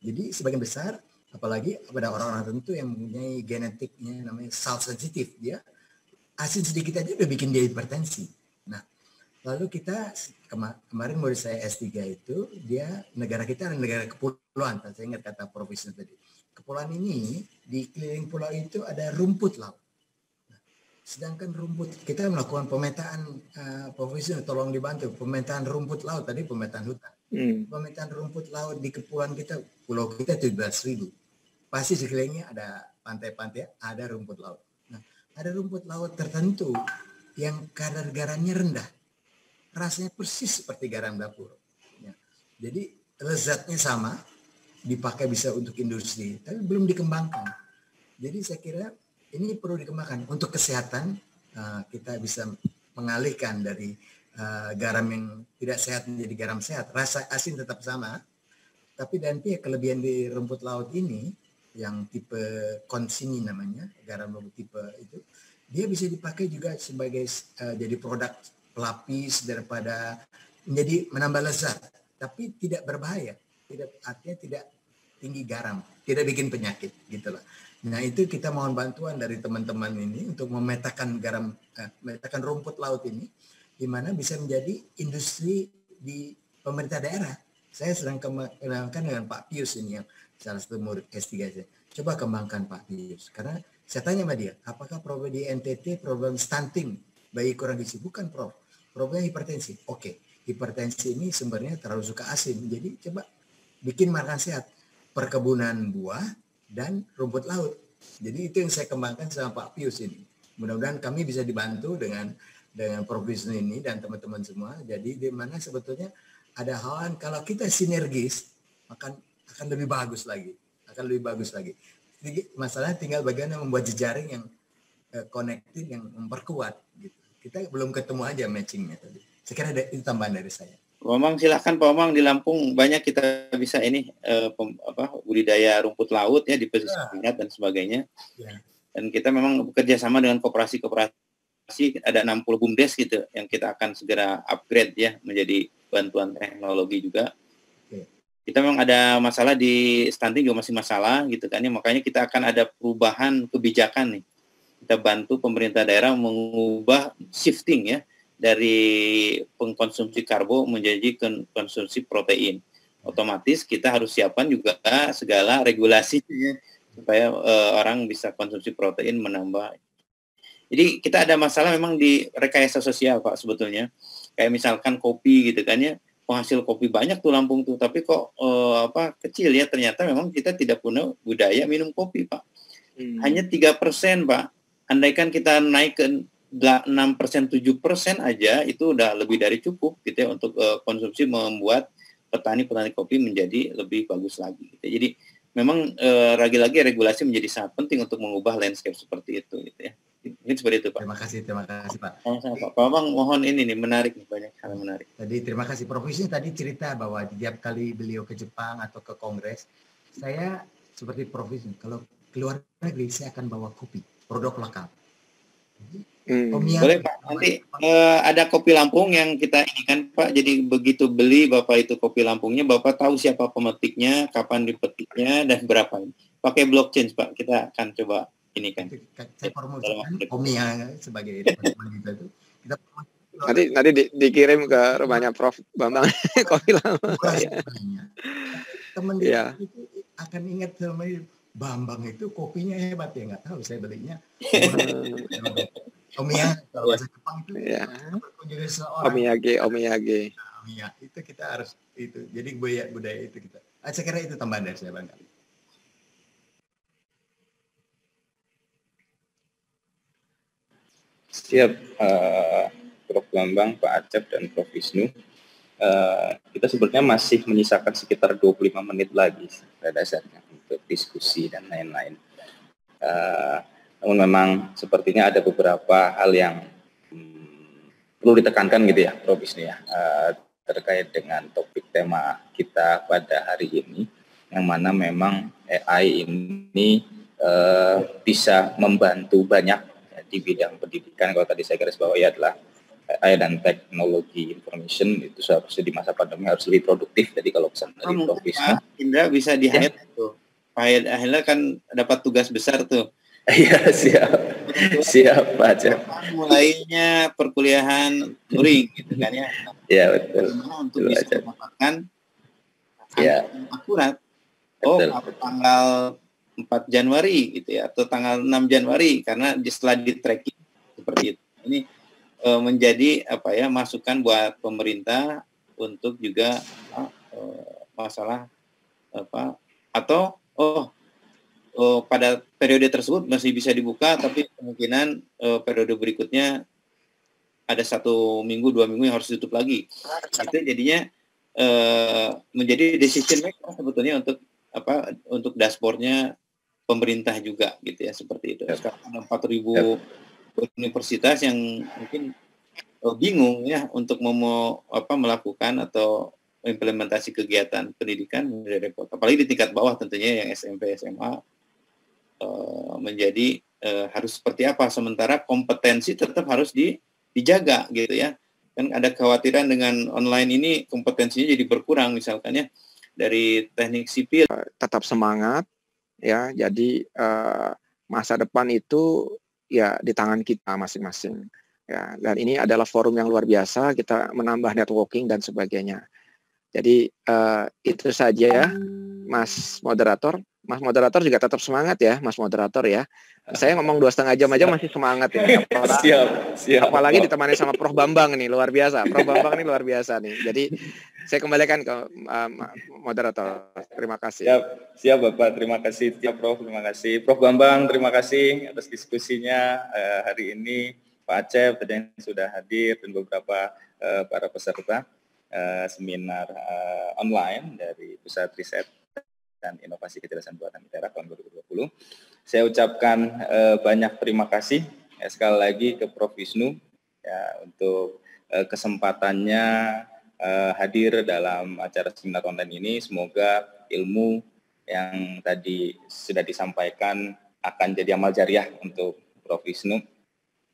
Jadi sebagian besar, apalagi pada orang-orang tertentu yang mempunyai genetiknya namanya salt sensitif, dia asin sedikit aja udah bikin dia hipertensi. Nah, lalu kita kemarin mau saya S3 itu, dia negara kita adalah negara kepulauan, saya ingat kata profesional tadi. Kepulauan ini, di keliling pulau itu ada rumput laut. Sedangkan rumput kita melakukan pemetaan uh, eh, profesional, tolong dibantu pemetaan rumput laut tadi pemetaan hutan hmm. pemetaan rumput laut di kepulauan kita pulau kita 17 ribu pasti sekelilingnya ada pantai-pantai ada rumput laut nah ada rumput laut tertentu yang kadar garamnya rendah rasanya persis seperti garam dapur ya. jadi lezatnya sama dipakai bisa untuk industri tapi belum dikembangkan jadi saya kira ini perlu dikembangkan untuk kesehatan eh, kita bisa mengalihkan dari Eh, garam yang tidak sehat menjadi garam sehat, rasa asin tetap sama. Tapi nanti kelebihan di rumput laut ini yang tipe konsini namanya, garam rumput tipe itu, dia bisa dipakai juga sebagai uh, jadi produk pelapis daripada menjadi menambah lezat, tapi tidak berbahaya, tidak artinya tidak tinggi garam, tidak bikin penyakit gitulah. Nah itu kita mohon bantuan dari teman-teman ini untuk memetakan garam, eh, memetakan rumput laut ini di mana bisa menjadi industri di pemerintah daerah. Saya sedang kembangkan dengan Pak Pius ini yang salah satu murid S3 saya. Coba kembangkan Pak Pius karena saya tanya sama dia, apakah problem di NTT problem stunting bayi kurang gizi bukan Prof. Problem hipertensi. Oke, hipertensi ini sumbernya terlalu suka asin. Jadi coba bikin makan sehat perkebunan buah dan rumput laut. Jadi itu yang saya kembangkan sama Pak Pius ini. Mudah-mudahan kami bisa dibantu dengan dengan Prof Wisnu ini dan teman-teman semua. Jadi di mana sebetulnya ada hal yang kalau kita sinergis akan akan lebih bagus lagi, akan lebih bagus lagi. Jadi masalahnya tinggal bagaimana membuat jejaring yang uh, connected, yang memperkuat. Gitu. Kita belum ketemu aja matchingnya tadi. Sekarang ada, itu tambahan dari saya.
Pak Omang silahkan Pak Omang di Lampung banyak kita bisa ini uh, pem, apa budidaya rumput laut ya di pesisir ya. dan sebagainya. Ya. Dan kita memang bekerja sama dengan kooperasi koperasi sih ada 60 bumdes gitu yang kita akan segera upgrade ya menjadi bantuan teknologi juga. Kita memang ada masalah di stunting juga masih masalah gitu kan ya makanya kita akan ada perubahan kebijakan nih. Kita bantu pemerintah daerah mengubah shifting ya dari pengkonsumsi karbo menjadi konsumsi protein. Otomatis kita harus siapkan juga segala regulasinya ya, supaya uh, orang bisa konsumsi protein menambah jadi kita ada masalah memang di rekayasa sosial Pak sebetulnya. Kayak misalkan kopi gitu kan ya, penghasil kopi banyak tuh Lampung tuh, tapi kok eh, apa kecil ya ternyata memang kita tidak punya budaya minum kopi Pak. Hmm. Hanya tiga persen Pak. Andaikan kita naik ke 6 persen 7 persen aja itu udah lebih dari cukup gitu ya untuk uh, konsumsi membuat petani-petani kopi menjadi lebih bagus lagi. Gitu. Jadi memang eh, lagi-lagi uh, regulasi menjadi sangat penting untuk mengubah landscape seperti itu gitu ya. Ini seperti itu Pak. Terima kasih, terima kasih Pak. sama Pak. mohon ini nih menarik nih banyak hal yang menarik.
Tadi terima kasih Prof. Yusuf tadi cerita bahwa tiap kali beliau ke Jepang atau ke Kongres, saya seperti Prof. Yusuf, kalau keluar negeri saya akan bawa kopi, produk lokal.
Hmm. Boleh Pak, nanti uh,
ada kopi Lampung yang kita inginkan Pak. Jadi begitu beli Bapak itu kopi Lampungnya, Bapak tahu siapa pemetiknya, kapan dipetiknya, dan berapa. Pakai blockchain Pak, kita akan
coba
ini kan saya promosikan
ya sebagai teman-teman
kita itu kita
nanti nanti di, dikirim ke rumahnya Prof Bambang kopi lama iya, teman
teman yeah. itu akan ingat sama Bambang itu kopinya hebat ya nggak tahu saya belinya Omia ya, kalau bahasa Jepang itu yeah. juga seorang
Omiyage Omiyage
nah, itu kita harus itu jadi budaya budaya itu kita ah, saya kira itu tambahan dari saya bang
Siap, uh, Prof. Bambang, Pak Acep, dan Prof. Wisnu. Uh, kita sebenarnya masih menyisakan sekitar 25 menit lagi pada dasarnya untuk diskusi dan lain-lain. Uh, namun memang sepertinya ada beberapa hal yang hmm, perlu ditekankan gitu ya, Prof. Wisnu ya, uh, terkait dengan topik tema kita pada hari ini, yang mana memang AI ini uh, bisa membantu banyak di bidang pendidikan kalau tadi saya garis ya adalah AI dan teknologi information itu seharusnya di masa pandemi harus lebih produktif. Jadi kalau pesan dari oh, Prof Indra bisa di hire ya. tuh. Pak akhirnya kan dapat tugas besar tuh. Iya siap, siap aja. Mulainya perkuliahan touring hmm. gitu kan ya. Iya betul.
untuk betul bisa aja.
memakan ya. akurat. Oh, betul. tanggal 4 Januari gitu ya atau tanggal 6 Januari karena setelah di tracking seperti itu. Ini e, menjadi apa ya masukan buat pemerintah untuk juga e, masalah apa atau oh, e, pada periode tersebut masih bisa dibuka tapi kemungkinan e, periode berikutnya ada satu minggu dua minggu yang harus tutup lagi itu jadinya menjadi decision maker sebetulnya untuk apa untuk dashboardnya pemerintah juga gitu ya seperti itu. Yep. Sekarang ada 4000 yep. universitas yang mungkin eh, bingung ya untuk mau apa melakukan atau implementasi kegiatan pendidikan dari repot. Apalagi di tingkat bawah tentunya yang SMP SMA eh, menjadi eh, harus seperti apa sementara kompetensi tetap harus di, dijaga gitu ya. Kan ada kekhawatiran dengan online ini kompetensinya jadi berkurang misalkan ya dari teknik sipil
tetap semangat ya jadi uh, masa depan itu ya di tangan kita masing-masing ya dan ini adalah forum yang luar biasa kita menambah networking dan sebagainya jadi uh, itu saja ya. Mas moderator. Mas moderator juga tetap semangat ya, Mas moderator ya. Saya ngomong dua setengah jam aja masih semangat ya. Apalagi, siap, siap. Apalagi ditemani sama Prof Bambang nih, luar biasa. Prof Bambang nih luar biasa nih. Jadi saya kembalikan ke um, moderator. Terima kasih. Siap,
siap Bapak. Terima kasih, siap Prof. Terima kasih, Prof Bambang. Terima kasih atas diskusinya uh, hari ini. Pak Aceh tadi yang sudah hadir dan beberapa uh, para peserta uh, seminar uh, online dari Pusat Riset dan Inovasi Kecerdasan Buatan Daerah tahun 2020. Saya ucapkan eh, banyak terima kasih ya, sekali lagi ke Prof. Wisnu ya, untuk eh, kesempatannya eh, hadir dalam acara seminar online ini. Semoga ilmu yang tadi sudah disampaikan akan jadi amal jariah untuk Prof. Wisnu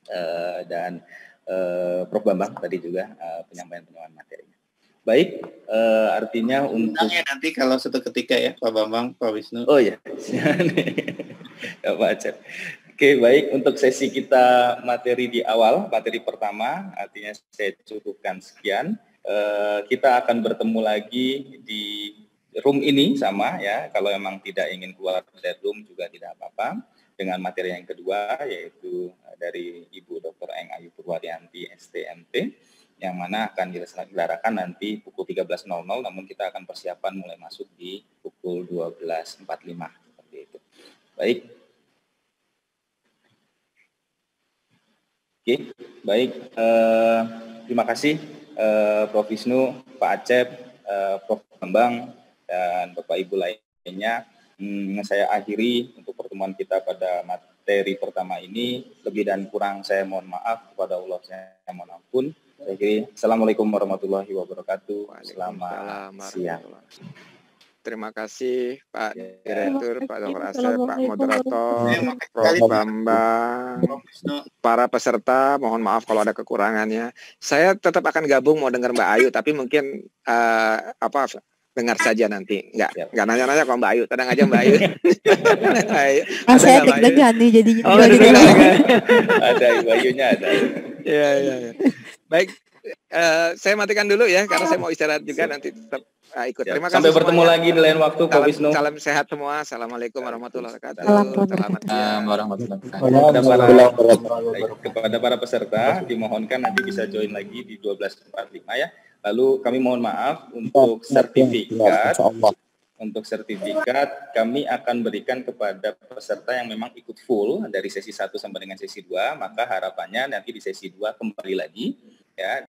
eh, dan eh, Prof. Bambang tadi juga eh, penyampaian-penyampaian materinya. Baik, uh, artinya untuk ya nanti kalau satu ketika ya Pak Bambang, Pak Wisnu. Oh ya, pak Acer. Oke, baik untuk sesi kita materi di awal, materi pertama, artinya saya cukupkan sekian. Uh, kita akan bertemu lagi di room ini sama ya. Kalau memang tidak ingin keluar dari room juga tidak apa-apa. Dengan materi yang kedua yaitu dari Ibu Dr. Eng Ayu Purwaryanti, STMT yang mana akan dilaksanakan nanti pukul 13.00 namun kita akan persiapan mulai masuk di pukul 12.45 seperti itu. Baik. Oke, baik. Eh, terima kasih eh, Prof Wisnu, Pak Acep, eh, Prof Bambang dan Bapak Ibu lainnya. Hmm, saya akhiri untuk pertemuan kita pada materi pertama ini. Lebih dan kurang saya mohon maaf kepada Allah saya mohon ampun.
Saya kiri. Assalamualaikum warahmatullahi wabarakatuh. Selamat siang. Terima kasih Pak ya. Direktur, Pak Dr. Asep, Pak Moderator, Prof. Bambang, para peserta. Mohon maaf kalau ada kekurangannya. Saya tetap akan gabung mau dengar Mbak Ayu, tapi mungkin uh, apa dengar saja nanti. Enggak, enggak ya. nanya-nanya kalau Mbak Ayu. Tenang aja Mbak Ayu. Kan Mas saya deg-degan ya, nih jadinya. Oh, ada Mbak Ayunya ada. Iya, iya, iya. Baik, uh, saya matikan dulu ya karena saya mau istirahat juga nanti tetap uh, ikut. Terima kasih. Sampai bertemu lagi di lain waktu salam, Pak Wisnu. Salam sehat semua. Assalamualaikum warahmatullahi wabarakatuh. Selamat
warahmatullahi wabarakatuh. Kepada para peserta dimohonkan nanti bisa join lagi di 12.45 ya. Lalu kami mohon maaf untuk sertifikat untuk sertifikat kami akan berikan kepada peserta yang memang ikut full dari sesi 1 sampai dengan sesi 2 maka harapannya nanti di sesi 2 kembali lagi Yeah.